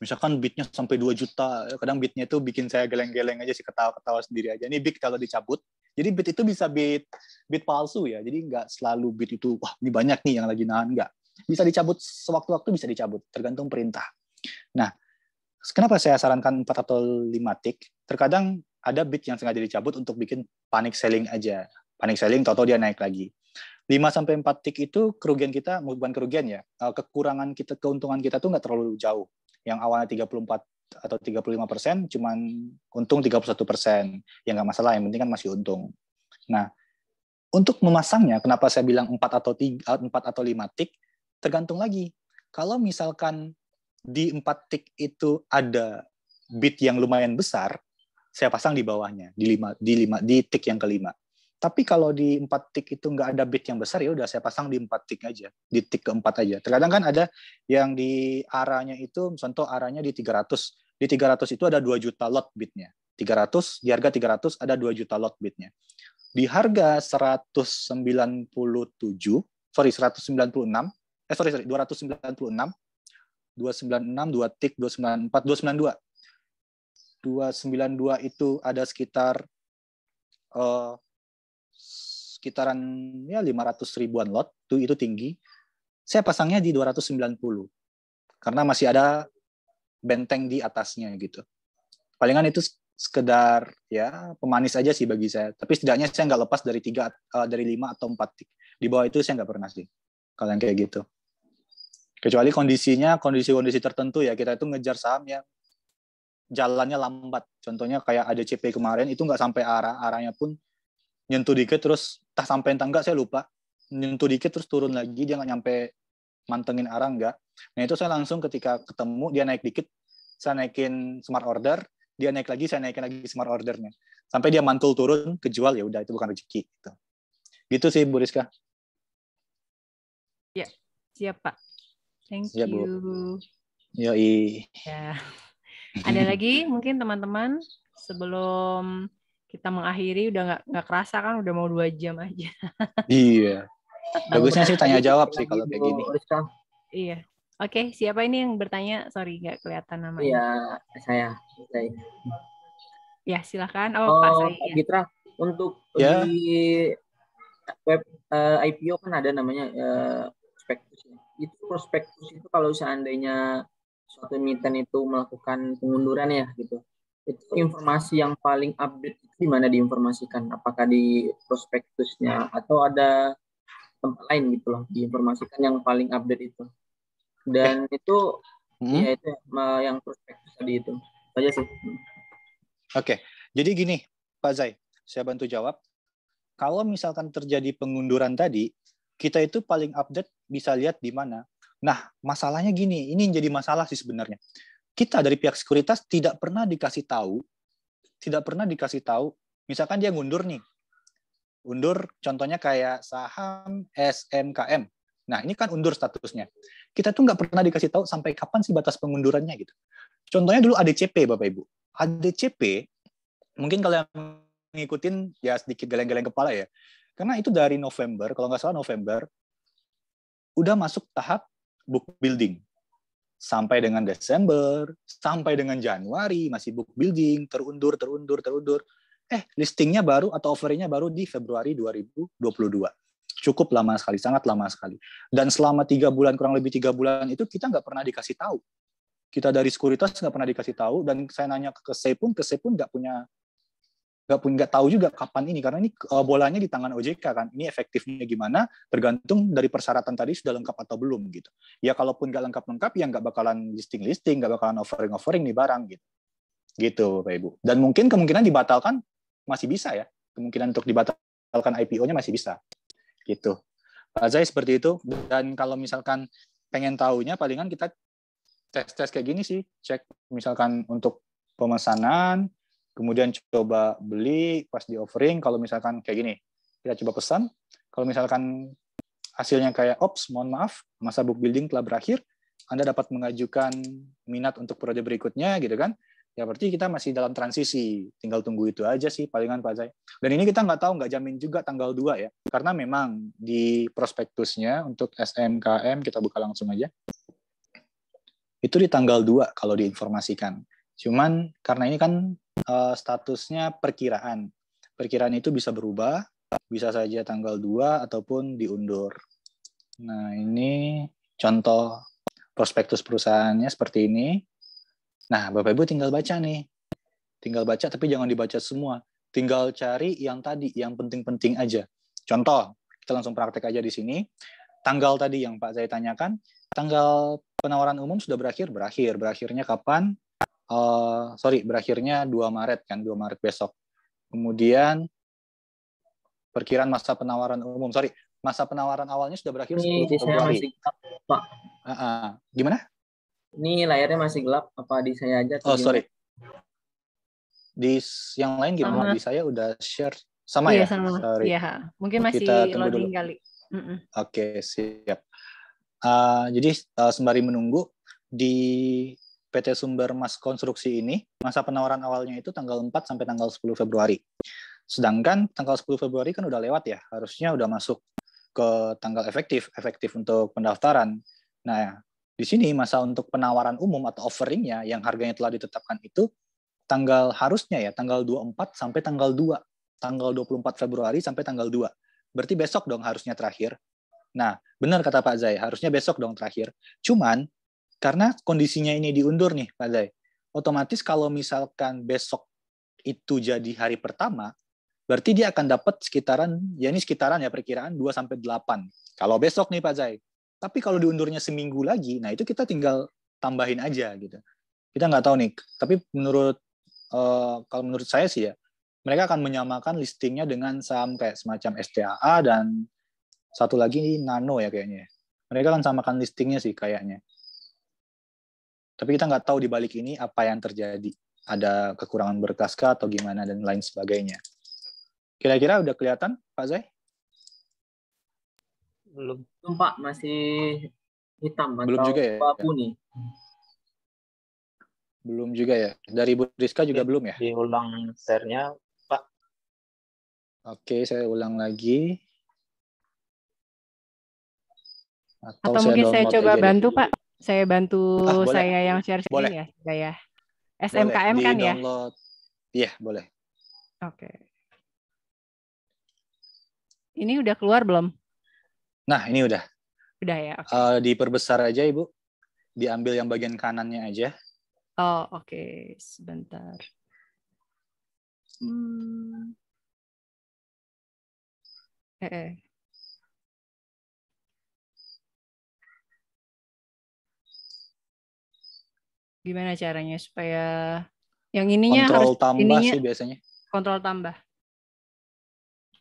Misalkan bitnya sampai 2 juta, kadang bitnya itu bikin saya geleng-geleng aja sih ketawa-ketawa sendiri aja. Ini bit kalau dicabut, jadi bit itu bisa beat beat palsu ya. Jadi nggak selalu beat itu wah ini banyak nih yang lagi nahan nggak. Bisa dicabut sewaktu-waktu bisa dicabut tergantung perintah. Nah, kenapa saya sarankan 4 atau 5 tick? Terkadang ada beat yang sengaja dicabut untuk bikin panic selling aja. Panic selling total dia naik lagi. 5 sampai 4 tick itu kerugian kita bukan kerugian ya. Eh, kekurangan kita keuntungan kita tuh nggak terlalu jauh. Yang awalnya 34 atau 35 persen, cuman untung 31 persen. Ya nggak masalah, yang penting kan masih untung. Nah, untuk memasangnya, kenapa saya bilang 4 atau 3, 4 eh, atau 5 tik, tergantung lagi. Kalau misalkan di 4 tik itu ada bit yang lumayan besar, saya pasang di bawahnya, di 5, di 5, di tik yang kelima. Tapi kalau di empat tik itu nggak ada bit yang besar ya udah saya pasang di empat tik aja, di tik keempat aja. Terkadang kan ada yang di arahnya itu, contoh arahnya di 300. Di 300 itu ada 2 juta lot bitnya. 300, di harga 300 ada 2 juta lot bitnya. Di harga 197, sorry 196, eh sorry, sorry 296, 296, 2 tik 294, 292. 292 itu ada sekitar uh, sekitaran ya 500 ribuan lot, itu, itu tinggi. Saya pasangnya di 290. Karena masih ada benteng di atasnya gitu. Palingan itu sekedar ya pemanis aja sih bagi saya. Tapi setidaknya saya nggak lepas dari tiga uh, dari lima atau empat di bawah itu saya nggak pernah sih kalau yang kayak gitu. Kecuali kondisinya kondisi-kondisi tertentu ya kita itu ngejar saham ya jalannya lambat. Contohnya kayak ada CP kemarin itu nggak sampai arah arahnya pun nyentuh dikit terus tak sampai entah enggak saya lupa nyentuh dikit terus turun lagi dia nggak nyampe mantengin arang nggak nah itu saya langsung ketika ketemu dia naik dikit saya naikin smart order dia naik lagi saya naikin lagi smart ordernya sampai dia mantul turun kejual ya udah itu bukan rezeki gitu gitu sih Bu Rizka ya siap Pak thank siap, you Yoi. ya ada lagi mungkin teman-teman sebelum kita mengakhiri udah nggak nggak kerasa kan udah mau dua jam aja. (laughs) iya. Bagusnya sih tanya jawab sih kalau kayak gini. Kan. Iya. Oke, okay, siapa ini yang bertanya? Sorry, nggak kelihatan namanya. Iya, saya. saya. Ya, silakan. Oh, oh Pak saya. Gitra, untuk ya. di web uh, eh, IPO kan ada namanya uh, prospektus. Ya. Itu prospektus itu kalau seandainya suatu emiten itu melakukan pengunduran ya gitu itu informasi yang paling update di mana diinformasikan? Apakah di prospektusnya atau ada tempat lain gitu loh diinformasikan yang paling update itu? Dan eh. itu hmm? ya itu yang prospektus tadi itu. saja sih. Oke, okay. jadi gini Pak Zai, saya bantu jawab. Kalau misalkan terjadi pengunduran tadi, kita itu paling update bisa lihat di mana. Nah, masalahnya gini, ini jadi masalah sih sebenarnya kita dari pihak sekuritas tidak pernah dikasih tahu, tidak pernah dikasih tahu, misalkan dia ngundur nih, undur contohnya kayak saham SMKM. Nah, ini kan undur statusnya. Kita tuh nggak pernah dikasih tahu sampai kapan sih batas pengundurannya gitu. Contohnya dulu ADCP, Bapak Ibu. ADCP, mungkin kalian ngikutin ya sedikit geleng-geleng kepala ya. Karena itu dari November, kalau nggak salah November, udah masuk tahap book building sampai dengan Desember, sampai dengan Januari masih book building, terundur, terundur, terundur. Eh, listingnya baru atau offeringnya baru di Februari 2022. Cukup lama sekali, sangat lama sekali. Dan selama tiga bulan, kurang lebih tiga bulan itu kita nggak pernah dikasih tahu. Kita dari sekuritas nggak pernah dikasih tahu, dan saya nanya ke saya pun, ke saya pun nggak punya nggak pun nggak tahu juga kapan ini karena ini uh, bolanya di tangan OJK kan ini efektifnya gimana tergantung dari persyaratan tadi sudah lengkap atau belum gitu ya kalaupun nggak lengkap lengkap ya nggak bakalan listing listing nggak bakalan offering offering nih barang gitu gitu bapak ibu dan mungkin kemungkinan dibatalkan masih bisa ya kemungkinan untuk dibatalkan IPO-nya masih bisa gitu Pak Zai seperti itu dan kalau misalkan pengen tahunya palingan kita tes tes kayak gini sih cek misalkan untuk pemesanan kemudian coba beli pas di offering kalau misalkan kayak gini kita coba pesan kalau misalkan hasilnya kayak ops mohon maaf masa book building telah berakhir anda dapat mengajukan minat untuk periode berikutnya gitu kan ya berarti kita masih dalam transisi tinggal tunggu itu aja sih palingan Pak saya dan ini kita nggak tahu nggak jamin juga tanggal 2 ya karena memang di prospektusnya untuk SMKM kita buka langsung aja itu di tanggal 2 kalau diinformasikan cuman karena ini kan uh, statusnya perkiraan. Perkiraan itu bisa berubah, bisa saja tanggal 2 ataupun diundur. Nah, ini contoh prospektus perusahaannya seperti ini. Nah, Bapak Ibu tinggal baca nih. Tinggal baca tapi jangan dibaca semua. Tinggal cari yang tadi, yang penting-penting aja. Contoh, kita langsung praktek aja di sini. Tanggal tadi yang Pak saya tanyakan, tanggal penawaran umum sudah berakhir, berakhir. Berakhirnya kapan? Eh, sorry berakhirnya 2 Maret kan 2 Maret besok kemudian perkiraan masa penawaran umum sorry masa penawaran awalnya sudah berakhir ini 10 Februari masih gelap, pak uh, uh, gimana ini layarnya masih gelap apa di saya aja oh gimana? sorry di yang lain gimana sama. di saya udah share sama iya, ya sama. sorry iya. mungkin masih Kita loading dulu. kali mm -mm. oke okay, siap uh, jadi uh, sembari menunggu di PT Sumber Mas Konstruksi ini, masa penawaran awalnya itu tanggal 4 sampai tanggal 10 Februari. Sedangkan tanggal 10 Februari kan udah lewat ya, harusnya udah masuk ke tanggal efektif, efektif untuk pendaftaran. Nah, di sini masa untuk penawaran umum atau offeringnya yang harganya telah ditetapkan itu tanggal harusnya ya tanggal 24 sampai tanggal 2, tanggal 24 Februari sampai tanggal 2. Berarti besok dong harusnya terakhir. Nah, benar kata Pak Zai, harusnya besok dong terakhir. Cuman karena kondisinya ini diundur nih, Pak Zai. Otomatis kalau misalkan besok itu jadi hari pertama, berarti dia akan dapat sekitaran, ya ini sekitaran ya perkiraan 2 sampai 8. Kalau besok nih Pak Zai. Tapi kalau diundurnya seminggu lagi, nah itu kita tinggal tambahin aja gitu. Kita nggak tahu nih. Tapi menurut uh, kalau menurut saya sih ya, mereka akan menyamakan listingnya dengan saham kayak semacam STAA dan satu lagi Nano ya kayaknya. Mereka akan samakan listingnya sih kayaknya. Tapi kita nggak tahu di balik ini apa yang terjadi. Ada kekurangan berkas kah atau gimana dan lain sebagainya. Kira-kira udah kelihatan Pak Zai? Belum. Belum Pak, masih hitam. Belum juga ya? nih. Belum juga ya. Dari Bu Rizka juga Oke, belum ya? Diulang share-nya, Pak. Oke, saya ulang lagi. Atau, atau saya mungkin saya coba bantu, Pak? saya bantu ah, boleh. saya yang share sini ya, saya. SMKM boleh. kan ya? Iya, boleh. Oke. Okay. Ini udah keluar belum? Nah, ini udah. Udah ya. Okay. Uh, eh, diperbesar aja, Ibu. Diambil yang bagian kanannya aja. Oh, oke. Okay. Sebentar. Hmm. Eh, eh. gimana caranya supaya yang ininya kontrol harus tambah ininya, sih biasanya kontrol tambah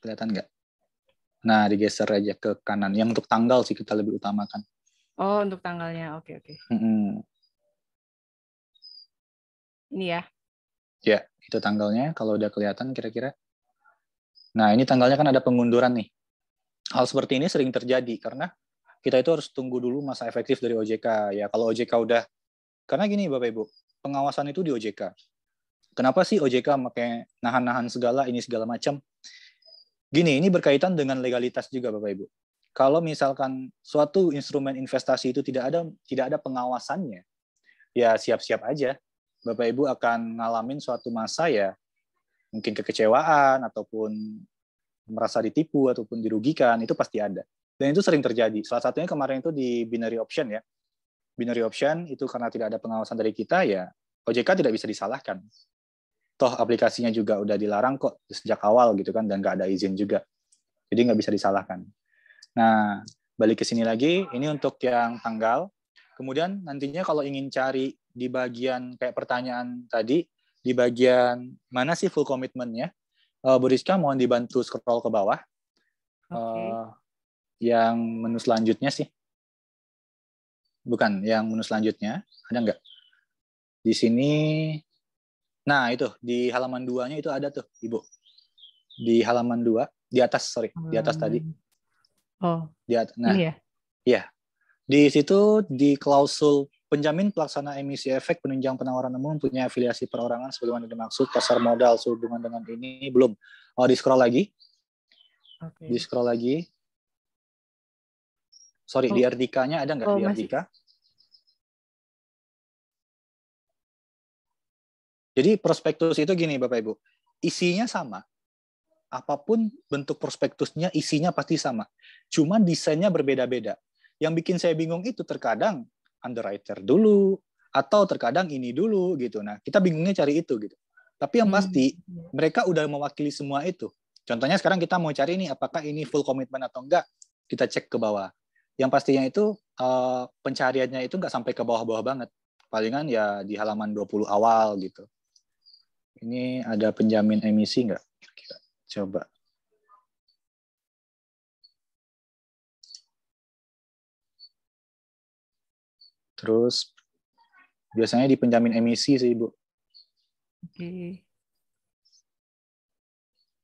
kelihatan nggak nah digeser aja ke kanan yang untuk tanggal sih kita lebih utamakan oh untuk tanggalnya oke okay, oke okay. Mm-hmm. ini ya ya itu tanggalnya kalau udah kelihatan kira-kira nah ini tanggalnya kan ada pengunduran nih hal seperti ini sering terjadi karena kita itu harus tunggu dulu masa efektif dari OJK ya kalau OJK udah karena gini Bapak Ibu, pengawasan itu di OJK. Kenapa sih OJK pakai nahan-nahan segala ini segala macam? Gini, ini berkaitan dengan legalitas juga Bapak Ibu. Kalau misalkan suatu instrumen investasi itu tidak ada tidak ada pengawasannya, ya siap-siap aja. Bapak Ibu akan ngalamin suatu masa ya mungkin kekecewaan ataupun merasa ditipu ataupun dirugikan itu pasti ada dan itu sering terjadi salah satunya kemarin itu di binary option ya binary option itu karena tidak ada pengawasan dari kita ya OJK tidak bisa disalahkan. Toh aplikasinya juga udah dilarang kok sejak awal gitu kan dan nggak ada izin juga. Jadi nggak bisa disalahkan. Nah, balik ke sini lagi, ini untuk yang tanggal. Kemudian nantinya kalau ingin cari di bagian kayak pertanyaan tadi, di bagian mana sih full commitmentnya, Uh, Bu mohon dibantu scroll ke bawah. Okay. Eh, yang menu selanjutnya sih. Bukan, yang menu selanjutnya. Ada nggak? Di sini, nah itu, di halaman duanya itu ada tuh, Ibu. Di halaman dua, di atas, sorry, di atas tadi. Hmm. Oh, di atas, nah, iya. iya. Di situ, di klausul penjamin pelaksana emisi efek penunjang penawaran umum punya afiliasi perorangan sebagaimana dimaksud pasar modal sehubungan dengan ini belum. Oh, di scroll lagi. Okay. Di scroll lagi. Sorry, oh. di Ardika-nya ada nggak oh, di Erdika? Jadi prospektus itu gini Bapak Ibu, isinya sama. Apapun bentuk prospektusnya, isinya pasti sama. Cuma desainnya berbeda-beda. Yang bikin saya bingung itu terkadang underwriter dulu, atau terkadang ini dulu gitu. Nah, kita bingungnya cari itu gitu. Tapi yang hmm. pasti mereka udah mewakili semua itu. Contohnya sekarang kita mau cari ini apakah ini full commitment atau enggak, kita cek ke bawah yang pastinya itu uh, pencariannya itu nggak sampai ke bawah-bawah banget. Palingan ya di halaman 20 awal gitu. Ini ada penjamin emisi nggak? Coba. Terus biasanya di penjamin emisi sih, Bu. Oke.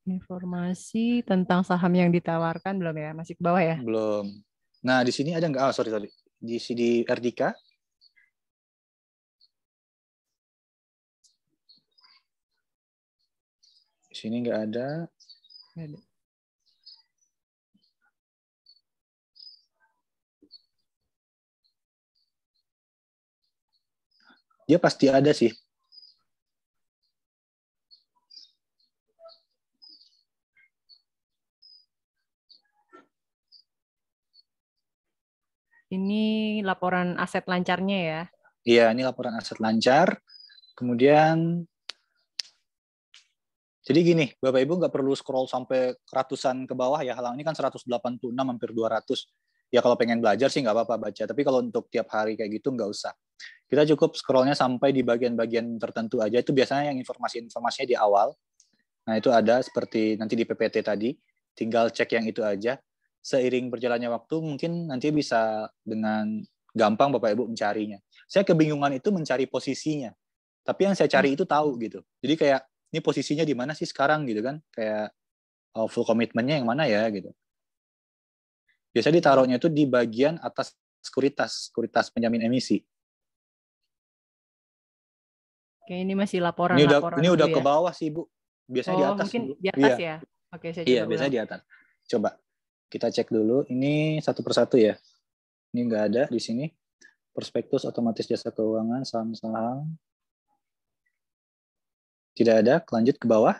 Informasi tentang saham yang ditawarkan belum ya? Masih ke bawah ya? Belum. Nah, di sini ada nggak? Ah, oh, sorry, sorry. Di sini Erdika. Di sini nggak ada. Dia ya, pasti ada sih Ini laporan aset lancarnya ya? Iya, ini laporan aset lancar. Kemudian, jadi gini, Bapak Ibu nggak perlu scroll sampai ratusan ke bawah ya. Halang ini kan 186 hampir 200. Ya kalau pengen belajar sih nggak apa-apa baca. Tapi kalau untuk tiap hari kayak gitu nggak usah. Kita cukup scrollnya sampai di bagian-bagian tertentu aja. Itu biasanya yang informasi-informasinya di awal. Nah itu ada seperti nanti di PPT tadi. Tinggal cek yang itu aja seiring berjalannya waktu mungkin nanti bisa dengan gampang Bapak Ibu mencarinya. Saya kebingungan itu mencari posisinya. Tapi yang saya cari hmm. itu tahu gitu. Jadi kayak ini posisinya di mana sih sekarang gitu kan? Kayak oh, full komitmennya yang mana ya gitu. Biasanya ditaruhnya itu di bagian atas sekuritas, sekuritas penjamin emisi. Oke, ini masih laporan. Ini udah, laporan ini udah ya. ke bawah sih, Bu. Biasanya oh, di atas. mungkin Bu. di iya. atas ya. ya? Oke, saya iya, coba. Iya, biasanya di atas. Coba. Kita cek dulu, ini satu persatu ya. Ini nggak ada di sini. Prospektus otomatis jasa keuangan, saham-saham. Tidak ada, lanjut ke bawah.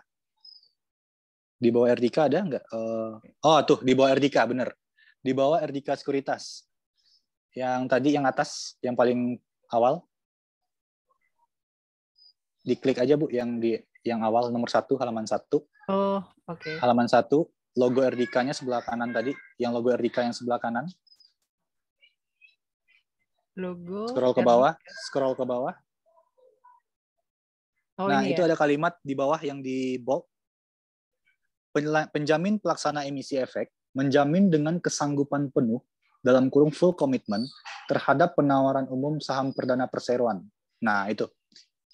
Di bawah RDK ada nggak? Eh, oh, tuh, di bawah RDK, benar. Di bawah RDK Sekuritas. Yang tadi, yang atas, yang paling awal. Diklik aja, Bu, yang di yang awal nomor satu halaman satu. Oh, oke. Okay. Halaman satu logo RDK-nya sebelah kanan tadi, yang logo RDK yang sebelah kanan. Logo scroll ke bawah, RDK. scroll ke bawah. Oh, nah, iya. itu ada kalimat di bawah yang di bold. Penjamin pelaksana emisi efek menjamin dengan kesanggupan penuh dalam kurung full commitment terhadap penawaran umum saham perdana perseroan. Nah, itu.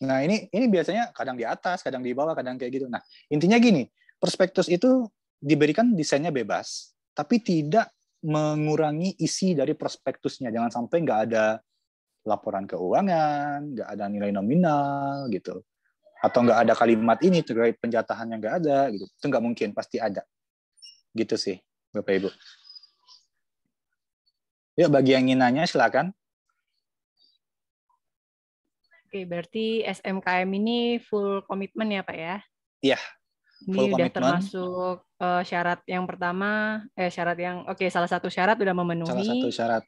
Nah, ini ini biasanya kadang di atas, kadang di bawah, kadang kayak gitu. Nah, intinya gini, prospektus itu diberikan desainnya bebas, tapi tidak mengurangi isi dari prospektusnya. Jangan sampai nggak ada laporan keuangan, nggak ada nilai nominal gitu, atau nggak ada kalimat ini terkait penjatahan yang nggak ada gitu. Itu nggak mungkin, pasti ada. Gitu sih, Bapak Ibu. Yuk ya, bagi yang ingin nanya silakan. Oke, berarti SMKM ini full komitmen ya Pak ya? Iya, Full ini iya, udah commitment. termasuk uh, syarat yang pertama, eh syarat yang oke okay, salah satu syarat sudah memenuhi. Salah satu syarat.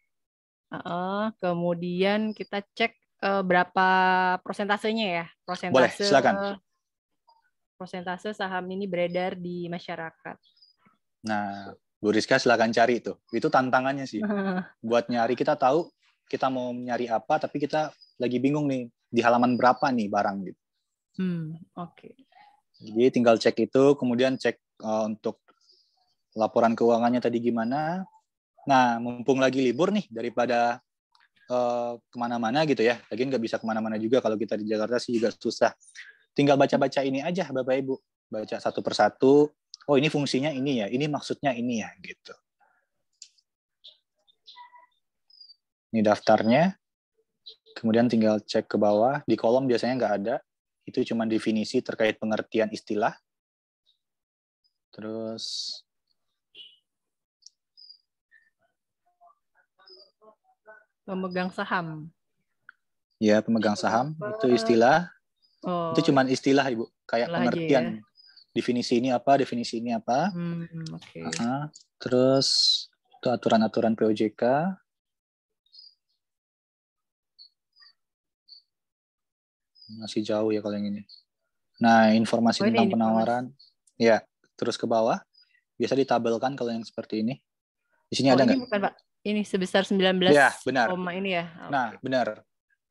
Uh, kemudian kita cek uh, berapa persentasenya ya, persentase. Boleh, silakan. Persentase saham ini beredar di masyarakat. Nah, Bu Rizka silakan cari itu. Itu tantangannya sih. (laughs) Buat nyari kita tahu kita mau nyari apa, tapi kita lagi bingung nih di halaman berapa nih barang gitu. Hmm, oke. Okay. Jadi tinggal cek itu, kemudian cek uh, untuk laporan keuangannya tadi gimana. Nah, mumpung lagi libur nih daripada uh, kemana-mana gitu ya. Lagi nggak bisa kemana-mana juga kalau kita di Jakarta sih juga susah. Tinggal baca-baca ini aja, Bapak Ibu. Baca satu persatu. Oh, ini fungsinya ini ya. Ini maksudnya ini ya, gitu. Ini daftarnya. Kemudian tinggal cek ke bawah. Di kolom biasanya nggak ada itu cuma definisi terkait pengertian istilah. Terus pemegang saham. Ya, pemegang saham itu istilah. Oh. Itu cuma istilah, Ibu. Kayak pengertian ya. definisi ini apa, definisi ini apa. Hmm, okay. Terus itu aturan-aturan POJK. masih jauh ya kalau yang ini. Nah, informasi oh, tentang penawaran, informasi. ya, terus ke bawah. Biasa ditabelkan kalau yang seperti ini. Di sini oh, ada nggak? Ini bukan, Pak. Ini sebesar 19. Ya, benar. Koma ini ya. Oh, nah, benar.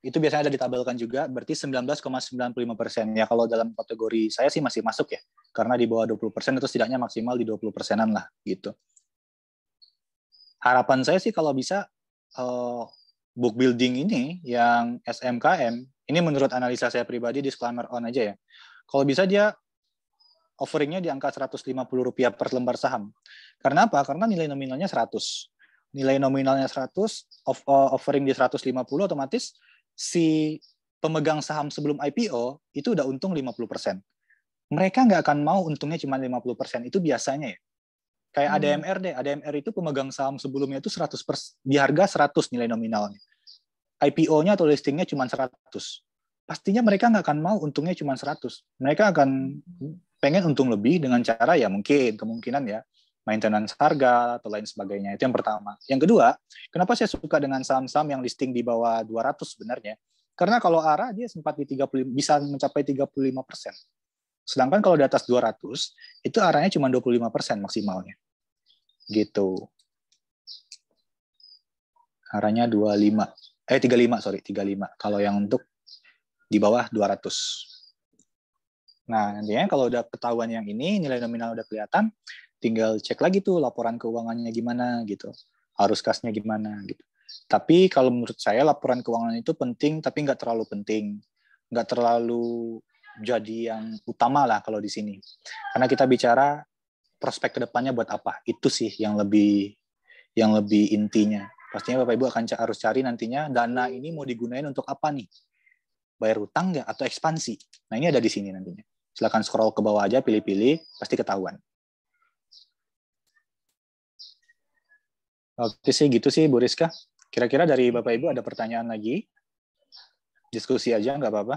Itu biasanya ada ditabelkan juga, berarti 19,95 persen. Ya, kalau dalam kategori saya sih masih masuk ya. Karena di bawah 20 persen itu setidaknya maksimal di 20 persenan lah, gitu. Harapan saya sih kalau bisa uh, book building ini yang SMKM ini menurut analisa saya pribadi, disclaimer on aja ya. Kalau bisa dia offeringnya di angka 150 rupiah per lembar saham. Karena apa? Karena nilai nominalnya 100. Nilai nominalnya 100, eh, offering di 150 otomatis si pemegang saham sebelum IPO itu udah untung 50%. Mereka nggak akan mau untungnya cuma 50%. Itu biasanya ya. Kayak hmm. ADMR deh, ADMR itu pemegang saham sebelumnya itu 100 pers, di harga 100 nilai nominalnya. IPO-nya atau listing-nya cuma 100. Pastinya mereka nggak akan mau untungnya cuma 100. Mereka akan pengen untung lebih dengan cara ya mungkin, kemungkinan ya, maintenance harga atau lain sebagainya. Itu yang pertama. Yang kedua, kenapa saya suka dengan saham-saham yang listing di bawah 200 sebenarnya? Karena kalau ARA dia sempat di 30 bisa mencapai 35 persen. Sedangkan kalau di atas 200, itu arahnya cuma 25 persen maksimalnya. Gitu. Arahnya 25 eh 35 sorry 35 kalau yang untuk di bawah 200 nah nantinya kalau udah ketahuan yang ini nilai nominal udah kelihatan tinggal cek lagi tuh laporan keuangannya gimana gitu harus kasnya gimana gitu tapi kalau menurut saya laporan keuangan itu penting tapi nggak terlalu penting nggak terlalu jadi yang utama lah kalau di sini karena kita bicara prospek kedepannya buat apa itu sih yang lebih yang lebih intinya Pastinya Bapak Ibu akan harus cari nantinya dana ini mau digunain untuk apa nih? Bayar utang nggak atau ekspansi? Nah ini ada di sini nantinya. Silahkan scroll ke bawah aja, pilih-pilih, pasti ketahuan. Oke sih gitu sih Bu Rizka. Kira-kira dari Bapak Ibu ada pertanyaan lagi? Diskusi aja nggak apa-apa.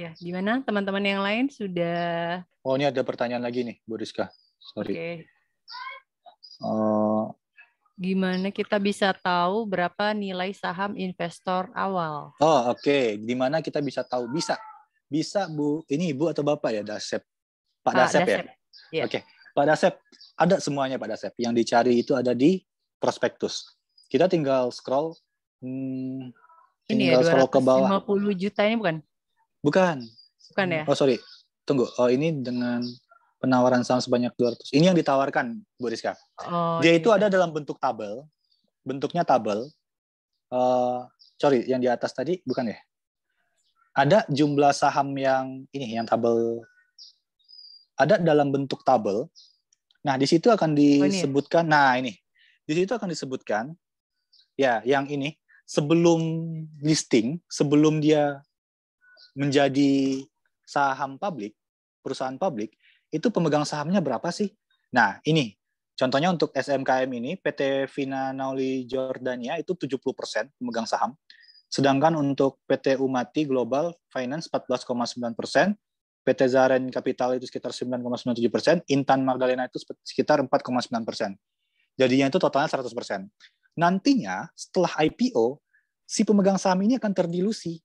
Ya, gimana teman-teman yang lain sudah? Oh ini ada pertanyaan lagi nih Bu Rizka. Sorry. Oke, Oh, gimana kita bisa tahu berapa nilai saham investor awal? Oh oke, okay. gimana kita bisa tahu? Bisa, bisa bu, ini ibu atau bapak ya Dasep, Pak, Pak Dasep, ya? Dasep ya. Yeah. Oke, okay. Pak Dasep, ada semuanya Pak Dasep. Yang dicari itu ada di prospektus. Kita tinggal scroll, hmm, ini ya, tinggal ya, scroll ke bawah. 50 juta ini bukan? Bukan. Bukan ya? Oh sorry, tunggu. Oh ini dengan penawaran saham sebanyak 200. Ini yang ditawarkan, Bu Rizka. Oh, dia iya. itu iya. ada dalam bentuk tabel. Bentuknya tabel. Uh, sorry, yang di atas tadi bukan ya? Ada jumlah saham yang ini, yang tabel. Ada dalam bentuk tabel. Nah, di situ akan disebutkan. Oh, ini ya? Nah, ini. Di situ akan disebutkan. Ya, yang ini. Sebelum listing, sebelum dia menjadi saham publik, perusahaan publik, itu pemegang sahamnya berapa sih? Nah, ini contohnya untuk SMKM ini PT Vina Nauli Jordania itu 70% pemegang saham. Sedangkan untuk PT Umati Global Finance 14,9%, PT Zaren Capital itu sekitar 9,97%, Intan Magdalena itu sekitar 4,9%. Jadinya itu totalnya 100%. Nantinya setelah IPO, si pemegang saham ini akan terdilusi.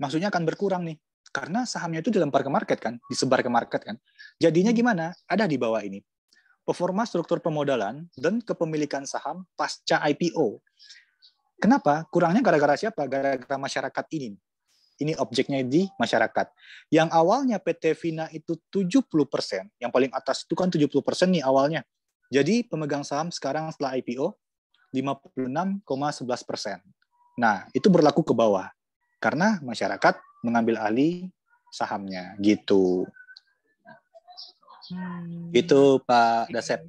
Maksudnya akan berkurang nih. Karena sahamnya itu dilempar ke market kan, disebar ke market kan. Jadinya hmm. gimana? Ada di bawah ini. Performa struktur pemodalan dan kepemilikan saham pasca IPO. Kenapa? Kurangnya gara-gara siapa? Gara-gara masyarakat ini. Ini objeknya di masyarakat. Yang awalnya PT Vina itu 70%, yang paling atas itu kan 70% nih awalnya. Jadi pemegang saham sekarang setelah IPO 56,11%. Nah, itu berlaku ke bawah. Karena masyarakat mengambil alih sahamnya gitu. Hmm. Itu Pak Dasep.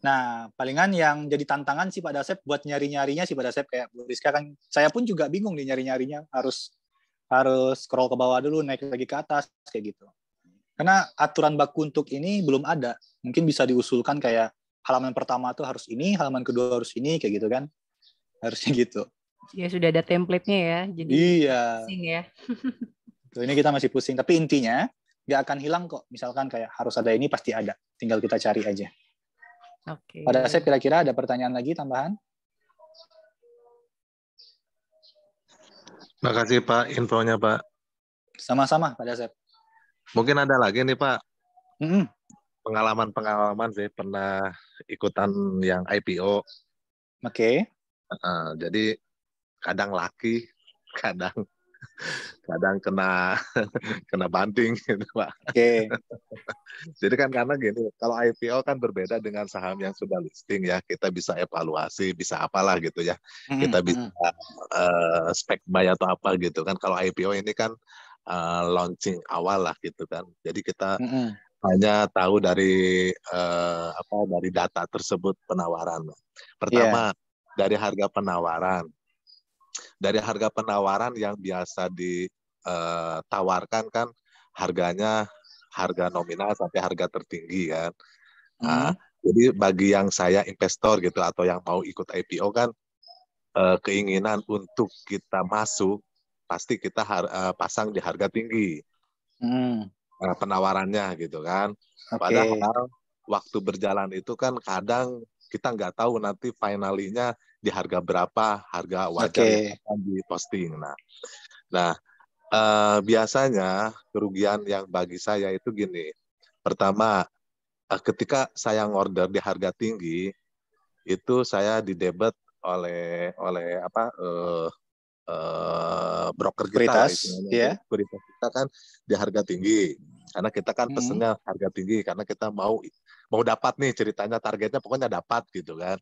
Nah, palingan yang jadi tantangan sih Pak Dasep buat nyari-nyarinya sih Pak Dasep kayak Bu Rizka kan saya pun juga bingung nih nyari-nyarinya harus harus scroll ke bawah dulu naik lagi ke atas kayak gitu. Karena aturan baku untuk ini belum ada. Mungkin bisa diusulkan kayak halaman pertama tuh harus ini, halaman kedua harus ini kayak gitu kan. Harusnya gitu. Ya sudah ada templatenya ya. Jadi iya. pusing ya. Tuh, (laughs) ini kita masih pusing. Tapi intinya nggak akan hilang kok. Misalkan kayak harus ada ini pasti ada. Tinggal kita cari aja. Oke. Okay. Pada saya kira-kira ada pertanyaan lagi tambahan? Makasih Pak infonya Pak. Sama-sama Pak Dasep. Mungkin ada lagi nih Pak. Pengalaman-pengalaman sih pernah ikutan yang IPO. Oke. Okay. Uh, jadi kadang laki kadang kadang kena (laughs) kena banting gitu pak. Oke. Okay. Jadi kan karena gini, kalau IPO kan berbeda dengan saham yang sudah listing ya, kita bisa evaluasi, bisa apalah gitu ya, mm-hmm. kita hmm. bisa uh, spek buy atau apa gitu kan. Kalau IPO ini kan uh, launching awal lah gitu kan. Jadi kita mm-hmm. hanya tahu dari uh, apa dari data tersebut penawaran. Pertama yeah. dari harga penawaran dari harga penawaran yang biasa ditawarkan eh, kan harganya harga nominal sampai harga tertinggi kan. Nah, hmm. Nah, jadi bagi yang saya investor gitu atau yang mau ikut IPO kan eh, keinginan untuk kita masuk pasti kita eh, pasang di harga tinggi. Hmm. Nah, penawarannya gitu kan. Okay. Padahal waktu berjalan itu kan kadang kita nggak tahu nanti finalnya di harga berapa harga wajar okay. akan diposting nah nah uh, biasanya kerugian yang bagi saya itu gini pertama uh, ketika saya order di harga tinggi itu saya didebet oleh oleh apa uh, uh, broker kita itu, ya. Iya. kita kan di harga tinggi karena kita kan hmm. pesennya hmm. harga tinggi karena kita mau mau dapat nih ceritanya targetnya pokoknya dapat gitu kan.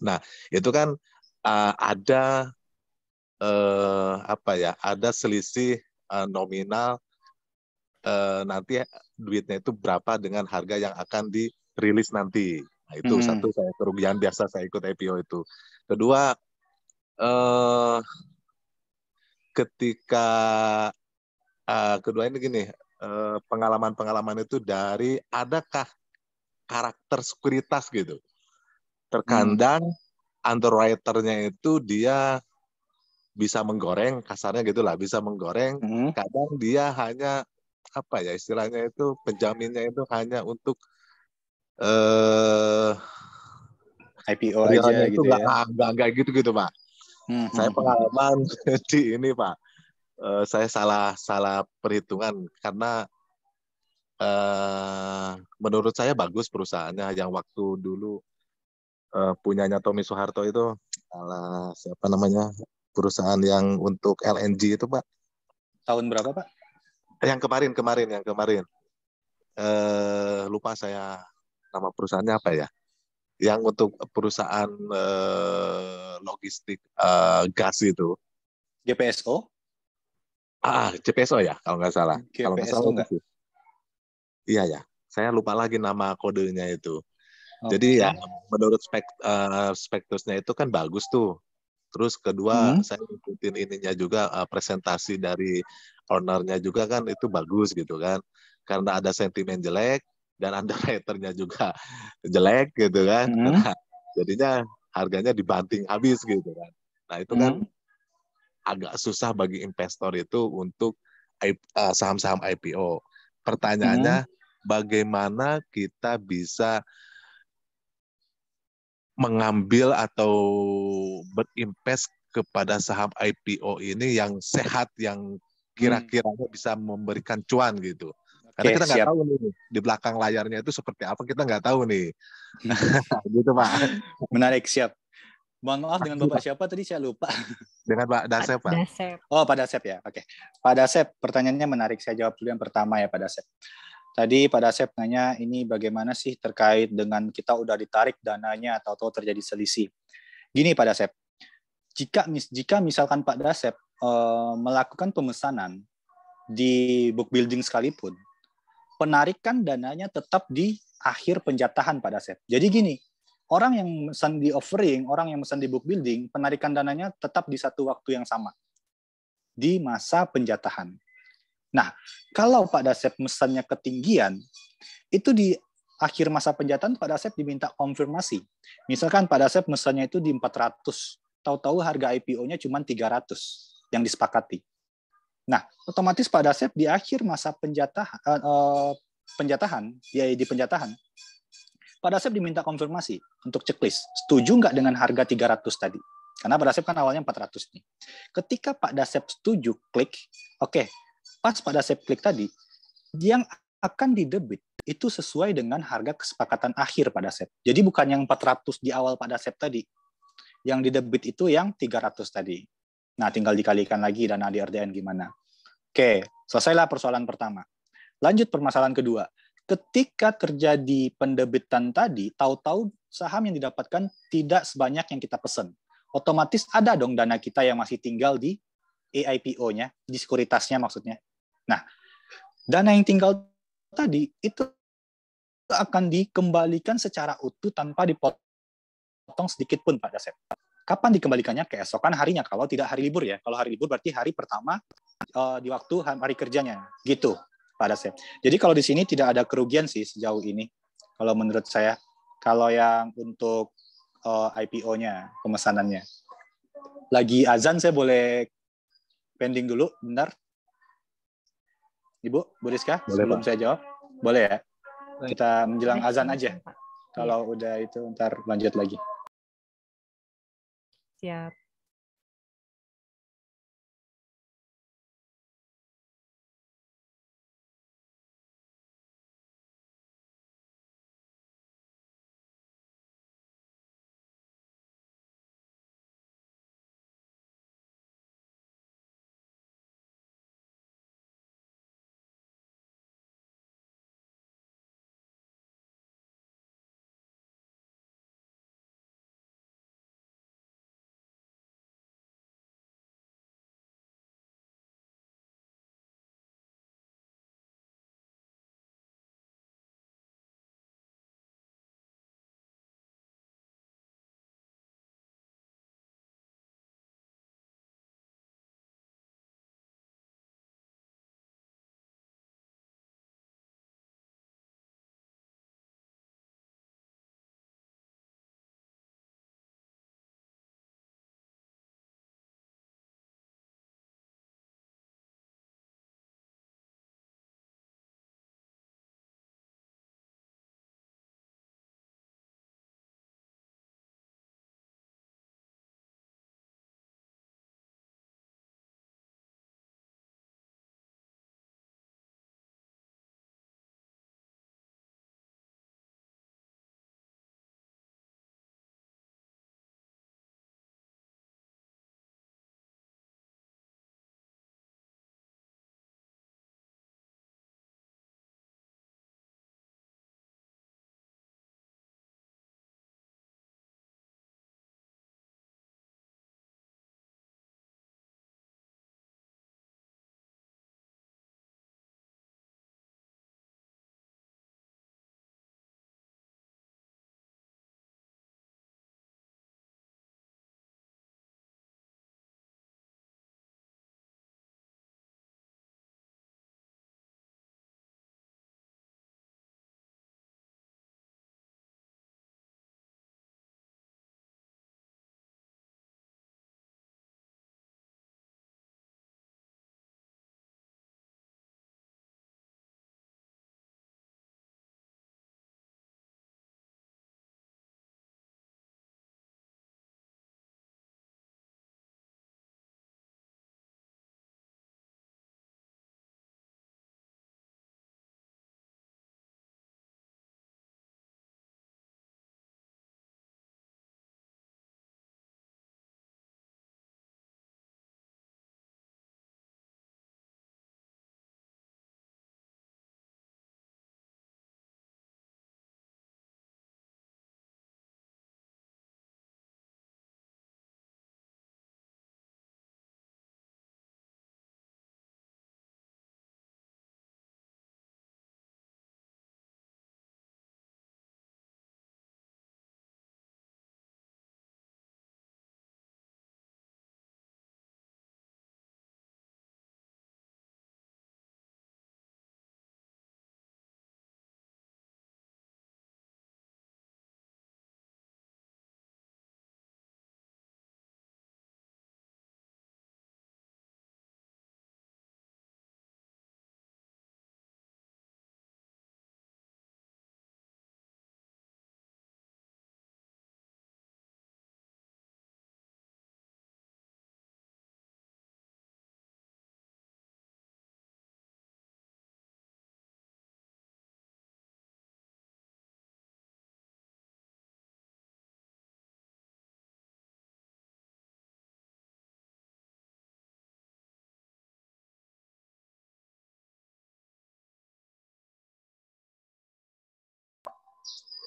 Nah itu kan uh, ada uh, apa ya ada selisih uh, nominal uh, nanti duitnya itu berapa dengan harga yang akan dirilis nanti. Nah, itu hmm. satu saya kerugian biasa saya ikut IPO itu. Kedua uh, ketika uh, kedua ini gini pengalaman-pengalaman uh, itu dari adakah karakter sekuritas gitu. Terkadang hmm. underwriternya itu dia bisa menggoreng kasarnya gitulah bisa menggoreng hmm. kadang dia hanya apa ya istilahnya itu penjaminnya itu hanya untuk eh IPO aja itu gitu gak, ya. Enggak, enggak gitu gitu Pak. Hmm. Saya hmm, hmm. pengalaman (laughs) di ini Pak. Uh, saya salah salah perhitungan karena Eh, menurut saya bagus perusahaannya yang waktu dulu uh, punyanya Tommy Soeharto itu ala siapa namanya perusahaan yang untuk LNG itu pak tahun berapa pak yang kemarin kemarin yang kemarin eh, lupa saya nama perusahaannya apa ya yang untuk perusahaan uh, logistik uh, gas itu GPSO ah GPSO ya kalau nggak salah GPSO kalau nggak salah enggak iya ya saya lupa lagi nama kodenya itu okay. jadi ya menurut spek uh, eh, spektrusnya itu kan bagus tuh terus kedua hmm. saya ikutin ininya juga uh, presentasi dari ownernya juga kan itu bagus gitu kan karena ada sentimen jelek dan underwriternya (laughs) juga jelek gitu kan hmm. nah, jadinya harganya dibanting habis gitu kan nah itu kan hmm. agak susah bagi investor itu untuk eh, saham-saham IPO Pertanyaannya, hmm. bagaimana kita bisa mengambil atau berinvest kepada saham IPO ini yang sehat, yang kira hmm. kira bisa memberikan cuan gitu. Karena Oke, kita nggak tahu nih di belakang layarnya itu seperti apa kita nggak tahu nih. (laughs) gitu pak. Menarik siap. Mohon maaf dengan Bapak siapa tadi saya lupa. (laughs) Dengan Pak Dasep, Pak. Oh, Pak Dasep ya. Oke. Okay. Pak Dasep, pertanyaannya menarik. Saya jawab dulu yang pertama ya, Pak Dasep. Tadi Pak Dasep nanya ini bagaimana sih terkait dengan kita udah ditarik dananya atau tahu terjadi selisih. Gini Pak Dasep. Jika jika misalkan Pak Dasep eh, melakukan pemesanan di book building sekalipun, penarikan dananya tetap di akhir penjatahan Pak Dasep. Jadi gini, orang yang pesan di offering, orang yang pesan di book building, penarikan dananya tetap di satu waktu yang sama di masa penjatahan. Nah, kalau Pak Dasep mesannya ketinggian, itu di akhir masa penjatahan Pak Dasep diminta konfirmasi. Misalkan Pak Dasep mesannya itu di 400, tahu-tahu harga IPO-nya cuma 300 yang disepakati. Nah, otomatis Pak Dasep di akhir masa penjatahan, eh, eh penjatahan, di penjatahan, Pak Dasep diminta konfirmasi untuk checklist. Setuju nggak dengan harga 300 tadi? Karena Pak Dasep kan awalnya 400 nih. Ketika Pak Dasep setuju, klik. Oke, okay, pas Pak Dasep klik tadi, yang akan didebit itu sesuai dengan harga kesepakatan akhir pada set. Jadi bukan yang 400 di awal pada set tadi. Yang didebit itu yang 300 tadi. Nah, tinggal dikalikan lagi dana di RDN gimana. Oke, selesailah persoalan pertama. Lanjut permasalahan kedua ketika terjadi pendebitan tadi, tahu-tahu saham yang didapatkan tidak sebanyak yang kita pesan. Otomatis ada dong dana kita yang masih tinggal di AIPO-nya, di sekuritasnya maksudnya. Nah, dana yang tinggal tadi itu akan dikembalikan secara utuh tanpa dipotong sedikit pun pada Dasep. Kapan dikembalikannya? Keesokan harinya, kalau tidak hari libur ya. Kalau hari libur berarti hari pertama uh, di waktu hari kerjanya, gitu pada saya. Jadi kalau di sini tidak ada kerugian sih sejauh ini, kalau menurut saya. Kalau yang untuk uh, eh, IPO-nya, pemesanannya. Lagi azan saya boleh pending dulu, benar? Ibu, Bu Rizka, boleh, sebelum Pak. saya jawab. Boleh ya? Kita menjelang azan aja. Kalau udah itu, ntar lanjut lagi. Siap.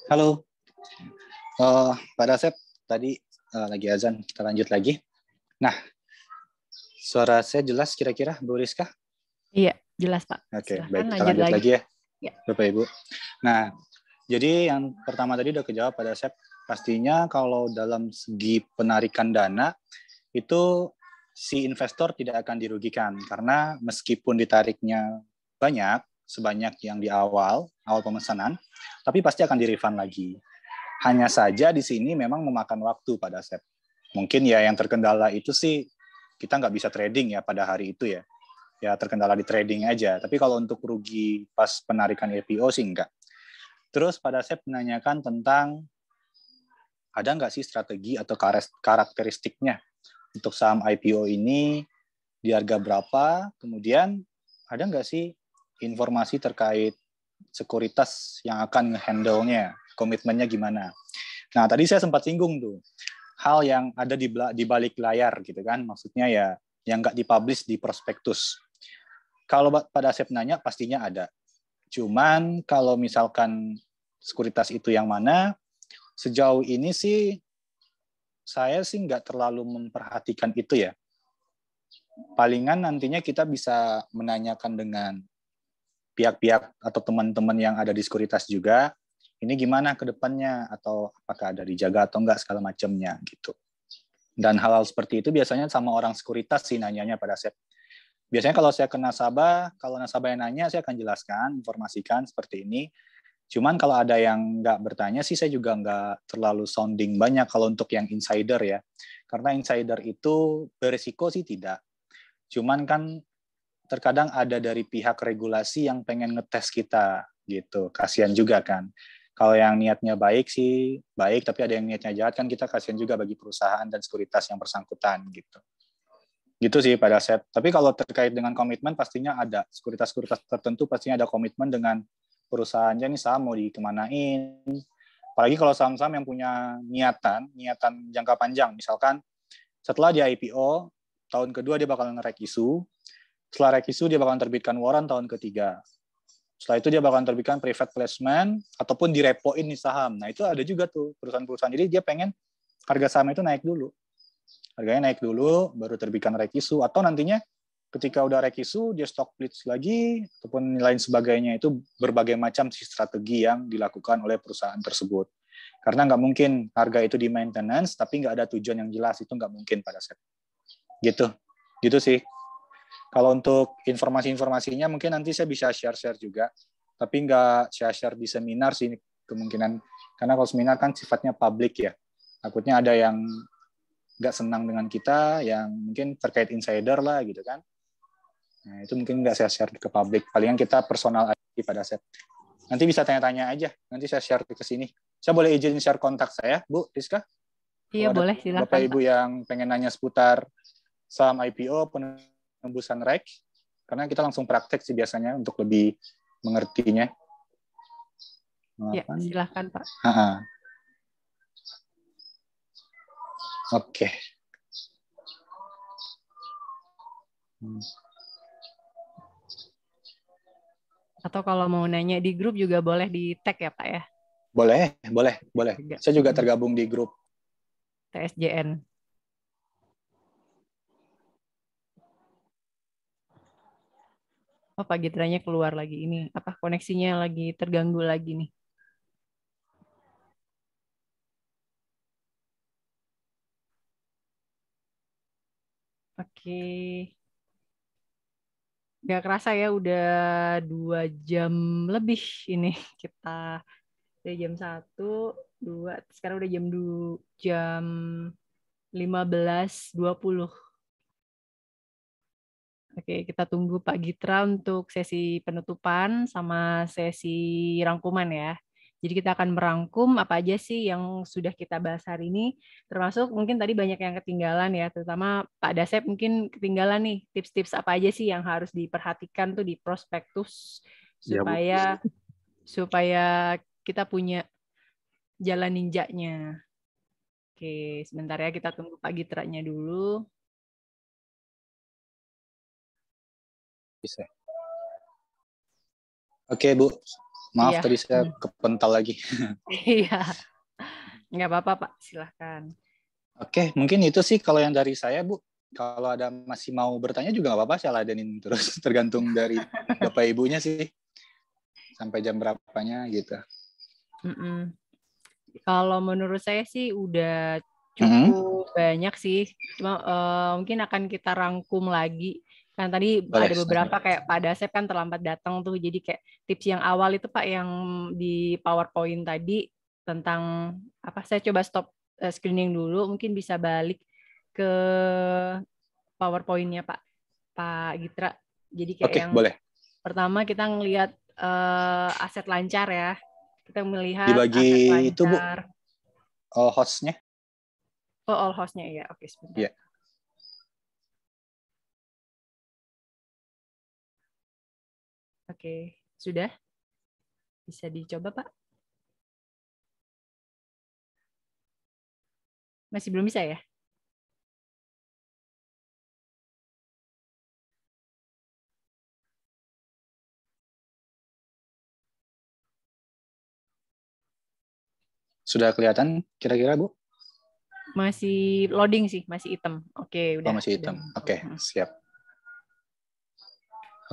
Halo, uh, Pak Dasep, tadi uh, lagi azan, kita lanjut lagi. Nah, suara saya jelas kira-kira, Bu Rizka? Iya, jelas Pak. Oke, okay, baik, kita lanjut, lanjut lagi. lagi ya, ya. Bapak Ibu. Nah, jadi yang pertama tadi udah kejawab Pak Dasep, pastinya kalau dalam segi penarikan dana, itu si investor tidak akan dirugikan, karena meskipun ditariknya banyak, sebanyak yang di awal, awal pemesanan, tapi pasti akan di-refund lagi. Hanya saja di sini memang memakan waktu pada set. Mungkin ya yang terkendala itu sih kita nggak bisa trading ya pada hari itu ya. Ya terkendala di trading aja. Tapi kalau untuk rugi pas penarikan IPO sih enggak. Terus pada set menanyakan tentang ada nggak sih strategi atau karakteristiknya untuk saham IPO ini di harga berapa, kemudian ada nggak sih informasi terkait sekuritas yang akan handle nya komitmennya gimana. Nah, tadi saya sempat singgung tuh hal yang ada di di balik layar gitu kan. Maksudnya ya yang nggak dipublish di prospektus. Kalau pada Asep nanya pastinya ada. Cuman kalau misalkan sekuritas itu yang mana, sejauh ini sih saya sih nggak terlalu memperhatikan itu ya. Palingan nantinya kita bisa menanyakan dengan pihak-pihak atau teman-teman yang ada di sekuritas juga ini gimana ke depannya atau apakah ada dijaga atau enggak segala macamnya gitu. Dan hal-hal seperti itu biasanya sama orang sekuritas sih nanyanya pada saya. Biasanya kalau saya ke nasabah, kalau nasabah yang nanya saya akan jelaskan, informasikan seperti ini. Cuman kalau ada yang nggak bertanya sih saya juga nggak terlalu sounding banyak kalau untuk yang insider ya. Karena insider itu beresiko sih tidak. Cuman kan terkadang ada dari pihak regulasi yang pengen ngetes kita gitu. Kasihan juga kan. Kalau yang niatnya baik sih baik, tapi ada yang niatnya jahat kan kita kasihan juga bagi perusahaan dan sekuritas yang bersangkutan gitu. Gitu sih pada set. Tapi kalau terkait dengan komitmen pastinya ada. Sekuritas-sekuritas tertentu pastinya ada komitmen dengan perusahaannya nih saham mau dikemanain. Apalagi kalau saham-saham yang punya niatan, niatan jangka panjang. Misalkan setelah dia IPO, tahun kedua dia bakal ngerek isu, setelah rekisu, dia bakal terbitkan waran tahun ketiga. Setelah itu dia bakal terbitkan private placement ataupun direpoin nih saham. Nah, itu ada juga tuh perusahaan-perusahaan. Jadi dia pengen harga saham itu naik dulu. Harganya naik dulu baru terbitkan rekisu atau nantinya ketika udah rekisu dia stock split lagi ataupun lain sebagainya itu berbagai macam strategi yang dilakukan oleh perusahaan tersebut. Karena nggak mungkin harga itu di maintenance tapi nggak ada tujuan yang jelas itu nggak mungkin pada set. Gitu. Gitu sih kalau untuk informasi-informasinya mungkin nanti saya bisa share-share juga, tapi nggak share-share di seminar sih kemungkinan. Karena kalau seminar kan sifatnya publik ya. Takutnya ada yang nggak senang dengan kita, yang mungkin terkait insider lah gitu kan. Nah, itu mungkin nggak saya share ke publik. Palingan kita personal aja pada set. Nanti bisa tanya-tanya aja. Nanti saya share ke sini. Saya boleh izin share kontak saya, Bu Rizka? Iya, boleh. Silakan. Bapak Ibu yang pengen nanya seputar saham IPO, tembusan rek karena kita langsung praktek sih biasanya untuk lebih mengertinya. Ya, silahkan Pak. Ha-ha. Oke. Okay. Atau kalau mau nanya di grup juga boleh di tag ya Pak ya? Boleh, boleh, boleh. Saya juga hmm. tergabung di grup. TSJN. oh Pak Gitranya keluar lagi ini apa koneksinya lagi terganggu lagi nih Oke. Gak kerasa ya udah dua jam lebih ini kita dari jam satu dua sekarang udah jam dua jam lima belas dua puluh Oke, kita tunggu Pak Gitra untuk sesi penutupan sama sesi rangkuman ya. Jadi kita akan merangkum apa aja sih yang sudah kita bahas hari ini, termasuk mungkin tadi banyak yang ketinggalan ya, terutama Pak Dasep mungkin ketinggalan nih tips-tips apa aja sih yang harus diperhatikan tuh di prospektus ya, supaya ya, supaya kita punya jalan ninjanya. Oke, sebentar ya kita tunggu Pak Gitranya dulu. ya. Oke, Bu. Maaf iya. tadi saya kepental lagi. (laughs) iya. Nggak apa-apa, Pak. Silahkan. Oke, mungkin itu sih kalau yang dari saya, Bu. Kalau ada masih mau bertanya juga nggak apa-apa, saya ladenin terus. (laughs) Tergantung dari Bapak Ibunya sih. Sampai jam berapanya gitu. Mm -mm. Kalau menurut saya sih udah cukup mm -hmm. banyak sih. Cuma uh, mungkin akan kita rangkum lagi Kan tadi Boleh, ada beberapa kayak Pak Dasep kan terlambat datang tuh. Jadi kayak tips yang awal itu Pak yang di PowerPoint tadi tentang apa saya coba stop eh, screening dulu mungkin bisa balik ke PowerPoint-nya Pak Pak Gitra. Jadi kayak okay, yang boleh. pertama kita ngelihat uh, aset lancar ya. Kita melihat Dibagi aset lancar. itu Bu. All host-nya? Oh, all host-nya ya. Oke, okay, sebentar. Yeah. Oke, sudah? Bisa dicoba, Pak? Masih belum bisa ya? Sudah kelihatan kira-kira, Bu? Masih loading sih, masih hitam. Oke, oh, udah. Oh, masih hitam. Oke, siap.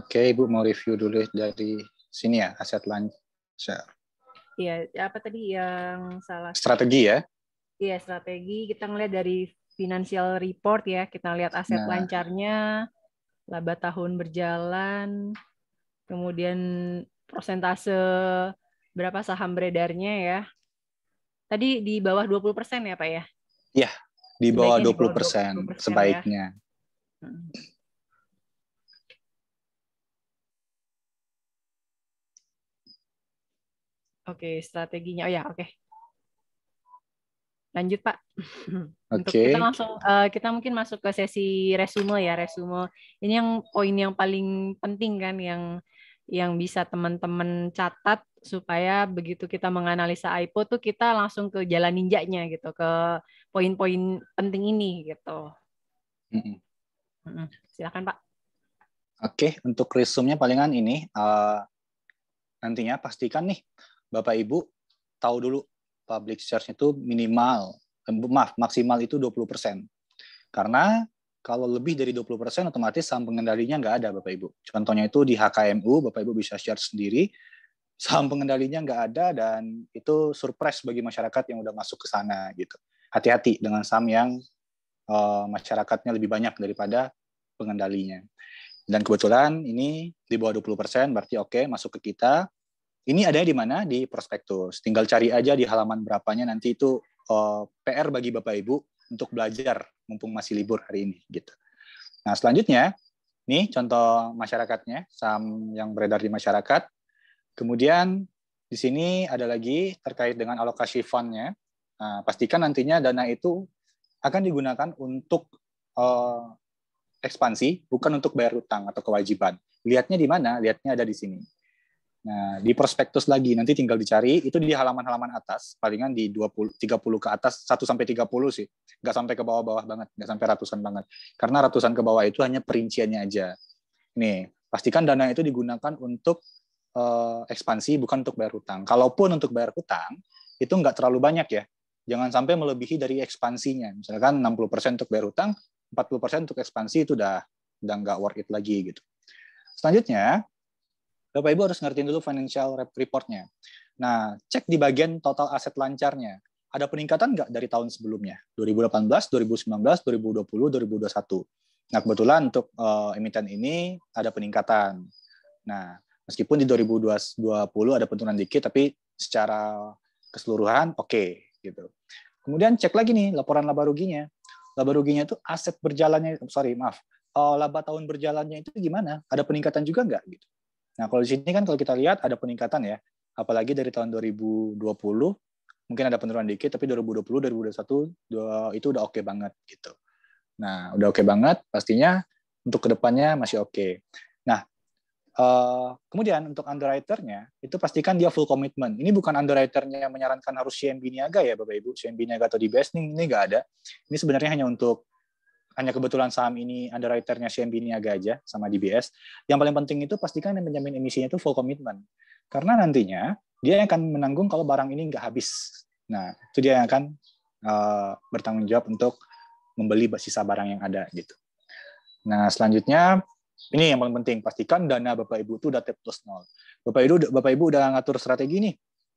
Oke, Ibu mau review dulu dari sini ya, aset lancar. Iya, apa tadi yang salah? Strategi ya? Iya, strategi. Kita ngelihat dari financial report ya, kita lihat aset nah. lancarnya, laba tahun berjalan, kemudian persentase berapa saham beredarnya ya. Tadi di bawah 20 persen ya Pak ya? Iya, di bawah Sebaiknya 20 persen ya. sebaiknya. Ya. Oke, strateginya. Oh ya, oke. Lanjut, Pak. (laughs) Okay. kita langsung uh, kita mungkin masuk ke sesi resume ya, resume. Ini yang poin yang paling penting kan yang yang bisa teman-teman catat supaya begitu kita menganalisa IPO tuh kita langsung ke jalan ninjanya gitu, ke poin-poin penting ini gitu. Mm -hmm. Silakan, Pak. Oke, okay, untuk nya palingan ini uh, nantinya pastikan nih Bapak Ibu tahu dulu public search itu minimal eh, maaf maksimal itu 20%. Karena kalau lebih dari 20% otomatis saham pengendalinya nggak ada Bapak Ibu. Contohnya itu di HKMU Bapak Ibu bisa share sendiri (laughs) saham pengendalinya nggak ada dan itu surprise bagi masyarakat yang udah masuk ke sana gitu. Hati-hati dengan saham yang uh, masyarakatnya lebih banyak daripada pengendalinya. Dan kebetulan ini di bawah 20% berarti oke okay, masuk ke kita ini ada di mana? Di prospektus. Tinggal cari aja di halaman berapanya nanti itu uh, eh, PR bagi Bapak Ibu untuk belajar mumpung masih libur hari ini gitu. Nah, selanjutnya nih contoh masyarakatnya, saham yang beredar di masyarakat. Kemudian di sini ada lagi terkait dengan alokasi fundnya. Nah, pastikan nantinya dana itu akan digunakan untuk uh, ekspansi, bukan untuk bayar utang atau kewajiban. Lihatnya di mana? Lihatnya ada di sini. Nah, di prospektus lagi nanti tinggal dicari itu di halaman-halaman atas, palingan di 20 30 ke atas 1 sampai 30 sih. Nggak sampai ke bawah-bawah banget, nggak sampai ratusan banget. Karena ratusan ke bawah itu hanya perinciannya aja. Nih, pastikan dana itu digunakan untuk uh, ekspansi bukan untuk bayar hutang. Kalaupun untuk bayar hutang, itu nggak terlalu banyak ya. Jangan sampai melebihi dari ekspansinya. Misalkan 60% untuk bayar hutang, 40% untuk ekspansi itu udah udah nggak worth it lagi gitu. Selanjutnya, Bapak Ibu harus ngertiin dulu financial reportnya. Nah, cek di bagian total aset lancarnya. Ada peningkatan nggak dari tahun sebelumnya? 2018, 2019, 2020, 2021. Nah, kebetulan untuk uh, emiten ini ada peningkatan. Nah, meskipun di 2020 ada penurunan dikit, tapi secara keseluruhan oke. Okay, gitu. Kemudian cek lagi nih laporan laba ruginya. Laba ruginya itu aset berjalannya, sorry maaf, uh, laba tahun berjalannya itu gimana? Ada peningkatan juga nggak? Gitu. Nah, kalau di sini kan kalau kita lihat ada peningkatan ya, apalagi dari tahun 2020 mungkin ada penurunan dikit tapi 2020 2021 itu udah oke okay banget gitu. Nah, udah oke okay banget pastinya untuk kedepannya masih oke. Okay. Nah, Uh, kemudian untuk underwriternya itu pastikan dia full commitment. Ini bukan underwriternya menyarankan harus CMB niaga ya Bapak Ibu, CMB niaga atau di best ini nggak ada. Ini sebenarnya hanya untuk hanya kebetulan saham ini underwriternya CMB ini agak aja sama DBS. Yang paling penting itu pastikan yang menjamin emisinya itu full commitment. Karena nantinya dia akan menanggung kalau barang ini nggak habis. Nah, itu dia yang akan uh, bertanggung jawab untuk membeli sisa barang yang ada gitu. Nah, selanjutnya ini yang paling penting, pastikan dana Bapak Ibu itu udah tap plus nol. Bapak Ibu Bapak Ibu udah ngatur strategi nih.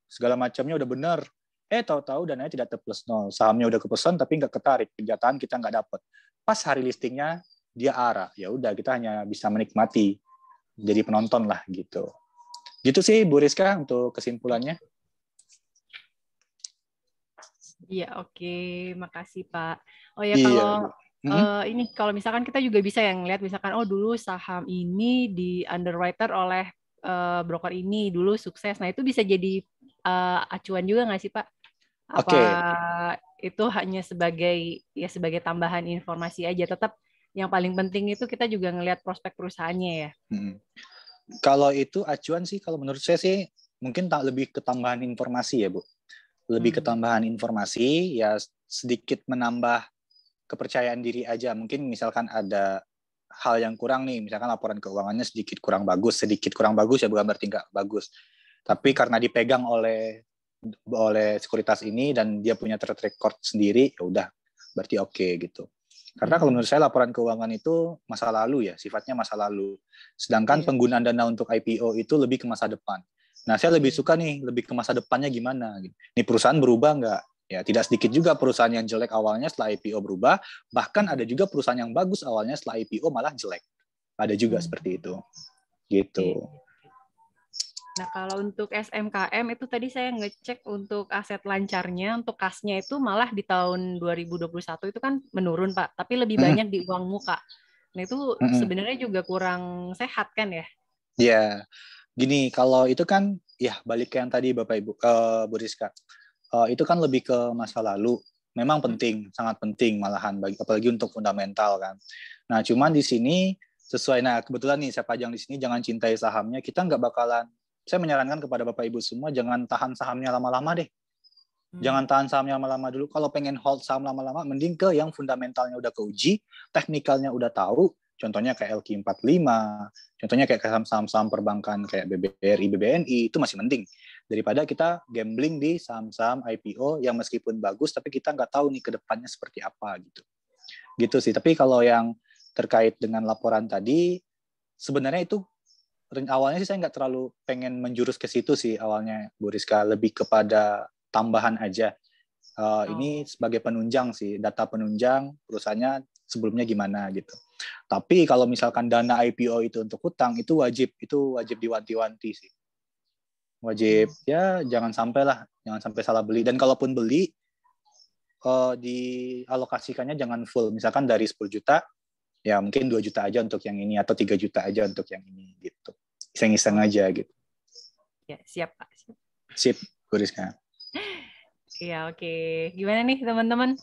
Segala macamnya udah benar, Eh tahu-tahu dananya tidak terplus plus nol, sahamnya udah kepesan tapi nggak ketarik, penjataan kita nggak dapat. Pas hari listingnya dia arah, ya udah kita hanya bisa menikmati jadi penonton lah gitu. Gitu sih Bu Rizka untuk kesimpulannya. Iya oke, okay. makasih Pak. Oh ya iya. kalau Mm -hmm. ini kalau misalkan kita juga bisa yang lihat misalkan oh dulu saham ini di underwriter oleh uh, broker ini dulu sukses. Nah, itu bisa jadi uh, acuan juga nggak sih Pak? Apa okay. itu hanya sebagai ya sebagai tambahan informasi aja? Tetap yang paling penting itu kita juga ngelihat prospek perusahaannya ya. Hmm. Kalau itu acuan sih kalau menurut saya sih mungkin tak lebih ketambahan informasi ya Bu. Lebih hmm. ketambahan informasi ya sedikit menambah kepercayaan diri aja. Mungkin misalkan ada hal yang kurang nih, misalkan laporan keuangannya sedikit kurang bagus, sedikit kurang bagus ya bukan berarti nggak bagus. Tapi karena dipegang oleh oleh sekuritas ini dan dia punya track record sendiri, ya udah berarti oke okay, gitu. Karena kalau hmm. menurut saya laporan keuangan itu masa lalu ya, sifatnya masa lalu. Sedangkan yeah. penggunaan dana untuk IPO itu lebih ke masa depan. Nah, saya lebih hmm. suka nih, lebih ke masa depannya gimana. Ini gitu. perusahaan berubah nggak? Ya, tidak sedikit juga perusahaan yang jelek awalnya setelah IPO berubah. Bahkan ada juga perusahaan yang bagus awalnya setelah IPO malah jelek. Ada juga hmm. seperti itu. Gitu. Yeah. Iya. Nah, kalau untuk SMKM itu tadi saya ngecek untuk aset lancarnya, untuk kasnya itu malah di tahun 2021 itu kan menurun, Pak, tapi lebih banyak di uang muka. Nah, itu sebenarnya juga kurang sehat kan ya? Iya. Gini, kalau itu kan ya balik ke yang tadi Bapak Ibu uh, Bu Rizka. Uh, itu kan lebih ke masa lalu. Memang penting, hmm sangat penting malahan bagi apalagi untuk fundamental kan. Nah, cuman di sini sesuai nah kebetulan nih saya pajang di sini jangan cintai sahamnya, kita nggak bakalan saya menyarankan kepada Bapak Ibu semua jangan tahan sahamnya lama-lama deh. Hmm. Jangan tahan sahamnya lama-lama dulu. Kalau pengen hold saham lama-lama, mending ke yang fundamentalnya udah keuji, teknikalnya udah tahu. Contohnya kayak LQ45, contohnya kayak saham-saham perbankan kayak BBRI, BBNI, itu masih penting Daripada kita gambling di saham-saham IPO yang meskipun bagus, tapi kita nggak tahu nih ke depannya seperti apa gitu. Gitu sih. Tapi kalau yang terkait dengan laporan tadi, sebenarnya itu awalnya sih saya nggak terlalu pengen menjurus ke situ sih awalnya Bu Rizka lebih kepada tambahan aja uh, oh. ini sebagai penunjang sih data penunjang perusahaannya sebelumnya gimana gitu tapi kalau misalkan dana IPO itu untuk hutang itu wajib itu wajib diwanti-wanti sih wajib hmm. ya jangan sampai lah jangan sampai salah beli dan kalaupun beli uh, dialokasikannya jangan full misalkan dari 10 juta ya mungkin 2 juta aja untuk yang ini atau 3 juta aja untuk yang ini gitu iseng-iseng aja gitu. Ya, siap Pak. Siap, siap Bu Rizka. (laughs) Iya, oke. Okay. Gimana nih teman-teman?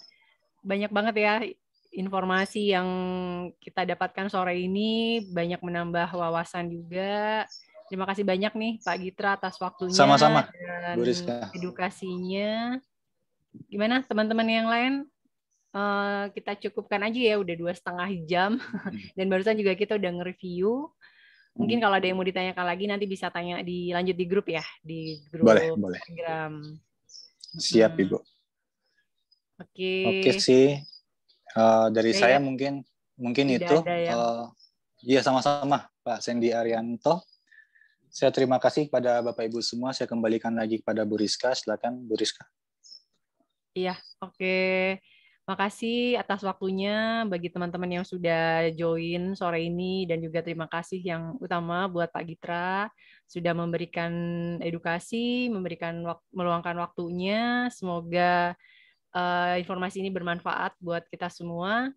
Banyak banget ya informasi yang kita dapatkan sore ini, banyak menambah wawasan juga. Terima kasih banyak nih Pak Gitra atas waktunya Sama-sama, dan Bu edukasinya. Gimana teman-teman yang lain? Uh, kita cukupkan aja ya udah dua setengah jam hmm. (laughs) dan barusan juga kita udah nge-review Mungkin hmm. kalau ada yang mau ditanyakan lagi nanti bisa tanya dilanjut di grup ya, di grup boleh, boleh. Instagram. Siap, hmm. Ibu. Oke. Okay. Oke okay, sih. Uh, dari okay, saya ya? mungkin mungkin Tidak itu. Ya. Eh, iya, yang... uh, sama-sama Pak Sandy Arianto. Saya terima kasih kepada Bapak Ibu semua. Saya kembalikan lagi kepada Bu Rizka. Silakan Bu Rizka. Iya, oke. Okay. Makasih atas waktunya bagi teman-teman yang sudah join sore ini dan juga terima kasih yang utama buat Pak Gitra sudah memberikan edukasi, memberikan meluangkan waktunya. Semoga uh, informasi ini bermanfaat buat kita semua.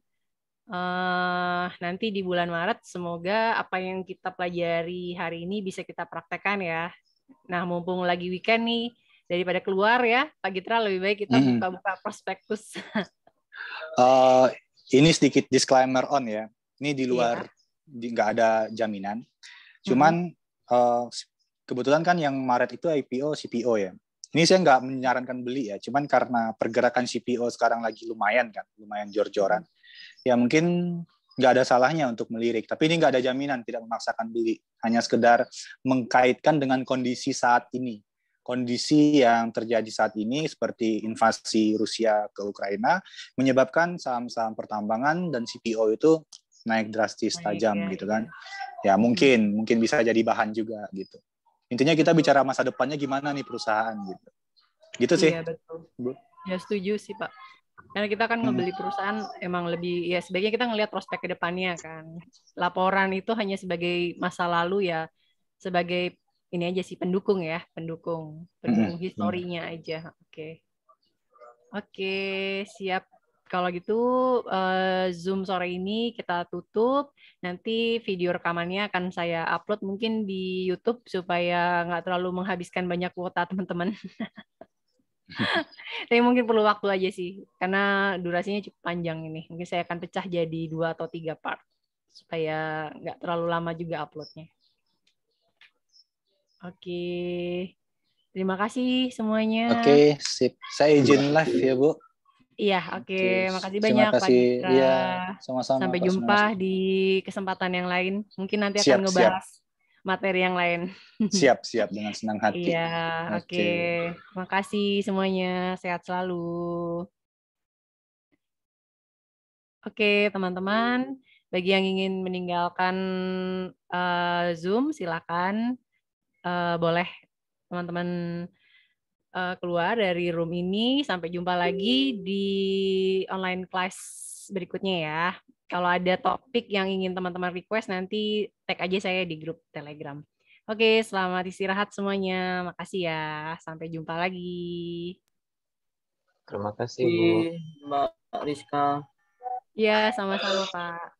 Uh, nanti di bulan Maret semoga apa yang kita pelajari hari ini bisa kita praktekkan ya. Nah, mumpung lagi weekend nih daripada keluar ya, Pak Gitra lebih baik kita buka-buka mm prospektus. (laughs) Uh, ini sedikit disclaimer on ya. Ini di iya. luar nggak ada jaminan. Cuman mm -hmm. uh, kebetulan kan yang Maret itu IPO CPO ya. Ini saya nggak menyarankan beli ya. Cuman karena pergerakan CPO sekarang lagi lumayan kan, lumayan jor-joran. Ya mungkin nggak ada salahnya untuk melirik. Tapi ini nggak ada jaminan, tidak memaksakan beli. Hanya sekedar mengkaitkan dengan kondisi saat ini kondisi yang terjadi saat ini seperti invasi Rusia ke Ukraina menyebabkan saham-saham pertambangan dan CPO itu naik drastis tajam ya, gitu ya. kan. Ya hmm. mungkin mungkin bisa jadi bahan juga gitu. Intinya kita bicara masa depannya gimana nih perusahaan gitu. Gitu sih. Iya betul. Ya setuju sih, Pak. Karena kita kan hmm. ngebeli perusahaan emang lebih ya sebaiknya kita ngelihat prospek ke depannya kan. Laporan itu hanya sebagai masa lalu ya sebagai ini aja sih pendukung ya, pendukung, pendukung mm-hmm. historinya aja. Oke. Okay. Oke, okay, siap. Kalau gitu eh, Zoom sore ini kita tutup. Nanti video rekamannya akan saya upload mungkin di YouTube supaya nggak terlalu menghabiskan banyak kuota teman-teman. (laughs) Tapi mungkin perlu waktu aja sih, karena durasinya cukup panjang ini. Mungkin saya akan pecah jadi dua atau tiga part supaya nggak terlalu lama juga uploadnya. Oke. Terima kasih semuanya. Oke, sip. Saya izin live ya, Bu. Iya, oke. Okay. Makasih banyak Terima kasih. Iya, sama-sama. Sampai jumpa sama di kesempatan yang lain. Mungkin nanti siap, akan ngebahas siap. materi yang lain. (laughs) Siap, siap dengan senang hati. Iya, oke. Okay. okay. Makasih semuanya. Sehat selalu. Oke, okay, teman-teman, bagi yang ingin meninggalkan uh, Zoom silakan uh, boleh teman-teman uh, keluar dari room ini. Sampai jumpa lagi di online class berikutnya ya. Kalau ada topik yang ingin teman-teman request nanti tag aja saya di grup Telegram. Oke, selamat istirahat semuanya. Makasih ya. Sampai jumpa lagi. Terima kasih, Mbak Rizka. Ya, sama-sama, Pak.